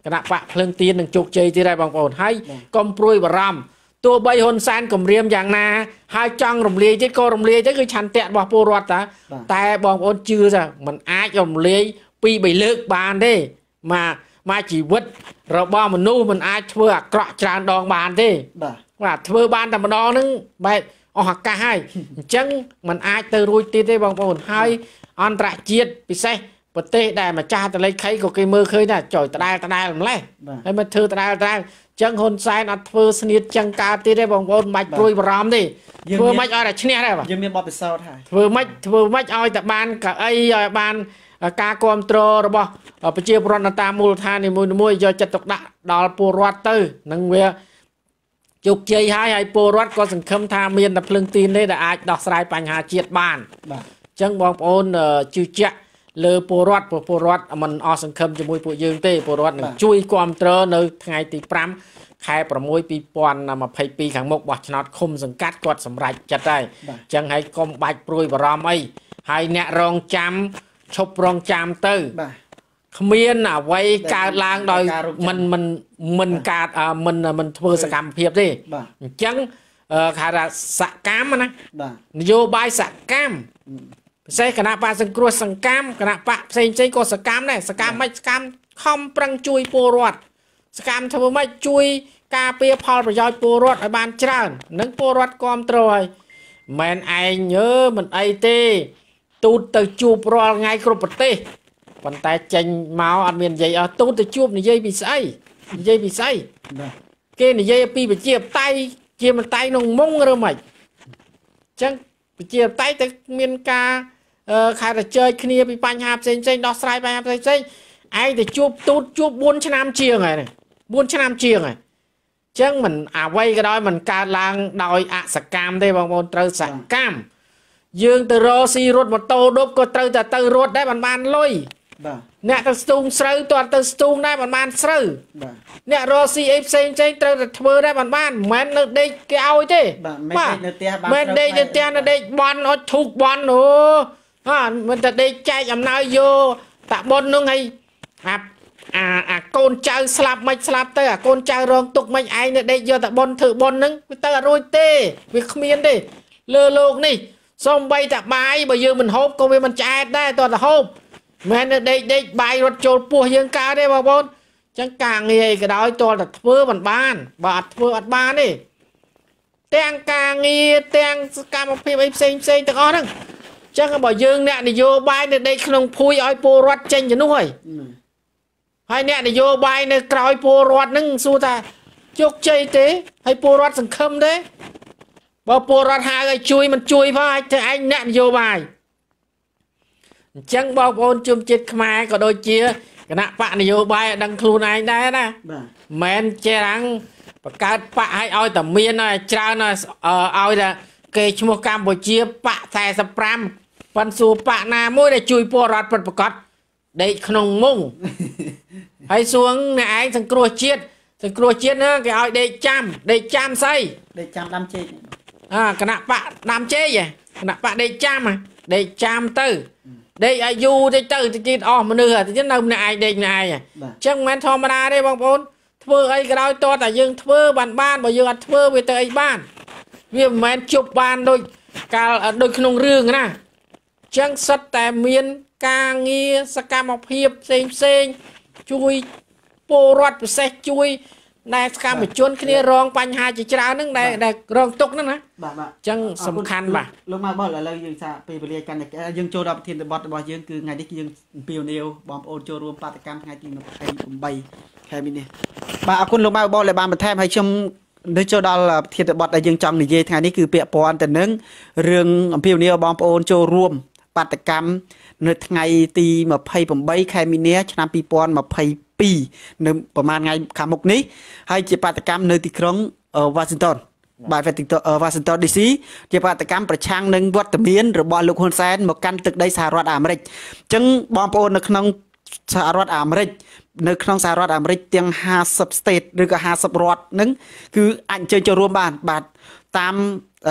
គណៈបកភ្លើងទៀននឹងជោគជ័យទៀតហើយបងប្អូនហើយកុំព្រួយបារម្ភទោះបីហ៊ុនសែនគម្រាមយ៉ាងណាហើយចង់រំលាយទៀតក៏រំលាយទៅគឺឆន្ទៈរបស់ពលរដ្ឋតាតែបងប្អូនជឿថាมันអាចរំលាយពីរបីលើកបានទេមកមកជីវិតរបស់មនុស្សมันអាចធ្វើអាក្រក់ច្រើនដង បានទេបាទបាទធ្វើបានតែម្ដងហ្នឹងបែបអស់ឱកាសហើយអញ្ចឹងมันអាចទៅរួចទៀតទេបងប្អូនហើយ អន្តរជាតិពិសេសប្រទេសដែលម្ចាស់តលេខខៃក៏គេមើលឃើញដែរចុយដដែលដដែលម្លេះហើយមកធ្វើដដែលដដែលចឹងហ៊ុនសែនអត់ធ្វើស្នៀតចឹងកើតទៀតទេបងប្អូនមិនបាច់ព្រួយបារម្ភទេធ្វើមិនឲ្យតែឈ្នះដែរបាទយើងមានបទពិសោធន៍ហើយធ្វើមិនធ្វើមិនឲ្យតែបានកៅអីឲ្យបានការគ្រប់គ្រងរបស់ប្រជាពលរដ្ឋតាមមូលដ្ឋាននីមួយៗយកចិត្តទុកដាក់ដល់ពលរដ្ឋទៅនឹងវាជោគជ័យហើយហើយពលរដ្ឋក៏សង្ឃឹមថាមានតែភ្លឹងទីនទេដែលអាចដោះស្រាយបញ្ហាជាតិបានបាទអញ្ចឹងបងប្អូនជឿជាក់លើពលរដ្ឋពលរដ្ឋมันអស់សង្ឃឹមជាមួយពួកយើងទេពលរដ្ឋនឹងជួយគ្រប់គ្រងនៅថ្ងៃទី5ខែ6 2022ខាងមុខបោះឆ្នោតឃុំសង្កាត់គាត់សម្រេចចិត្តហើយអញ្ចឹងហើយកុំបាច់ព្រួយបារម្ភអីហើយអ្នករងចាំឈប់រងចាំទៅបាទគ្មានអ្វីកើតឡើងដោយមិនមិនមិនកើតមិនមិនធ្វើសកម្មភាពទេអញ្ចឹងគេថាសកម្មណានយោបាយសកម្មពិសេសគណៈបកសង្គ្រោះសង្កាមគណៈបកផ្សេងផ្សេងក៏សកម្មដែរសកម្មមិនសកម្មខំប្រឹងជួយពលរដ្ឋសកម្មធ្វើម៉េចជួយការពារផលប្រយោជន៍ពលរដ្ឋឲ្យបានច្រើននិងពលរដ្ឋគ្រប់គ្រងឲ្យមិនឯងយើមិនអីទេទូតទៅជួបរាល់ថ្ងៃគ្រប់ប្រទេសប៉ុន្តែចេញមកអត់មាននិយាយអស់ទូតទៅជួបនិយាយពីស្អីនិយាយពីស្អីគេនិយាយពីប្រជាតៃជាមិនតៃក្នុងមុងឬមិនអញ្ចឹងប្រជាតៃទៅមានការខែតែជែកគ្នាពីបញ្ហាផ្សេងផ្សេងដោះស្រាយបញ្ហាផ្សេងផ្សេងឯងទៅជួបទូតជួប4ឆ្នាំជាងហើយ4ឆ្នាំជាងហើយចឹងមិនអវ័យក៏ដោយមិនកើតឡើងដោយអសកម្មទេបងប្អូនត្រូវសកម្មយើងទៅរកស៊ីរត់ម៉ូតូដប់ក៏ត្រូវតែទៅរត់ដែរមិនបានលុយបាទអ្នកទៅស្ទូងស្រូវតើទៅស្ទូងដែរមិនបានស្រូវបាទអ្នករកស៊ីអីផ្សេងផ្សេងត្រូវតែធ្វើដែរមិនបានមិនមែននៅដេកគេឲ្យទេបាទមិនដេកនៅផ្ទះបានមិនដេកនៅផ្ទះនៅដេកបន់អត់ធូកបន់អូហ៎មិនតែដេកចែកអំណោយយោតាបុននោះហើយអាអាអាកូនចៅស្លាប់មិនស្លាប់ទៅអាកូនចៅរងទុកមិនឯងនៅដេកយកតាបុនធ្វើបុនហ្នឹងវាទៅអត់រួចទេវាគ្មានទេ លើលោកនេះសំបីតាបាយបើយើងមិនហូបក៏វាមិនឆ្អែតដែរតោះទៅហូបមែននៅដេកដេកបាយរត់ចូលពោះយើងកើតទេបងប្អូនចឹងការងារអីក៏ដោយតលតែធ្វើមិនបានបើអត់ធ្វើអត់បានទេទាំងការងារទាំងសកម្មភាពអីផ្សេងផ្សេងទាំងអស់ហ្នឹងចឹងបើយើងអ្នក នយោបាយនៅដេកក្នុងភួយឲ្យពលរដ្ឋចេញជំនួសហើយហើយអ្នកនយោបាយនៅក្រោយពលរដ្ឋហ្នឹងសួរថាជោគជ័យទេ ហើយពលរដ្ឋសង្ឃឹមទេបើពលរដ្ឋហៅឲ្យជួយមិនជួយផងអាចធ្វើឯងអ្នកនយោបាយអញ្ចឹងបងប្អូនជុំជាតិខ្មែរក៏ដូចជាគណៈបកនយោបាយឲ្យដឹងខ្លួនឯងដែរណាមិនចេះរាំងបង្កើតបកឲ្យឲ្យតែមានច្រើនឲ្យតែគេឈ្មោះកម្ពុជាបក45ប៉ិនសួរបាក់ណាមួយដែលជួយពលរដ្ឋពិតប្រកបដេកក្នុងមុងហើយសួងអ្នកឯងសង្គ្រោះជាតិសង្គ្រោះជាតិណាគេឲ្យដេកចាំដេកចាំស្អីដេកចាំដាំចេកអាគណៈបកដាំចេកគណៈបកដេកចាំដេកចាំទៅដេកឲ្យយូរតិចទៅតិចទៀតអស់មនុស្សតិចនៅម្នាក់ឯងដេកម្នាក់ឯងអញ្ចឹងមិនមែនធម្មតាទេបងប្អូន ធ្វើអីក្រោយតតែយើងធ្វើបានបានបើយើងអត់ធ្វើវាទៅអីបាន វាមិនមែនជប់បានដូចកាលដូចក្នុងរឿងណាចឹងសិតតែមានការងារសកម្មភាពផ្សេងផ្សេងជួយពលរដ្ឋពិសេសជួយដែលសកម្មជនគ្នារងបញ្ហាជាច្រើនហ្នឹងដែលដែលរងទុកហ្នឹងណា បាទបាទអញ្ចឹងសំខាន់បាទលោកម៉ៅបលឥឡូវយើងថាពេលវេលាកាន់តែយើងចូលដល់ប្រធានបទរបស់យើងគឺថ្ងៃនេះយើងអំពាវនាវបងប្អូនចូលរួមបាតកម្មថ្ងៃទី28ខែមីនាបាទអរគុណលោកម៉ៅបលដែលបានបន្ថែមហើយខ្ញុំនៅចូលដល់ប្រធានបទដែលយើងចង់និយាយថ្ងៃនេះគឺពាក់ព័ន្ធទៅនឹងរឿងអំពាវនាវបងប្អូនចូលរួមបាតកម្មនៅថ្ងៃទី28ខែមីនា ឆ្នាំ2022នៅប្រហែលថ្ងៃខាងមុខនេះហើយជាបាតកម្មនៅទីក្រុង Washington បាទ Washington DC ជាបាតកម្មប្រឆាំងនឹងវត្តមានរបស់លោកហ៊ុនសែនមកកាន់ទឹកដីសហរដ្ឋអាមេរិកអញ្ចឹងបងប្អូននៅក្នុងសហរដ្ឋអាមេរិកនៅក្នុងសហរដ្ឋអាមេរិកទាំង50 state ឬក៏50រដ្ឋហ្នឹងគឺអាចអញ្ជើញចូលរួមបាន បាទតាម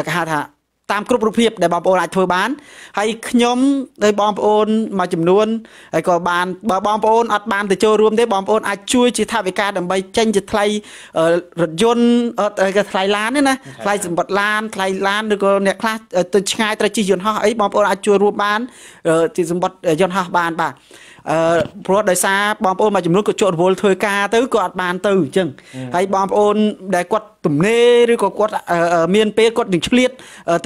គេហៅថាតាមគ្រប់រូបភាពដែលបងប្អូនអាចធ្វើបានហើយខ្ញុំដោយបងប្អូនមួយចំនួនហើយក៏បានបើបងប្អូនអត់បានទៅចូលរួមទេបងប្អូនអាចជួយជាថវិកាដើម្បីចេញជាថ្លៃរថយន្តក៏ថ្លៃឡានណាថ្លៃសម្បត្តិឡានថ្លៃឡានឬក៏អ្នកខ្លះទៅឆ្ងាយត្រូវជិះយន្តហោះអីបងប្អូនអាចជួយរួមបានជាសម្បត្តិយន្តហោះបានបាទអឺព្រោះដោយសារបងប្អូនមួយចំនួនក៏ជក់រវល់ធ្វើការទៅក៏អត់បានទៅអញ្ចឹងហើយបងប្អូនដែលគាត់ទំនេរឬក៏គាត់មានពេលគាត់នឹងឆ្លៀត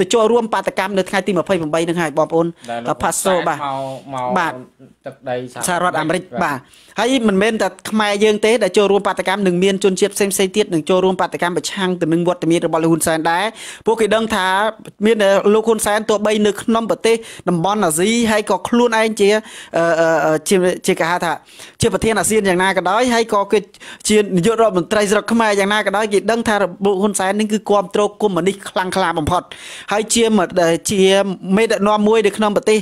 ទៅចូលរួមបាតកម្មនៅថ្ងៃទី28នឹងហើយបងប្អូនផាសូបាទបាទទឹកដីសហរដ្ឋអាមេរិកបាទហើយមិនមែនតែខ្មែរយើងទេដែលចូលរួមបាតកម្មនឹងមានជនជាតិផ្សេងផ្សេងទៀតនឹងចូលរួមបាតកម្មប្រឆាំងទៅនឹងវត្តមានរបស់លោកហ៊ុនសែនដែរពួកគេដឹងថា មានលោកហ៊ុនសែនទោះបីនៅក្នុងប្រទេសតំបន់អាស៊ីហើយក៏ខ្លួនឯងជាជាជាគេហៅថាជាប្រធានអាស៊ានយ៉ាងណាក៏ដោយហើយក៏គេជានាយករដ្ឋមន្ត្រីស្រុកខ្មែរយ៉ាងណាក៏ដោយគេដឹងថារបលោកហ៊ុនសែននឹងគឺគ្រប់គ្រងគុំនេះខ្លាំងខ្លាបំផុតហើយជាជាមេដឹកនាំមួយនៅក្នុង ប្រទេស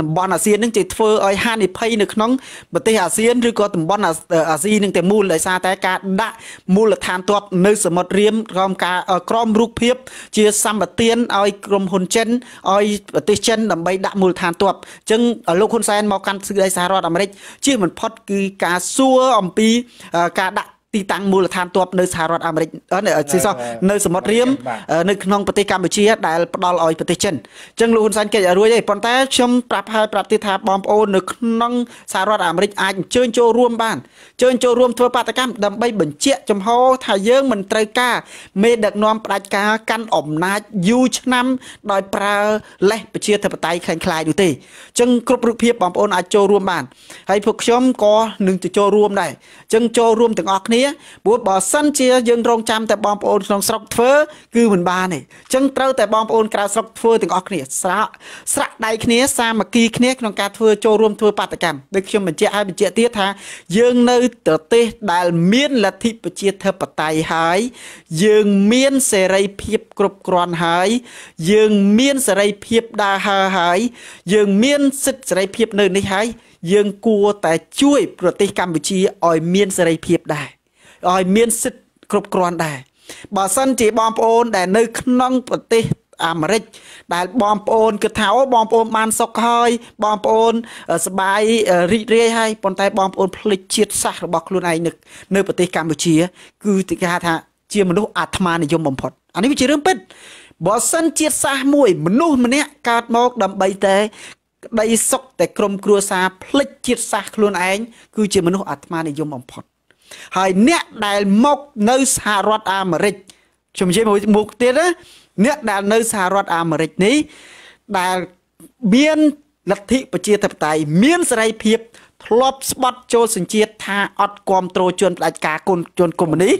តំបន់អាស៊ាននឹងជាធ្វើឲ្យហានិភ័យនៅក្នុងប្រទេសអាស៊ានឬក៏តំបន់អាស៊ីនឹងតែមូលដោយសារតែការដាក់មូលដ្ឋានទ័ពនៅសមុទ្ររៀមក្រុមការក្រមរូបភាព ជា សម្បទានឲ្យក្រុមហ៊ុនចិនឲ្យប្រទេសចិនដើម្បីដាក់មូលដ្ឋានទ័ពអញ្ចឹងលោកហ៊ុនសែនមកកាន់ស្ដីសហរដ្ឋអាមេរិកជាមិនផុតគឺការសួរអំពីការដាក់ទីតាំងមូលដ្ឋានទ័ពនៅសហរដ្ឋអាមេរិកនៅ សមុទ្ររៀមនៅក្នុងប្រទេសកម្ពុជា ដែលផ្ដល់ឲ្យប្រទេសចិនអញ្ចឹងលោកហ៊ុនសែនគេចឲ្យរួចទេប៉ុន្តែខ្ញុំប្រាប់ហើយប្រាប់ទៀតថាបងប្អូននៅក្នុងសហរដ្ឋអាមេរិកអាចអញ្ជើញចូលរួមបានអញ្ជើញចូលរួមធ្វើបាតកម្មដើម្បីបញ្ជាក់ចំហថាយើងមិនត្រូវការមេដឹកនាំផ្ដាច់ការកាន់អំណាចយូរឆ្នាំ ដោយប្រើលេសប្រជាធិបតេយ្យខ្លាំងខ្លាយនោះទេអញ្ចឹងគ្រប់រូបភាពបងប្អូនអាចចូលរួមបានហើយពួកខ្ញុំក៏នឹងទៅចូលរួមដែរអញ្ចឹងចូលរួមទាំងអស់គ្នាគ្នាព្រោះបើសិនជាយើងរងចាំតែបងប្អូនក្នុងស្រុកធ្វើគឺមិនបានទេអញ្ចឹងត្រូវតែបងប្អូនក្រៅស្រុកធ្វើទាំងអស់គ្នាស្រាក់ស្រាក់ដៃគ្នាសាមគ្គីគ្នាក្នុងការធ្វើចូលរួមធ្វើបាតកម្មដូចខ្ញុំបញ្ជាក់ឲ្យបញ្ជាក់ទៀតថា យើងនៅប្រទេសដែលមានលទ្ធិប្រជាធិបតេយ្យហើយយើងមានសេរីភាពគ្រប់គ្រាន់ហើយយើងមានសេរីភាពដើរហើរហើយ យើងមានសិទ្ធិសេរីភាពនៅនេះហើយយើងគួរតែជួយប្រទេសកម្ពុជាឲ្យមានសេរីភាពដែរឲ្យមានសិទ្ធិគ្រប់គ្រាន់ដែរបើសិនជាបងប្អូន ដែល នៅ ក្នុងប្រទេសអាមេរិកដែលបងប្អូនគិតថាអូបងប្អូនបានសុខហើយបងប្អូនសบายរីករាយហើយប៉ុន្តែ បងប្អូនភ្លេចជាតិសាសន៍របស់ខ្លួនឯងនៅនៅប្រទេសកម្ពុជា គឺគេហៅថាជាមនុស្សអាត្មានិយមបំផុតអានេះវាជារឿងពិតបើសិនជាតិសាសន៍មួយ មនុស្សម្នាក់កើតមក ដើម្បីតែក្តីសុខតែក្រុមគ្រួសារភ្លេចជាតិសាសន៍ខ្លួនឯងគឺជាមនុស្សអាត្មានិយមបំផុតហើយអ្នកដែលមកនៅសហរដ្ឋអាមេរិកខ្ញុំនិយាយមួយមុខទៀតណាអ្នកដែលនៅសហរដ្ឋអាមេរិកនេះដែលមានលទ្ធិប្រជាធិបតេយ្យមានសេរីភាពធ្លាប់ស្បត់ចូលសញ្ជាតិថា អត់គ្រប់គ្រងជនផ្ដាច់ការគុណជនកុម្មុយនី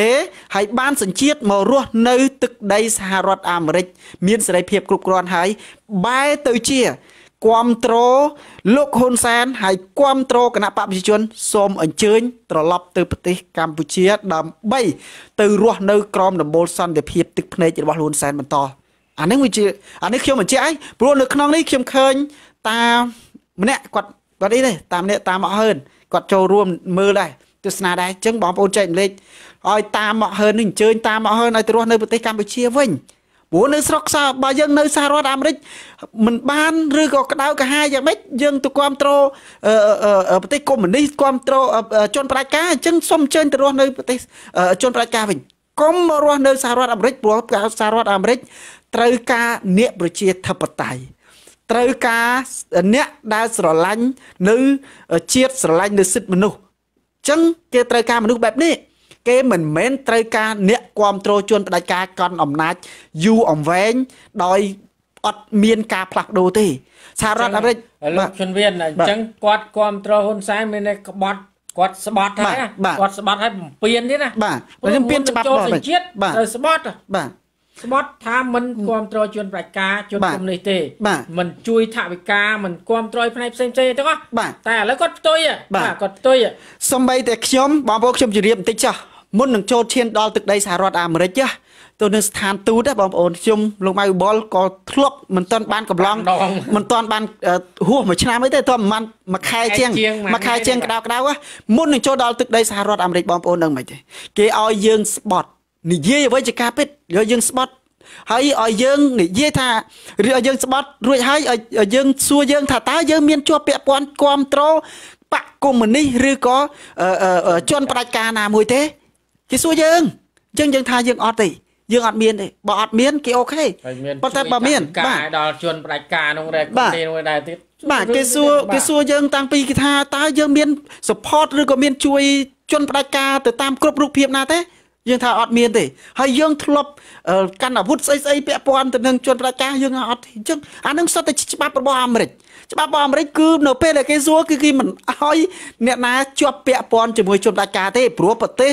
ទេ ហើយបានសញ្ជាតិមករស់ នៅ ទឹកដីសហរដ្ឋអាមេរិកមានសេរីភាពគ្រប់គ្រាន់ហើយ បែរទៅជាគ្រប់គ្រងលោកហ៊ុនសែនហើយគ្រប់គ្រងគណៈបកប្រជាជនសូមអញ្ជើញត្រឡប់ទៅប្រទេសកម្ពុជាដើម្បីទៅរស់នៅក្រោមដំបូលសន្តិភាពទឹកភ្នែករបស់ហ៊ុនសែនបន្តអានេះវាជាអានេះខ្ញុំបញ្ជាក់ឲ្យព្រោះនៅក្នុងនេះខ្ញុំឃើញតាមម្នាក់គាត់គាត់អីទេតាមម្នាក់តាមមកហឺនគាត់ចូលរួមមើលដែរទស្សនាដែរអញ្ចឹងបងប្អូនចែករំលែកឲ្យតាមមកហឺននឹងអញ្ជើញតាមមកហឺនឲ្យទៅរស់នៅប្រទេសកម្ពុជាវិញព្រោះនៅស្រុកសាបើយើងនៅសហរដ្ឋអាមេរិកមិនបានឬក៏ក្តៅកាហាយ៉ាងម៉េចយើង ទៅគ្រប់គ្រងប្រទេសកុម្មុយនីសគ្រប់គ្រងជនបដិការអញ្ចឹងសូមអញ្ជើញទៅរស់នៅប្រទេសជនបដិការវិញកុំរស់នៅសហរដ្ឋអាមេរិកព្រោះសហរដ្ឋអាមេរិកត្រូវការអ្នកប្រជាធិបតេយ្យត្រូវការអ្នកដែលស្រឡាញ់នៅជាតិស្រឡាញ់នៅសិទ្ធិមនុស្សអញ្ចឹងគេត្រូវការមនុស្សបែបនេះគេមិនមែនត្រូវការអ្នកគ្រប់គ្រងជនផ្ដាច់ការកាន់អំណាចយូរអង្វែងដោយអត់មានការផ្លាស់ប្ដូរទេសហរដ្ឋអាមេរិកលោកជនវៀនអញ្ចឹងគាត់គ្រប់គ្រងហ៊ុនសែនមានក្បត់គាត់ស្បត់ហើយគាត់ស្បត់ហើយបំពេញទៀតណាបាទខ្ញុំពៀនច្បាប់របស់ជាតិត្រូវស្បត់បាទស្បត់ថាមិនគ្រប់គ្រងជនប្រកាជនគុំនេះទេមិនជួយថវិកាមិនគ្រប់គ្រងផ្នែកផ្សេងផ្សេងទេទាំងអស់តែឥឡូវគាត់ផ្ទុយបាទគាត់ផ្ទុយសំបីតែខ្ញុំបងប្អូនខ្ញុំជម្រាបបន្តិចចុះមុននឹងចូលឈានដល់ទឹកដីសហរដ្ឋអាមេរិកទៅនៅស្ថានទូតបងប្អូនខ្ញុំលោកម៉ៅបុលក៏ធ្លាប់មិនទាន់បានកម្លងមិនទាន់បានហួសមួយឆ្នាំអីទេទាន់ប្រហែលមួយខែជាងមួយខែជាងក្តៅក្តៅមុននឹងចូលដល់ទឹកដីសហរដ្ឋអាមេរិកបងប្អូនដឹងមិនទេគេឲ្យយើងស្បត់និយាយអ្វីជាការពិតយកយើងស្បត់ហើយឲ្យយើងនិយាយថាឬឲ្យយើងស្បត់រួចហើយឲ្យយើងសួរយើងថាតើយើងមានជាប់ពាក់ព័ន្ធគ្រប់ត្រូលបកកុម្មុយនីសឬក៏ជនផ្ដាច់ការណាមួយទេគេសួរយើងអញ្ចឹងយើងថាយើងអត់ទេយើងអត់មានទេបើអត់មានគេអូខេប៉ុន្តែបើមានបាទដល់ជួនផ្ដាច់ការក្នុងរែកទេមួយដែរទៀតបាទគេសួរគេសួរយើង តាំងពីគេថាតើយើងមាន support ឬក៏មានជួយ ជន់ផ្ដាច់ការទៅតាមគ្រប់រូបភាព ណាទេយើងថាអត់មានទេ ហើយយើងធ្លាប់កាន់អាវុធស្អីស្អីពាក់ព័ន្ធទៅនឹងជនប្រជាយើងអត់អញ្ចឹងអានឹងសុទ្ធតែច្បាប់របស់អាមេរិកច្បាប់របស់អាមេរិកគឺនៅពេលដែលគេសួរគឺគេមិនឲ្យអ្នកណាជាប់ពាក់ព័ន្ធជាមួយជំដាច់ការទេព្រោះប្រទេស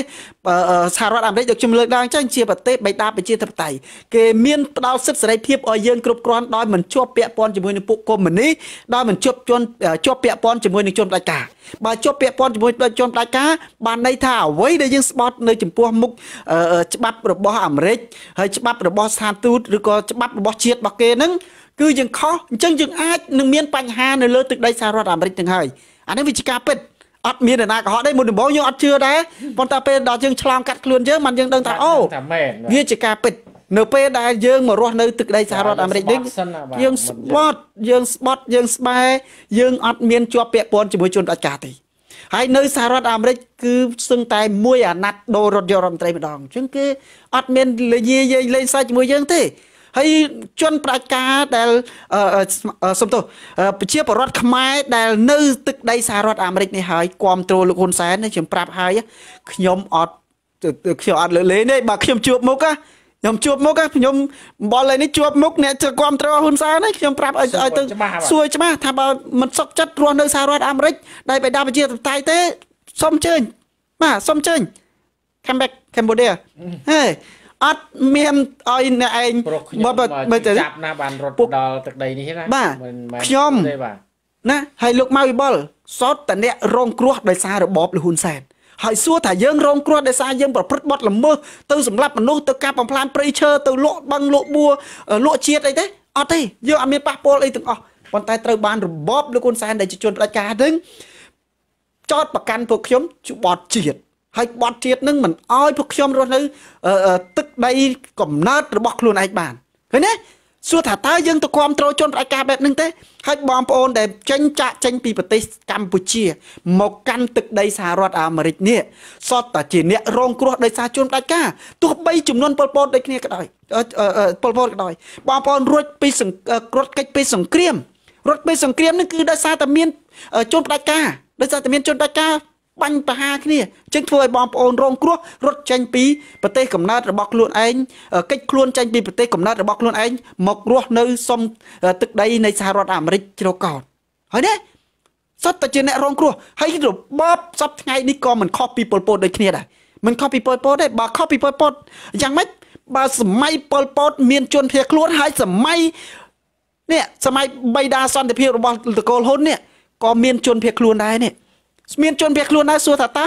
សហរដ្ឋអាមេរិកដូចខ្ញុំលើកឡើងចឹងជាប្រទេសបេតាប្រជាធិបតេយ្យគេមានផ្ដល់សិទ្ធិសេរីភាពឲ្យយើងគ្រប់គ្រាន់ដោយមិនជាប់ពាក់ព័ន្ធជាមួយនឹងពួកកុម្មុយនីសដោយមិនជាប់ជន់ជាប់ពាក់ព័ន្ធជាមួយនឹងជំដាច់ការបើជាប់ពាក់ព័ន្ធជាមួយជំដាច់ការបានន័យថាអ្វីដែលយើងស្បត់នៅ ចំពោះមុខច្បាប់របស់អាមេរិកហើយច្បាប់របស់ស្ថានទូតឬក៏ច្បាប់របស់ជាតិរបស់គេហ្នឹងគឺយើងខុសអញ្ចឹងយើងអាចនឹងមានបញ្ហានៅលើទឹកដីសហរដ្ឋអាមេរិកទាំងហើយអានេះវាជាការពិតអត់មានអ្នកណាកុហកទេមុនដំបូងយើងអត់ជឿដែរប៉ុន្តែពេលដល់យើងឆ្លងកាត់ខ្លួនយើងមិនយើងដឹងថាអូវាជាការពិតនៅពេលដែលយើងមករស់នៅទឹកដីសហរដ្ឋអាមេរិកនេះយើងស្បត់យើងស្បត់យើងស្បែយើងអត់មានជាប់ពាក់ព័ន្ធជាមួយជនអត់ការទេហើយនៅសហរដ្ឋអាមេរិកគឺស្ទឹងតែមួយអាណត្តិដូររដ្ឋយករដ្ឋមន្ត្រីម្ដងអញ្ចឹងគេអត់មានលយាយលេងសើចជាមួយយើងទេហើយជនប្រដាការដែលសំទោសប្រជាពលរដ្ឋខ្មែរដែល នៅ ទឹកដីសហរដ្ឋអាមេរិកនេះហើយគ្រប់គ្រងលោកហ៊ុនសែនខ្ញុំប្រាប់ហើយខ្ញុំអត់ខ្ញុំអត់លើកលែងទេបើខ្ញុំជួបមុខខ្ញុំជួបមុខខ្ញុំបលនេះជួបមុខអ្នកជិះគ្រប់គ្រងហ៊ុនសែនខ្ញុំប្រាប់ឲ្យឲ្យទៅសួរច្បាស់ថាបើមិនសុខចិត្តរស់នៅសហរដ្ឋអាមេរិក ដែលបេដាប្រជាធិបតេយ្យទេសុំអញ្ជើញបាទសុំអញ្ជើញ come back Cambodia ហេអត់មានឲ្យអ្នកឯងបើបើចាប់ណាបានរត់ដល់ទឹកដីនេះណាបាទខ្ញុំណាហើយលោកម៉ៅវិបុលសតតអ្នករងគ្រោះដោយសាររបបលហ៊ុនសែនហើយសួរថាយើងរងគ្រោះដោយសារយើងប្រព្រឹត្តបទល្មើសទៅសម្លាប់មនុស្សទៅការបំផ្លាញព្រៃឈើទៅលក់បឹងលក់បួលក់ជាតិអីទេអត់ទេយើងអត់មានប៉ះពាល់អីទាំងអស់ប៉ុន្តែត្រូវបានរបបលោកហ៊ុនសែនដែលជាជនផ្ដាច់ការហ្នឹងចោតប្រកាន់ពួកខ្ញុំជាបទជាតិហើយបត់ជាតិនឹងមិនអោយពួកខ្ញុំរស់នៅទឹកដីកំណើតរបស់ខ្លួនឯងបានឃើញទេសួរថាតើយើងទៅគ្រប់គ្រងជនផ្ដាច់ការបែបហ្នឹងទេហើយបងប្អូនដែលចេញចាក់ចេញពីប្រទេសកម្ពុជា មកកាន់ទឹកដីសហរដ្ឋអាមេរិកនេះសតតាជាអ្នករងគ្រោះដោយសារជនផ្ដាច់ការទោះបីចំនួនពលពតដូចគ្នាក៏ដោយពលពតក៏ដោយបងប្អូនរួចពីគ្រុតកិច្ចពីសង្គ្រាមរត់ពេលសង្គ្រាមនឹងគឺដោយសារតែមាន ជនផ្ដាច់ការដោយសារតែមាន ជនផ្ដាច់ការបាញ់ប្រហារគ្នាចឹងធ្វើឲ្យបងប្អូនរងគ្រោះរត់ចេញពីប្រទេសកំណើតរបស់ខ្លួនឯងកិច្ចខ្លួនចេញពីប្រទេសកំណើតរបស់ខ្លួនឯងមករស់នៅសុំទឹកដីនៃសហរដ្ឋអាមេរិកជ្រកកោតហើយនេះសត្វតជាអ្នករងគ្រោះហើយរបបសពថ្ងៃនេះក៏មិនខុសពីពលពតដូចគ្នាដែរមិនខុសពីពលពតទេបើខុសពីពលពតយ៉ាងម៉េចបើសម័យពលពតមានជនភៀសខ្លួនហើយសម័យនេះសម័យបៃតាសន្តិភាពរបស់តកូលហ៊ុននេះក៏មាន ជនភៀសខ្លួនដែរនេះស្មានជនភៀសខ្លួនដែរសួរថាតើ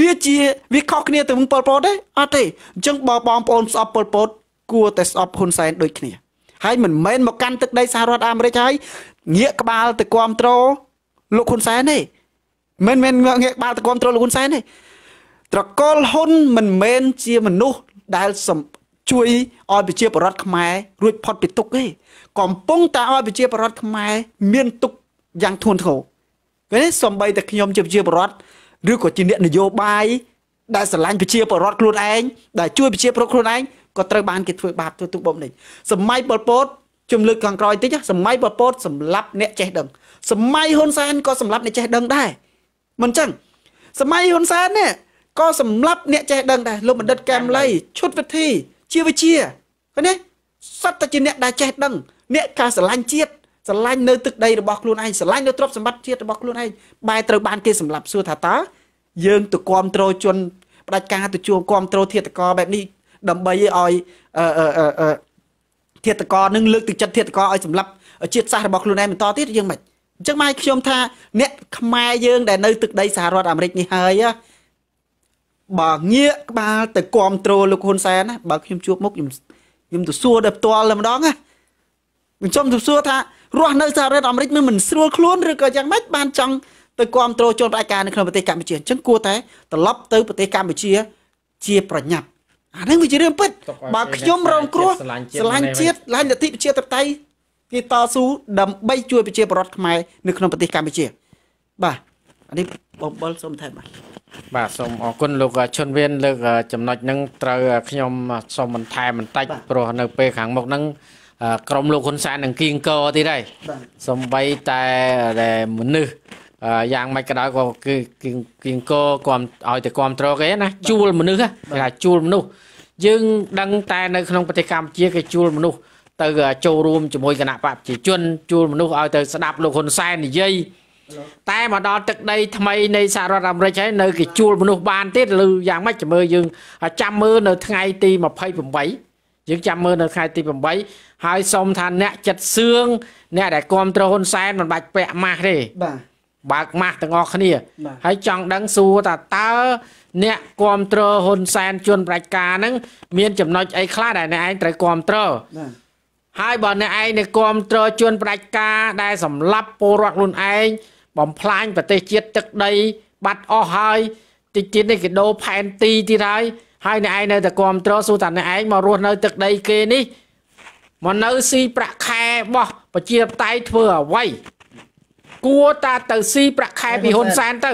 វាជាវាខុសគ្នាទៅនឹងប៉ុលពតទេអត់ទេអញ្ចឹងបើបងប្អូនស្អប់ប៉ុលពតគួរតែស្អប់ហ៊ុនសែនដូចគ្នាហើយមិនមែនមកកាន់ទឹកដីសហរដ្ឋអាមេរិកហើយងាកក្បាលទៅគ្រប់គ្រងលោកហ៊ុនសែនទេមិនមែនងាកក្បាលទៅគ្រប់គ្រងលោកហ៊ុនសែនទេត្រកូលហ៊ុនមិនមែនជាមនុស្សដែលជួយឲ្យប្រជាពលរដ្ឋខ្មែររួចផុតពីទុក្ខទេកំពុងតែឲ្យប្រជាពលរដ្ឋខ្មែរមានទុក្ខយ៉ាងធ្ងន់ធ្ងរពេលនេះសំបីតែខ្ញុំជាប្រជាពលរដ្ឋឬក៏ជាអ្នកនយោបាយដែលស្រឡាញ់ប្រជាពលរដ្ឋខ្លួនឯងដែលជួយប្រជាពលរដ្ឋខ្លួនឯងក៏ត្រូវបានគេធ្វើបាបធ្វើទុកបុកម្នេញសម័យប៉ុលពតជំលើកខាងក្រោយតិចសម័យប៉ុលពតសម្លាប់អ្នកចេះដឹង សម័យហ៊ុនសែនក៏សម្លាប់ អ្នកចេះដឹងដែរមិនចឹងសម័យហ៊ុនសែននេះក៏សម្លាប់អ្នកចេះដឹងដែរលោកបណ្ឌិតកែមលីឈុតវិធី ជាវិជាឃើញទេសត្វតែជាអ្នកដែលចេះដឹង អ្នកការស្រឡាញ់ជាតិស្រឡាញ់នៅទឹកដីរបស់ខ្លួនឯងស្រឡាញ់នៅទ្រព្យសម្បត្តិជាតិរបស់ខ្លួនឯងបែរត្រូវបានគេសម្លាប់សួរថាតើយើងទៅគ្រប់គ្រងជនផ្ដាច់ការទៅជួងគ្រប់គ្រងធាតកោបែបនេះដើម្បីឲ្យធាតកោនឹងលើកទឹកចិត្តធាតកោឲ្យសម្លាប់ជាតិសាសន៍របស់ខ្លួនឯងបន្តទៀតយើងមិនអញ្ចឹងមកខ្ញុំថាអ្នកខ្មែរយើងដែលនៅទឹកដីសហរដ្ឋអាមេរិកនេះហើយបើងាកក្បាលទៅគ្រប់គ្រងលោកហ៊ុនសែនណាបើខ្ញុំជួបមុខខ្ញុំខ្ញុំទៅសួរដល់ផ្ទាល់តែម្ដងណាខ្ញុំទៅសួរថារស់នៅសហរដ្ឋអាមេរិកមិនស្រួលខ្លួនឬក៏យ៉ាងម៉េចបានចង់ទៅគ្រប់គ្រងជនបដិការនៅក្នុងប្រទេសកម្ពុជាអញ្ចឹងគួរតែត្រឡប់ទៅប្រទេសកម្ពុជា ជា ប្រញាប់អានេះវាជារឿងពិតបើខ្ញុំរងគ្រោះស្រឡាញ់ជាតិឡាញលទ្ធិប្រជាធិបតេយ្យគេតស៊ូដើម្បី ជួយប្រជាពលរដ្ឋខ្មែរនៅក្នុងប្រទេសកម្ពុជា បាទអានេះបំបិលសូមថែមបាទបាទសូមអរគុណលោកឈុនវៀនលើកចំណុចហ្នឹងត្រូវខ្ញុំសូមបន្ថែមបន្តិចព្រោះនៅពេលខាងមុខហ្នឹងក្រមលោកហ៊ុនសែននិងគៀងកទៀតហើយសំបីតែដែលមនុស្សយ៉ាងមិនក៏ដោយក៏គឺគៀងកគាំឲ្យតែគ្រប់ត្រគេណា ជួលមនុស្សគេថាជួលមនុស្សយើងដឹង តែនៅក្នុងប្រទេសកម្ពុជាគេជួលមនុស្សទៅចូលរួមជាមួយគណៈបកប្រជាជនជួលមនុស្សឲ្យទៅស្ដាប់លោកហ៊ុនសែននិយាយតែមកដល់ទឹកដីថ្មីនៃសហរដ្ឋអាមេរិកហើយនៅគេជួលមនុស្សបានទៀតឬយ៉ាងម៉េចចាំមើលយើងចាំមើលនៅថ្ងៃទី28យើងចាំមើលនៅថ្ងៃទី8ហើយសូមថាអ្នកចិត្តសឿងអ្នកដែលគ្រប់គ្រងហ៊ុនសែនមិនបាច់ពាក់ម៉ាស់ទេបាទបើកម៉ាស់ទាំងអស់គ្នា ហើយចង់ដឹងសួរថាតើអ្នកគ្រប់គ្រងហ៊ុនសែនជួនប្រាច់ការហ្នឹងមានចំណុចអីខ្លះដែលអ្នកឯងត្រូវគ្រប់គ្រងបាទហើយបើអ្នកឯងនៅគ្រប់គ្រងជួនប្រាច់ការដែលសម្លាប់ពលរដ្ឋខ្លួនឯងបំផ្លាញប្រទេសជាតិទឹកដី បាត់អស់ហើយតិចទៀតនេះគេដូរផែនទីទៀតហើយហើយអ្នកឯងនៅតែគ្រប់គ្រងសួរតាអ្នកឯងមករស់នៅទឹកដីគេនេះមកនៅស៊ីប្រាក់ខែរបស់ប្រជាបតៃធ្វើអ្វីគួរតាទៅស៊ីប្រាក់ខែពីហ៊ុនសែនទៅ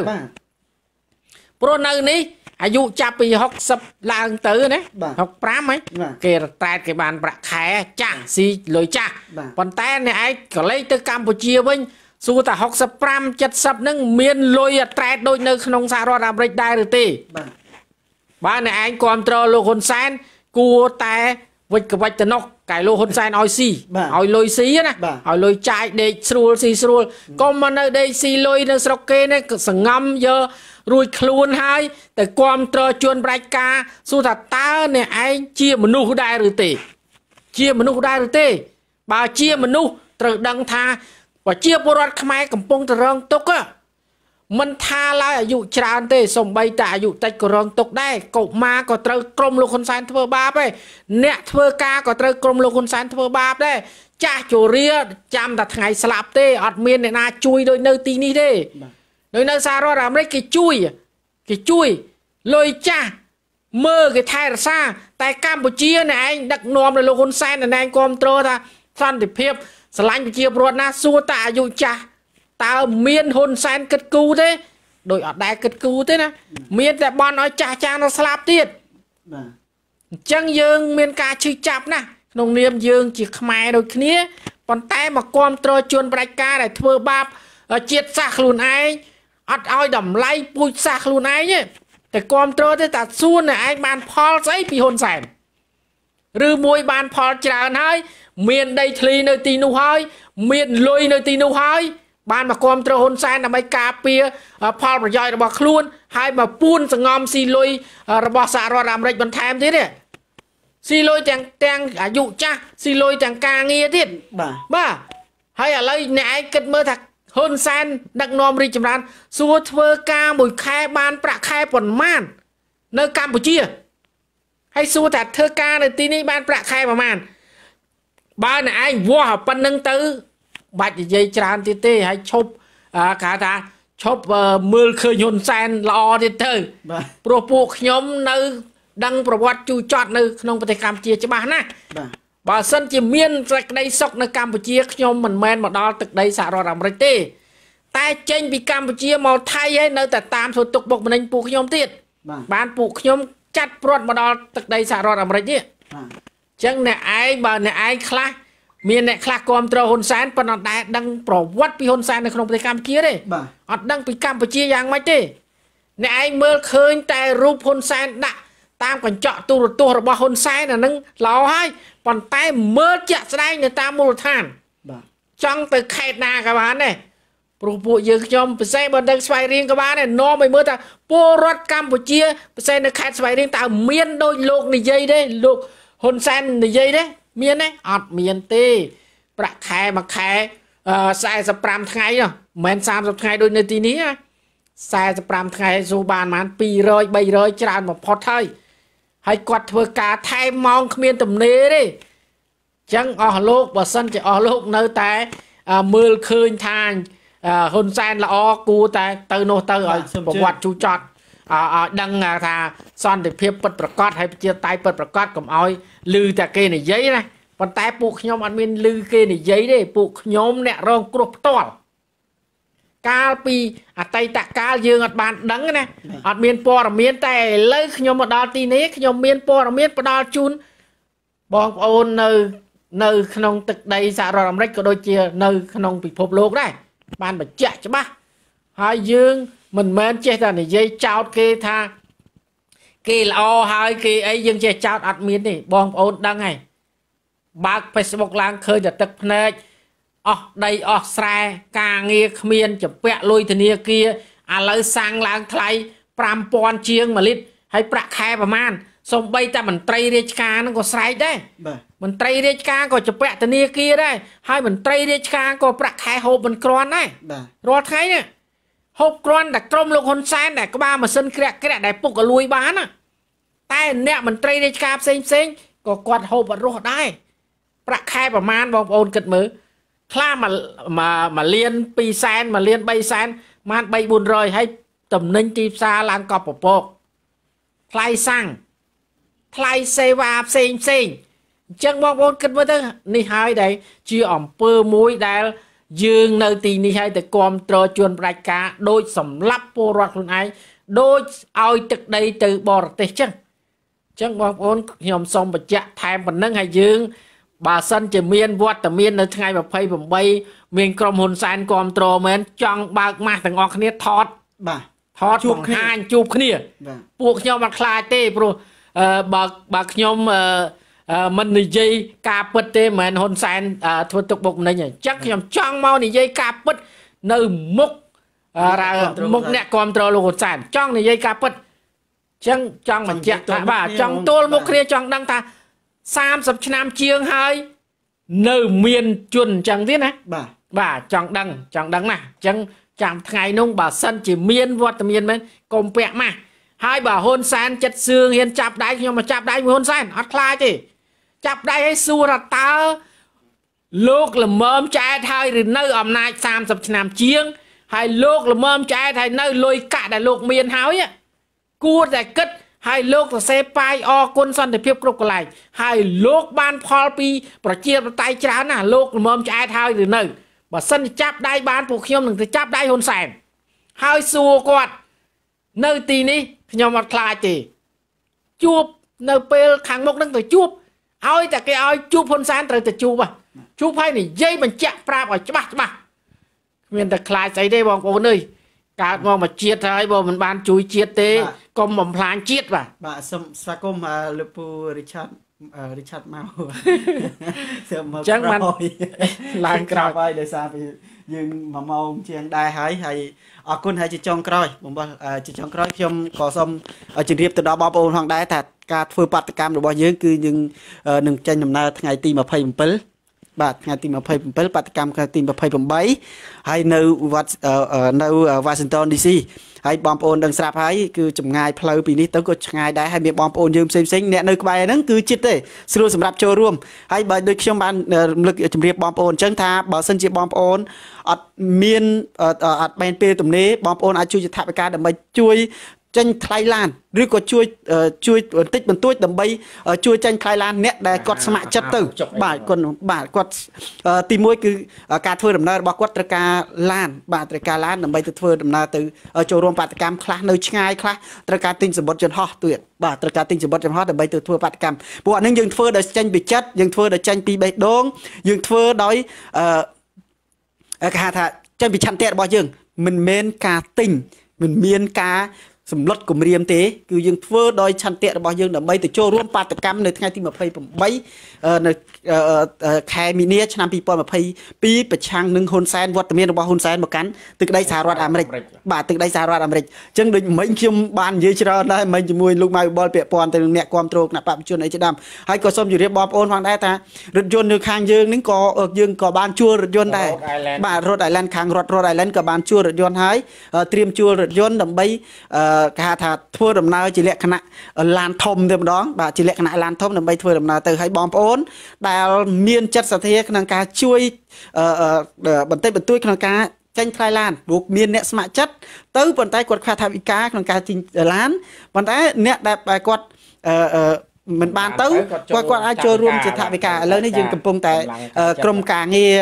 ព្រោះនៅនេះអាយុចាប់ពី60ឡើងទៅណា65ហ៎គេរត្រែតគេបានប្រាក់ខែចាស់ស៊ីលុយចាស់ប៉ុន្តែអ្នកឯងក៏លេខទៅកម្ពុជាវិញសួរតា65 70ហ្នឹងមានលុយអត្រែត ដូចនៅ ក្នុងសហរដ្ឋអាមេរិកដែរឬទេបាទបាទអ្នកឯងគ្រប់គ្រងលោកហ៊ុនសែនគួរតែវិច្ចកវិច្ចទៅនោះកែលោកហ៊ុនសែនឲ្យស៊ីឲ្យលុយស៊ីណាឲ្យលុយចាយដេកស្រួលស៊ីស្រួល កុំមកនៅដេកស៊ីលុយនៅ ស្រុកគេណាសងំយករួចខ្លួនហើយទៅគ្រប់គ្រងជួនប្រាច់ការសួរថាតើអ្នកឯងជាមនុស្សដែរឬទេ ជាមនុស្សដែរឬទេ បើជាមនុស្សត្រូវដឹងថាប្រជាពលរដ្ឋខ្មែរកំពុងតរងទុក្ខមិនថាឡើយអាយុច្រើនទេសំបីតែអាយុតិចក៏រងទុកដែរកុមារក៏ត្រូវក្រុមលោកហ៊ុនសែនធ្វើបាបដែរអ្នកធ្វើការក៏ត្រូវក្រុមលោកហ៊ុនសែនធ្វើបាបដែរចាស់ជរាចាំតែថ្ងៃស្លាប់ទេ អត់មានអ្នកណាជួយដូចនៅទីនេះទេ នៅនៅសាររដ្ឋអាមេរិកគេជួយគេជួយលុយចាស់មើលគេថែរក្សា តែកម្ពុជាណែឯងដឹកនាំរបស់លោកហ៊ុនសែនណែឯងគ្រប់គ្រងថាសន្តិភាព ស្រឡាញ់ប្រជាពលរដ្ឋណាសួរតែអាយុចាស់តើមានហ៊ុនសែនគិតគូទេដោយអត់ដែលគិតគូទេណា មានតែបន់ឲ្យចាស់ចាស់នៅស្លាប់ទៀតបាទអញ្ចឹងយើង មាន ការឈឺចាប់ណាស់ក្នុងនាម យើង ជា ខ្មែរដូចគ្នាប៉ុន្តែមកគ្រប់គ្រងជនបដិការដែលធ្វើបាបជាតិសាសខ្លួនឯងអត់ឲ្យតម្លៃពូជសាសខ្លួនឯងទេតែគ្រប់គ្រងទេតាសួនឯងបានផលស្អីពីហ៊ុនសែនឬមួយបានផលច្រើនហើយមានដីធ្លីនៅទីនោះហើយមានលុយនៅទីនោះហើយបានមកគ្រប់គ្រងហ៊ុនសែនដើម្បីការពារផលប្រយោជន៍របស់ខ្លួន ហើយមកពួនសងំស៊ីលុយរបស់សហរដ្ឋអាមេរិកបន្ថែមទៀតទេស៊ីលុយទាំងទាំងអាយុចាស់ស៊ីលុយទាំងការងារទៀតបាទបាទហើយឥឡូវអ្នកឯងគិតមើលថាហ៊ុនសែនដឹកនាំរាជចម្រើនសួរធ្វើការមួយខែបាន ប្រាក់ខែប៉ុន្មាន នៅកម្ពុជាហើយសួរថាធ្វើការនៅទីនេះបានប្រាក់ខែប៉ុន្មានបើអ្នកឯងវាស់ប៉ុណ្្នឹងទៅបាច់និយាយច្រើនទៀតទេហើយឈប់គេថាឈប់មើលឃើញហ៊ុនសែនល្អទៀតទៅព្រោះពួកខ្ញុំ នៅ ដឹងប្រវត្តិជូរចត់នៅក្នុងប្រទេសកម្ពុជាច្បាស់ណាស់បាទបើសិនជាមានសេចក្តីសុខនៅកម្ពុជាខ្ញុំមិនមែនមកដល់ទឹកដីសហរដ្ឋអាមេរិកទេតែចេញពីកម្ពុជាមកថៃហើយនៅតែតាមធ្វើទុកបុកម្នេញពួកខ្ញុំទៀតបានពួកខ្ញុំចាត់ព្រាត់មកដល់ទឹកដីសហរដ្ឋអាមេរិកនេះអញ្ចឹងអ្នកឯងបើអ្នកឯងខ្លះមានអ្នកខ្លះគ្រប់គ្រងហ៊ុនសែនប៉ុន្តែដែរដឹងប្រវត្តិពីហ៊ុនសែននៅក្នុងប្រទេសកម្ពុជាទេបាទអត់ដឹងពីកម្ពុជាយ៉ាងម៉េចទេអ្នកឯងមើលឃើញតែរូបហ៊ុនសែនដាក់តាមកញ្ចក់ទូរទស្សន៍របស់ហ៊ុនសែនអានឹងល្អហើយប៉ុន្តែមើលជាក់ស្ដែងនៅតាមមូលដ្ឋានបាទចង់ទៅខេត្តណាក៏បានដែរព្រោះពួកយើងខ្ញុំពិសេសបើដឹងស្វ័យរៀងក៏បានដែរនាំឲ្យមើលថាពលរដ្ឋកម្ពុជាពិសេសនៅខេត្តស្វ័យរៀងតើមានដូចលោកនិយាយទេលោកហ៊ុនសែននិយាយទេមានទេអត់មានទេ ប្រាក់ខែមួយខែ45ថ្ងៃហ៎មិន30ថ្ងៃដូចនៅទីនេះណា45ថ្ងៃសួរបានប្រហែល200 300ច្រើនបំផុតហើយហើយគាត់ធ្វើការថែមម៉ោងគ្មានទំនេរទេអញ្ចឹងអស់លោកបើសិនជាអស់លោកនៅតែមើលឃើញថាហ៊ុនសែនល្អគួរតែ ទៅនោះ ទៅឲ្យប្រវត្តិជូចត់ឲ្យដឹងថាសន្តិភាពពិតប្រកបហើយប្រជាតៃពិតប្រកបកុំឲ្យឮតែគេនិយាយណាប៉ុន្តែពួកខ្ញុំអត់មានឮគេនិយាយទេពួកខ្ញុំអ្នករងគ្រោះផ្ទាល់កាលពីអតីតកាលយើងអត់បានដឹងណាអត់មានព័ត៌មាន តែឥឡូវខ្ញុំមកដល់ទីនេះខ្ញុំមានព័ត៌មានផ្ដល់ជូនបងប្អូននៅ នៅ ក្នុងទឹកដីសហរដ្ឋអាមេរិកក៏ដូចជា នៅក្នុងពិភពលោកដែរបានបញ្ជាក់ច្បាស់ហើយយើងមិនមែនចេះតែនិយាយចោតគេថាគេល្អហើយគេអីយើងចេះចោតអត់មានទេបងប្អូនដឹងហើយបើក Facebook ឡើងឃើញតែទឹកភ្នែកអស់ដីអស់ស្រែការងារគ្មានចម្ពាក់លុយធនាគារឥឡូវសាំងឡើងថ្លៃ5000ជាង1លីត្រហើយប្រាក់ខែប្រមាណសំបីតែមន្ត្រីរាជការនឹងក៏ស្រែកដែរបាទមន្ត្រីរាជការក៏ចម្ពាក់ធនាគារដែរហើយមន្ត្រីរាជការក៏ប្រាក់ខែហូបមិនក្រាន់ដែរបាទរាល់ថ្ងៃនេះហូបគ្រាន់តែក្រុមលោកហ៊ុនសែនដែលក្បាលម៉ាស៊ីនក្រាក់ក្រាក់ដែលពុកកលួយបានណាតែអ្នកមន្ត្រីរាជការផ្សេងផ្សេងក៏គាត់ហូបអត់រស់ដែរប្រាក់ខែប្រមាណបងប្អូនគិតមើលខ្លះមកមកលាន2សែនមកលាន3សែនម៉ាន3 400ហើយតំណែងទីផ្សារឡើងកប់ពពកថ្លៃសាំងថ្លៃសេវាផ្សេងផ្សេងអញ្ចឹងបងប្អូនគិតមើលទៅ នេះហើយដែលជាអង្គើមួយដែលយើងនៅទីនេះហើយតែគ្រប់ត្រជួនផ្ដាច់ការដូចសម្លាប់ពលរដ្ឋខ្លួនឯងដូចឲ្យទឹកដីទៅបរទេសចឹងចឹងបងប្អូនខ្ញុំសូមបញ្ជាក់ថែមប៉ុណ្ណឹងហើយយើងបើសិនជាមានវត្តមាន នៅថ្ងៃ28មានក្រុមហ៊ុនសែនគ្រប់ត្រមែនចង់បើកម៉ាស់ទាំងអស់គ្នាថត បាទថតជួបគ្នាជួបគ្នាពួកខ្ញុំអត់ខ្លាចទេព្រោះបើបើខ្ញុំអឺមិននិយាយការពិតទេមិនមែនហ៊ុនសែនធ្វើទុកបុកម្នេញអញ្ចឹងខ្ញុំចង់មកនិយាយការពិត នៅមុខរៅមុខអ្នកគ្រប់គ្រងលោកហ៊ុនសែនចង់និយាយការពិតអញ្ចឹងចង់បញ្ជាក់ថាបាទចង់ទួលមុខគ្នាចង់ដឹងថា30ឆ្នាំជាងហើយនៅមានជន់អញ្ចឹងទៀតណាបាទបាទចង់ដឹងចង់ដឹងណាអញ្ចឹងចាំថ្ងៃនោះបើសិនជាមានវត្តមានមែនកុំពាក់ម៉ាស់ហើយបើហ៊ុនសែនចិត្តសឿងហ៊ានចាប់ដៃខ្ញុំមកចាប់ដៃហ៊ុនសែនអត់ខ្លាចទេចាប់ដៃឲ្យសួរថាតើលោកល្មមចែកហើយឬនៅ អំណាច30ឆ្នាំជាងហើយលោក ល្មមចែកហើយនៅលុយកាក់ដែលលោកមានហើយគួរតែគិតហើយលោកសរសេរប៉ាយអគុណសន្តិភាពគ្រប់កន្លែងហើយលោកបាន ផលពីប្រជាប្រត័យច្រើនណាស់លោកល្មមឆ្អែតហើយឬនៅបើសិនចាប់ដៃបានពួកខ្ញុំនឹងទៅចាប់ដៃហ៊ុនសែនហើយសួរគាត់នៅទីនេះខ្ញុំអត់ខ្លាចទេជួបនៅពេលខាងមុខនឹងទៅជួបឲ្យតែគេឲ្យជួបហ៊ុនសែនត្រូវតែជួបហ៎ជួបហើយនិយាយបញ្ជាក់ប្រាប់ឲ្យច្បាស់ច្បាស់គ្មានតែខ្លាចស្អីទេបងប្អូនអើយកើតមកមកជាតិហើយបងមិនបាន ជួយជាតិទេកុំបំផ្លាញជាតិបាទបាទសូមស្វាគមន៍លោកពូរីឆាតរីឆាតមកអញ្ចឹងបានឡើងក្រោយហើយដោយសារពីយើង1ម៉ោងជាងដែរហើយហើយអរគុណហើយជាចុងក្រោយបងប្អូនជាចុងក្រោយខ្ញុំក៏សូមជម្រាបទៅដល់បងប្អូនផងដែរថាការធ្វើបដកម្មរបស់យើងគឺយើងនឹងចេញដំណើរថ្ងៃទី27បាទថ្ងៃទី27បដកម្មថ្ងៃទី28ហើយនៅវត្តនៅ Washington DC ហើយបងប្អូនដឹងស្រាប់ហើយគឺចម្ងាយផ្លូវពីនេះទៅក៏ឆ្ងាយដែរហើយមានបងប្អូនយើងផ្សេងផ្សេងអ្នកនៅក្បែរហ្នឹងគឺចិត្តទេ ស្រួលសម្រាប់ចូលរួមហើយបើដូចខ្ញុំបានរំលឹកជម្រាបបងប្អូនអញ្ចឹងថាបើសិនជាបងប្អូនអត់មានអត់មានពេលទំនេរបងប្អូនអាចជួយយថាបការដើម្បីជួយចេញថ្លៃឡានឬក៏ជួយជួយបន្តិចបន្តួចដើម្បីជួយចេញថ្លៃឡានអ្នកដែលគាត់ស្ម័គ្រចិត្តទៅបាទគាត់បាទគាត់ទីមួយគឺការធ្វើដំណើររបស់គាត់ត្រូវការឡាន បាទត្រូវការឡានដើម្បីទៅធ្វើដំណើរទៅចូលរួមបាតកម្មខ្លះនៅឆ្ងាយខ្លះត្រូវការទិញសម្បត្តិយន្តហោះទៀតបាទត្រូវការទិញសម្បត្តិយន្តហោះដើម្បីទៅធ្វើបាតកម្មព្រោះអានឹងយើងធ្វើដោយចេញពីចិត្តយើងធ្វើដោយចេញពីបេះដូងយើងធ្វើដោយគេហៅថាចេញពីឆន្ទៈរបស់យើង មិនមែនការទិញមិនមានការសម្លុតគម្រាមទេគឺយើងធ្វើដោយឆន្ទៈរបស់យើងដើម្បីទៅចូលរួមបាតកម្មនៅថ្ងៃទី28នៅខែមីនាឆ្នាំ2022ប្រឆាំងនឹងហ៊ុនសែនវត្តមានរបស់ហ៊ុនសែនមកកាន់ទឹកដីសហរដ្ឋអាមេរិក បាទទឹកដីសហរដ្ឋអាមេរិកអញ្ចឹងដូចមិញខ្ញុំបាននិយាយច្រើនដែរមិញជាមួយលោកម៉ៅបុលពាក់ព័ន្ធទៅនឹងអ្នកគ្រប់គ្រងគណៈបព្វជិនអីជាដើមហើយក៏សូមជម្រាបបងប្អូនផងដែរថារថយន្តនៅខាងយើងនេះក៏យើងក៏បានជួលរថយន្តដែរបាទរថ Island ខាងរដ្ឋរថ Island ក៏បានជួលរថយន្តហើយត្រៀមជួលរថយន្តដើម្បីគេហៅថាធ្វើដំណើរជាលក្ខណៈឡានធំតែម្ដងបាទជាលក្ខណៈឡានធំដើម្បីធ្វើដំណើរទៅហើយបងប្អូននដែលមានចិត្តសទ្ធាក្នុងការជួយបន្តិចបន្តួចក្នុងការចាញ់ថ្លៃឡានព្រោះមានអ្នកស្ម័គ្រចិត្តទៅប៉ុន្តែគាត់ខ្វះថវិកាក្នុងការជីងឡានប៉ុន្តែ អ្នកដែលគាត់អឺមិនបានទៅគាត់គាត់អាចចូលរួមជាថវិកាឥឡូវនេះយើងកំពុងតែ ក្រមការងារ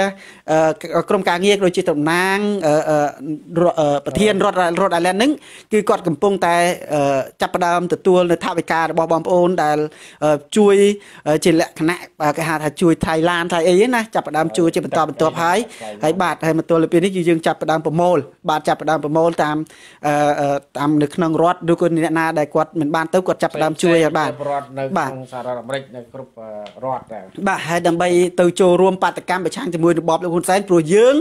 ក្រមការងារដូចជាតំណាងប្រធានរដ្ឋរដ្ឋអាយឡែនហ្នឹងគឺគាត់កំពុងតែចាប់ផ្ដើមទទួល នៅថវិការបស់បងប្អូនដែលជួយជាលក្ខណៈគេហៅថាជួយថៃឡានថៃអីណាចាប់ផ្ដើមជួយជាបន្តបន្ទាប់ហើយហើយបាទហើយមកទល់ពេលនេះគឺយើងចាប់ផ្ដើមប្រមូល បាទចាប់ផ្ដើមប្រមូលតាមតាមនៅក្នុងរដ្ឋឬក៏អ្នកណាដែលគាត់មិនបានទៅគាត់ចាប់ផ្ដើមជួយហើយបាទរដ្ឋនៅក្នុងសហរដ្ឋអាមេរិកនៅគ្រប់រដ្ឋដែរបាទហើយដើម្បីទៅចូលរួមបដកម្មប្រឆាំងជាមួយរបបលោកហ៊ុនសែនព្រោះយើង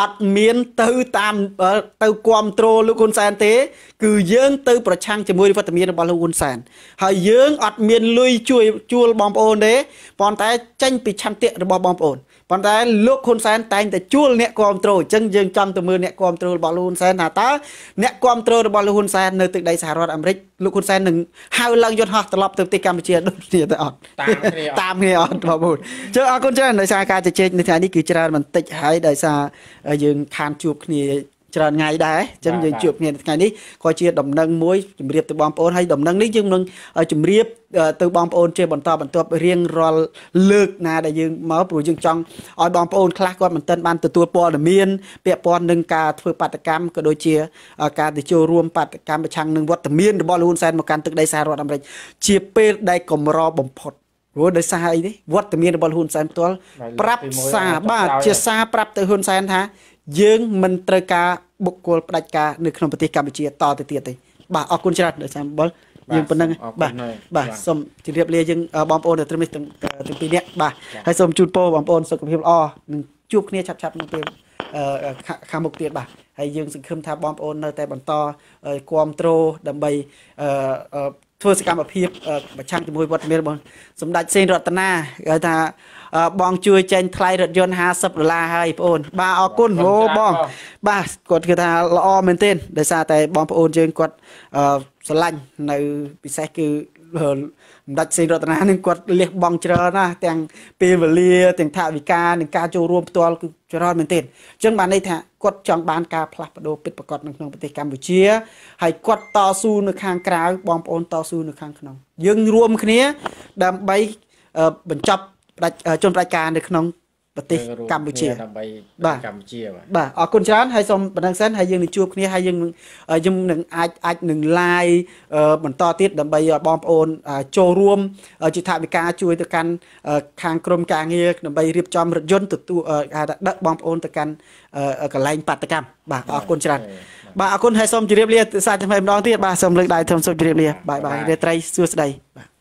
អត់មានទៅតាមទៅគ្រប់គ្រងលោកហ៊ុនសែនទេ គឺយើងទៅ ប្រឆាំងជាមួយវត្តមានរបស់លោកហ៊ុនសែនហើយយើងអត់មានលុយជួយជួលបងប្អូនទេប៉ុន្តែចេញពីឆន្ទៈរបស់បងប្អូនប៉ុន្តែលោកហ៊ុនសែនតែងតែជួលអ្នកគ្រប់គ្រងអញ្ចឹងយើងចង់ទៅមើលអ្នកគ្រប់គ្រងរបស់លោកហ៊ុនសែនថាតើអ្នកគ្រប់គ្រងរបស់លោកហ៊ុនសែននៅទឹកដីសហរដ្ឋអាមេរិកលោកហ៊ុនសែននឹងហៅឡើងយន្តហោះត្រឡប់ទៅប្រទេសកម្ពុជាដូចគ្នាទៅអត់តាមគ្នាអត់បងប្អូនជើអរគុណច្រើនដោយសារការជជែកនៅថ្ងៃនេះគឺច្រើនបន្តិច ហើយដោយសារយើងខានជួបគ្នាច្រើនថ្ងៃដែរអញ្ចឹងយើងជួបគ្នាថ្ងៃនេះក៏ជាដំណឹងមួយជម្រាបទៅបងប្អូនហើយដំណឹងនេះយើងនឹងជម្រាបទៅបងប្អូនជាបន្តបន្ទាប់រៀងរាល់លើក ណាដែលយើងមកព្រោះយើងចង់ឲ្យបងប្អូនខ្លះគាត់មិនទាន់បានទទួលព័ត៌មាន ពាក់ព័ន្ធនឹងការធ្វើបាតកម្មក៏ដូចជា ការទៅចូលរួមបាតកម្មប្រឆាំងនឹងវត្តមានរបស់លហ៊ុនសែនមកកាន់ទឹកដីសហរដ្ឋអាមេរិកជាពេលដែលកម្របំផុតព្រោះដោយសារអីនេះវត្តមានរបស់ហ៊ុនសែនផ្ទាល់ប្រាប់សារបាទជាសារប្រាប់ទៅហ៊ុនសែនថាយើងមិនត្រូវការបុគ្គលផ្ដាច់ការនៅក្នុងប្រទេសកម្ពុជាតទៅទៀតទេបាទអរគុណច្រើនដោយសារអំបលយើងប៉ុណ្ណឹងបាទបាទសូមជម្រាបលាយើងបងប្អូនត្រឹមនេះទាំងទាំងពីរនាក់បាទហើយសូមជូនពរបងប្អូនសុខភាពល្អនិងជួបគ្នាឆាប់ឆាប់ក្នុងពេលខាងមុខទៀតបាទហើយយើងសង្ឃឹមថាបងប្អូននៅតែបន្តគ្រប់គ្រងដើម្បីធ្វើសកម្មភាព ប្រឆាំងជាមួយវត្តមានរបស់សម្ដេចសេនរតនាគេថាបងជួយចែងថ្លៃរថយន្ត50ដុល្លារហើយបងអូនបាទអរគុណអូបង បាទគាត់គឺថាល្អមែនទែនដោយសារតែបងប្អូនយើងគាត់ស្រឡាញ់នៅពិសេសគឺម្ដេចសេងរតនានឹងគាត់លះបង់ច្រើនណាស់ទាំងពេលវេលា ទាំងថវិកានិងការចូលរួមផ្ទាល់គឺច្រើនមែនទែនអញ្ចឹងបានន័យថាគាត់ចង់បានការផ្លាស់ប្ដូរពិតប្រាកដនៅក្នុងប្រទេសកម្ពុជាហើយគាត់តស៊ូនៅខាងក្រៅបងប្អូនតស៊ូនៅខាងក្នុង យើងរួមគ្នាដើម្បីបញ្ចប់ផ្ដាច់ជនផ្ដាច់ការនៅក្នុងប្រទេសកម្ពុជាដើម្បីកម្ពុជាបាទអរគុណច្រើនហើយសូមបណ្ដឹងសិនហើយយើងនឹងជួបគ្នាហើយយើងយើងនឹងអាចអាចនឹង live បន្តទៀតដើម្បីឲ្យបងប្អូនចូលរួមជាថាវិការ ជួយទៅកាន់ ខាងក្រមការងារដើម្បីរៀបចំរថយន្តទទួលដឹកបងប្អូនទៅកាន់កន្លែងបាតកម្មបាទអរគុណច្រើនបាទអរគុណហើយសូមជម្រាបលាសាជាថ្មីម្ដងទៀតបាទសូមលើកដៃធំសូមជម្រាបលាបាយបាយរាត្រីសួស្ដីបាទ